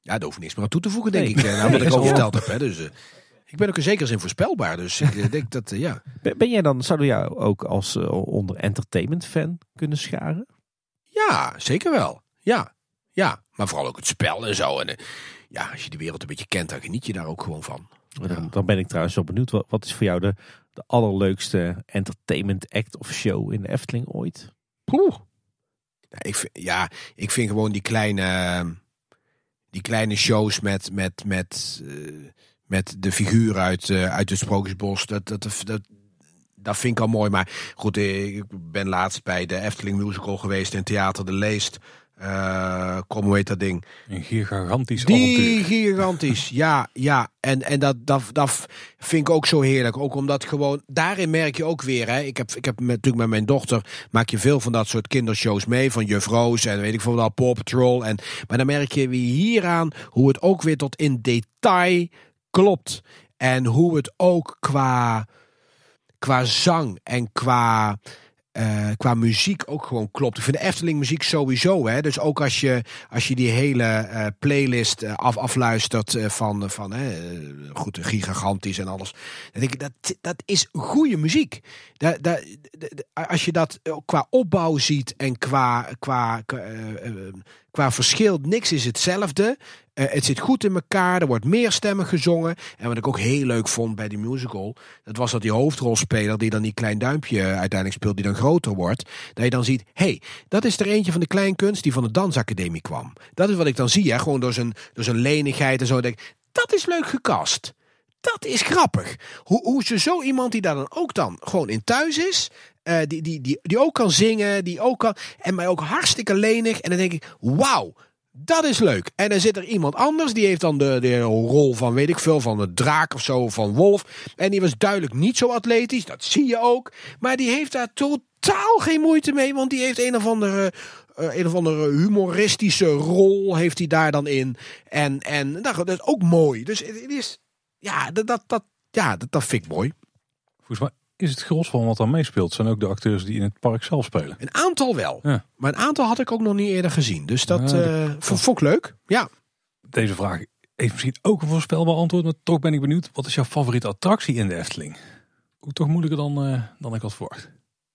Ja, daar hoef ik niks meer aan toe te voegen, denk ik. Nou, wat ik al verteld heb. Hè. Dus, ik ben ook een zekere zin voorspelbaar. Dus ik eh, denk dat, eh, ja. Ben, jij dan, zouden jou ook als eh, onder entertainment fan kunnen scharen? Ja, zeker wel. Ja, ja. Maar vooral ook het spel en zo. En ja, als je de wereld een beetje kent, dan geniet je daar ook gewoon van. Dan, dan, ben ik trouwens wel benieuwd. Wat, is voor jou de, de, allerleukste entertainment act of show in de Efteling ooit? Poeh. Ja, ik, ja, ik vind gewoon die kleine, die kleine shows met, met, met met de figuur uit, eh, uit het Sprookjesbos. Dat, dat, dat, dat vind ik al mooi. Maar goed, eh, ik ben laatst bij de Efteling Musical geweest in Theater de Leest. Uh, kom, hoe heet dat ding? Een gigantisch Die gigantisch, ja, ja. En, en dat, dat, dat vind ik ook zo heerlijk. Ook omdat gewoon, daarin merk je ook weer, hè. Ik heb, ik heb natuurlijk met mijn dochter, maak je veel van dat soort kindershows mee. Van Juf Roos en weet ik veel wel, Paw Patrol. En, maar dan merk je weer hieraan hoe het ook weer tot in detail klopt. En hoe het ook qua, qua zang en qua, eh, qua muziek ook gewoon klopt. Ik vind de Efteling muziek sowieso. Hè? Dus ook als je, als je die hele eh, playlist eh, af, afluistert van, van goed, gigantisch en alles. Dan denk ik, dat, dat is goede muziek. als je dat qua opbouw ziet en qua, qua Qua verschil, niks is hetzelfde. Eh, het zit goed in elkaar, er wordt meer stemmen gezongen. En wat ik ook heel leuk vond bij die musical, dat was dat die hoofdrolspeler die dan die klein duimpje uiteindelijk speelt, die dan groter wordt, dat je dan ziet, hé, hey, dat is er eentje van de kleinkunst die van de dansacademie kwam. Dat is wat ik dan zie, ja, gewoon door zijn, door zijn lenigheid en zo. Denk, dat is leuk gekast dat is grappig. Hoe, hoe ze zo iemand die daar dan ook dan gewoon in thuis is. Eh, die, die, die, die ook kan zingen, die ook kan. En mij ook hartstikke lenig. En dan denk ik, wauw, dat is leuk. En dan zit er iemand anders, die heeft dan de, de rol van, weet ik veel, van de draak of zo, van wolf. En die was duidelijk niet zo atletisch, dat zie je ook. Maar die heeft daar totaal geen moeite mee, want die heeft een of andere eh, een of andere humoristische rol heeft hij daar dan in. En, en nou, dat is ook mooi. Dus het, is, ja, dat, dat, ja dat, dat vind ik mooi. is het gros van wat dan meespeelt, zijn ook de acteurs die in het park zelf spelen. Een aantal wel. Maar een aantal had ik ook nog niet eerder gezien. Dus dat, ja, eh, vond, ik leuk. Ja. Deze vraag heeft misschien ook een voorspelbaar antwoord. Maar toch ben ik benieuwd. Wat is jouw favoriete attractie in de Efteling? ook toch moeilijker dan, eh, dan ik had verwacht.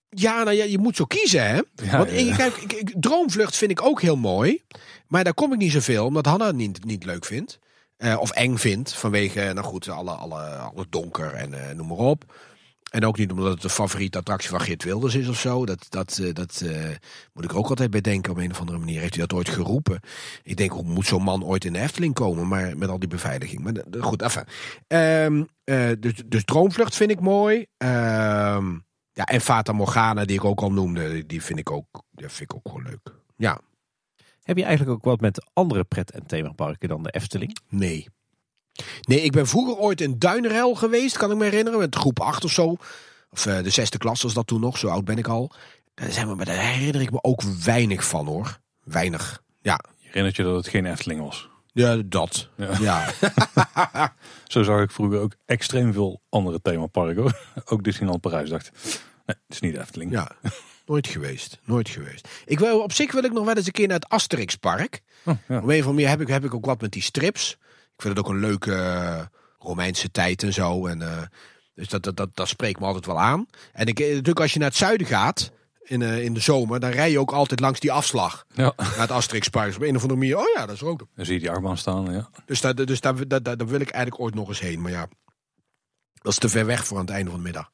Ja, nou ja, je moet zo kiezen, hè? Want Kijk, ik, Droomvlucht vind ik ook heel mooi. Maar daar kom ik niet zoveel, omdat Hanna het niet, niet leuk vindt. Eh, of eng vindt vanwege, nou goed, alle, alle, alle donker en eh, noem maar op. En ook niet omdat het de favoriete attractie van Geert Wilders is of zo. Dat, dat, eh, dat moet ik ook altijd bedenken op een of andere manier. Heeft hij dat ooit geroepen? Ik denk, hoe moet zo'n man ooit in de Efteling komen maar, met al die beveiliging? Maar goed, even. Um, dus, dus Droomvlucht vind ik mooi. Ehm, ja, en Fata Morgana, die ik ook al noemde, die vind ik ook, die vind ik ook wel leuk. Ja, heb je eigenlijk ook wat met andere pret- en themaparken dan de Efteling? Nee. Nee, ik ben vroeger ooit in Duinrel geweest, kan ik me herinneren, met groep 8 of zo. Of eh, de zesde klas was dat toen nog, zo oud ben ik al. Daar, zijn we, met. daar herinner ik me ook weinig van hoor. Weinig, ja. Je herinnert je dat het geen Efteling was? Ja, dat. Ja. zo zag ik vroeger ook extreem veel andere themaparken. Ook Disneyland Parijs dacht, nee, het is niet Efteling. Ja. Nooit geweest, nooit geweest. Ik wil, op zich wil ik nog wel eens een keer naar het Asterix-park. Oh, Om een van meer heb ik, heb ik ook wat met die strips. Ik vind het ook een leuke eh, Romeinse tijd en zo. En, eh, dus dat, dat, dat, dat spreekt me altijd wel aan. En ik, eh, natuurlijk als je naar het zuiden gaat, in, in de zomer, dan rij je ook altijd langs die afslag. Ja. Naar het Asterixpark. Op een of andere manier, oh ja, dat is ook. Dan zie je die armbaan staan, ja. Dus, daar, dus daar, wil ik eigenlijk ooit nog eens heen. Maar ja, dat is te ver weg voor aan het einde van de middag.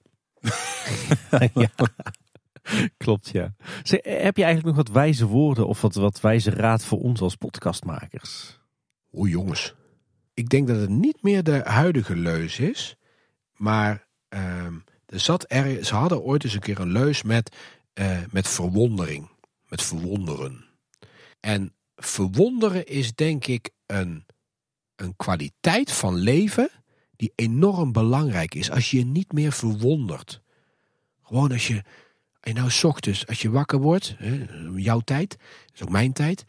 ja. Klopt, ja. Ze eh, heb je eigenlijk nog wat wijze woorden of wat, wat wijze raad voor ons als podcastmakers? Oeh, jongens. Ik denk dat het niet meer de huidige leus is, maar ehm, zat er, ze hadden ooit eens een keer een leus met, eh, met verwondering, met verwonderen. En verwonderen is denk ik een, een kwaliteit van leven die enorm belangrijk is als je je niet meer verwondert. Gewoon als je en nou, s ochtends, als je wakker wordt, hè, jouw tijd, is ook mijn tijd,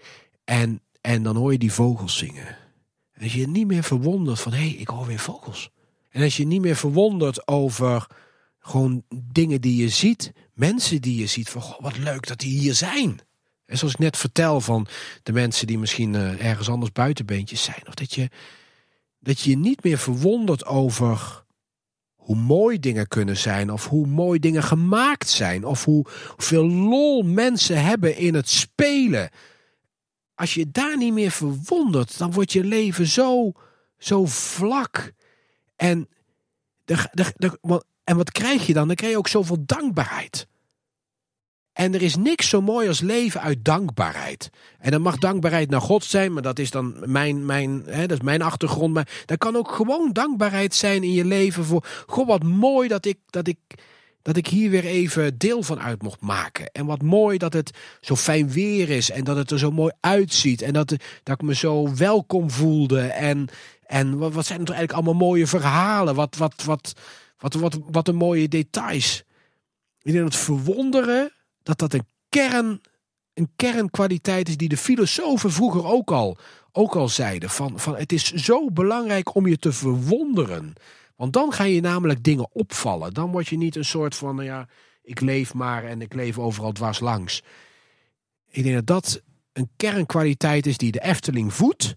en, en dan hoor je die vogels zingen. En als je niet meer verwondert van, hé, hey, ik hoor weer vogels. En als je niet meer verwondert over gewoon dingen die je ziet, mensen die je ziet, van goh, wat leuk dat die hier zijn. En zoals ik net vertel van de mensen die misschien eh, ergens anders buitenbeentjes zijn, of dat je, dat je je niet meer verwondert over hoe mooi dingen kunnen zijn, of hoe mooi dingen gemaakt zijn, of hoeveel lol mensen hebben in het spelen. Als je daar niet meer verwondert, dan wordt je leven zo, zo vlak. En, de, de, en wat krijg je dan? Dan krijg je ook zoveel dankbaarheid. En er is niks zo mooi als leven uit dankbaarheid. En dan mag dankbaarheid naar God zijn, maar dat is dan mijn, mijn, hè, dat is mijn achtergrond. Maar dat kan ook gewoon dankbaarheid zijn in je leven voor. God, wat mooi dat ik, dat ik, dat ik hier weer even deel van uit mocht maken. En wat mooi dat het zo fijn weer is en dat het er zo mooi uitziet. En dat, dat ik me zo welkom voelde. En, en wat, zijn er eigenlijk allemaal mooie verhalen? Wat, wat, wat, wat, wat, wat, wat een mooie details. Ik denk dat verwonderen dat dat een, kern, een kernkwaliteit is die de filosofen vroeger ook al, ook al zeiden. Van, van het is zo belangrijk om je te verwonderen. Want dan ga je namelijk dingen opvallen. Dan word je niet een soort van, nou ja, ik leef maar en ik leef overal dwars langs. Ik denk dat dat een kernkwaliteit is die de Efteling voedt.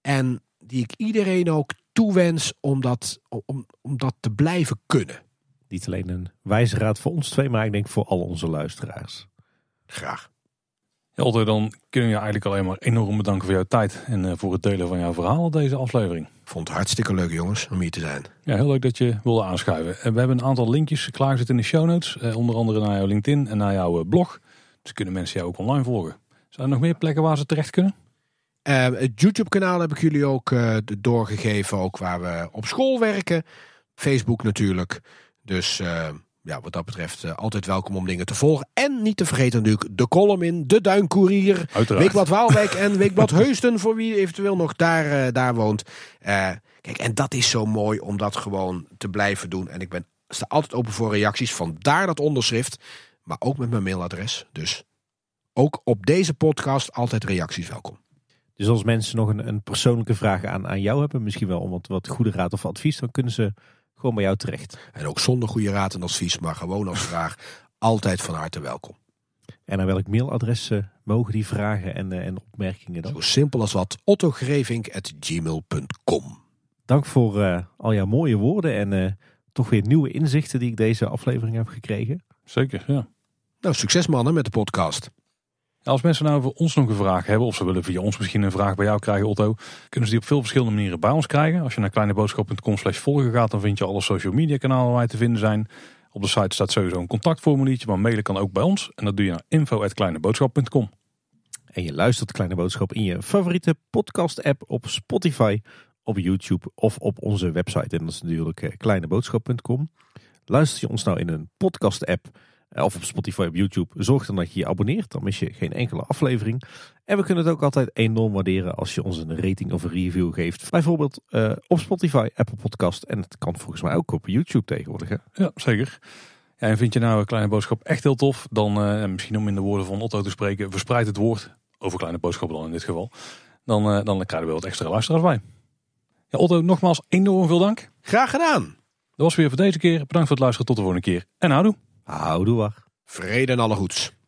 En die ik iedereen ook toewens om dat, om, om dat te blijven kunnen. Niet alleen een wijze raad voor ons twee, maar ik denk voor al onze luisteraars. Graag. Helder, dan kunnen we je eigenlijk alleen maar enorm bedanken voor jouw tijd en eh, voor het delen van jouw verhaal op deze aflevering. Vond het hartstikke leuk, jongens, om hier te zijn. Ja, heel leuk dat je wilde aanschuiven. Eh, we hebben een aantal linkjes klaargezet in de show notes, eh, onder andere naar jouw LinkedIn en naar jouw blog. Dus kunnen mensen jou ook online volgen. Zijn er nog meer plekken waar ze terecht kunnen? Ehm, het YouTube-kanaal heb ik jullie ook doorgegeven, ook waar we op school werken. Facebook natuurlijk. Dus eh, ja, wat dat betreft eh, altijd welkom om dingen te volgen. En niet te vergeten natuurlijk de column in De Duinkoerier. Uiteraard. Weekblad Waalwijk en Weekblad Heusden voor wie eventueel nog daar, eh, daar woont. kijk, en dat is zo mooi om dat gewoon te blijven doen. En ik ben, sta altijd open voor reacties. Vandaar dat onderschrift. Maar ook met mijn mailadres. Dus ook op deze podcast altijd reacties welkom. Dus als mensen nog een, een persoonlijke vraag aan, aan jou hebben, misschien wel om wat, wat goede raad of advies, dan kunnen ze gewoon bij jou terecht. En ook zonder goede raad en advies, maar gewoon als vraag altijd van harte welkom. En aan welk mailadres mogen die vragen en, eh, en opmerkingen dan? Zo simpel als wat, ottogreving.gmail.com Dank voor eh, al jouw mooie woorden en eh, toch weer nieuwe inzichten die ik deze aflevering heb gekregen. Zeker, ja. Nou, succes mannen met de podcast. Als mensen nou voor ons nog een vraag hebben, of ze willen via ons misschien een vraag bij jou krijgen, Otto, kunnen ze die op veel verschillende manieren bij ons krijgen. Als je naar kleineboodschap.com slash volgen gaat, dan vind je alle social media kanalen waar wij te vinden zijn. Op de site staat sowieso een contactformuliertje, maar mailen kan ook bij ons. En dat doe je naar info.kleineboodschap.com. En je luistert Kleine Boodschap in je favoriete podcast-app op Spotify, op YouTube of op onze website. En dat is natuurlijk eh, kleineboodschap.com. Luister je ons nou in een podcast-app eh, of op Spotify, op YouTube. Zorg dan dat je je abonneert, dan mis je geen enkele aflevering. En we kunnen het ook altijd enorm waarderen als je ons een rating of een review geeft. Bijvoorbeeld eh, op Spotify, Apple Podcast en het kan volgens mij ook op YouTube tegenwoordig. Hè? Ja, zeker. Ja, en vind je nou een kleine boodschap echt heel tof, dan eh, misschien om in de woorden van Otto te spreken, verspreid het woord, over kleine boodschappen dan in dit geval, dan, dan krijgen we wat extra luisteraars bij. Ja, Otto, nogmaals enorm veel dank. Graag gedaan. Dat was weer voor deze keer. Bedankt voor het luisteren. Tot de volgende keer. En houdoe. Houdoe wacht. Vrede en alle goeds.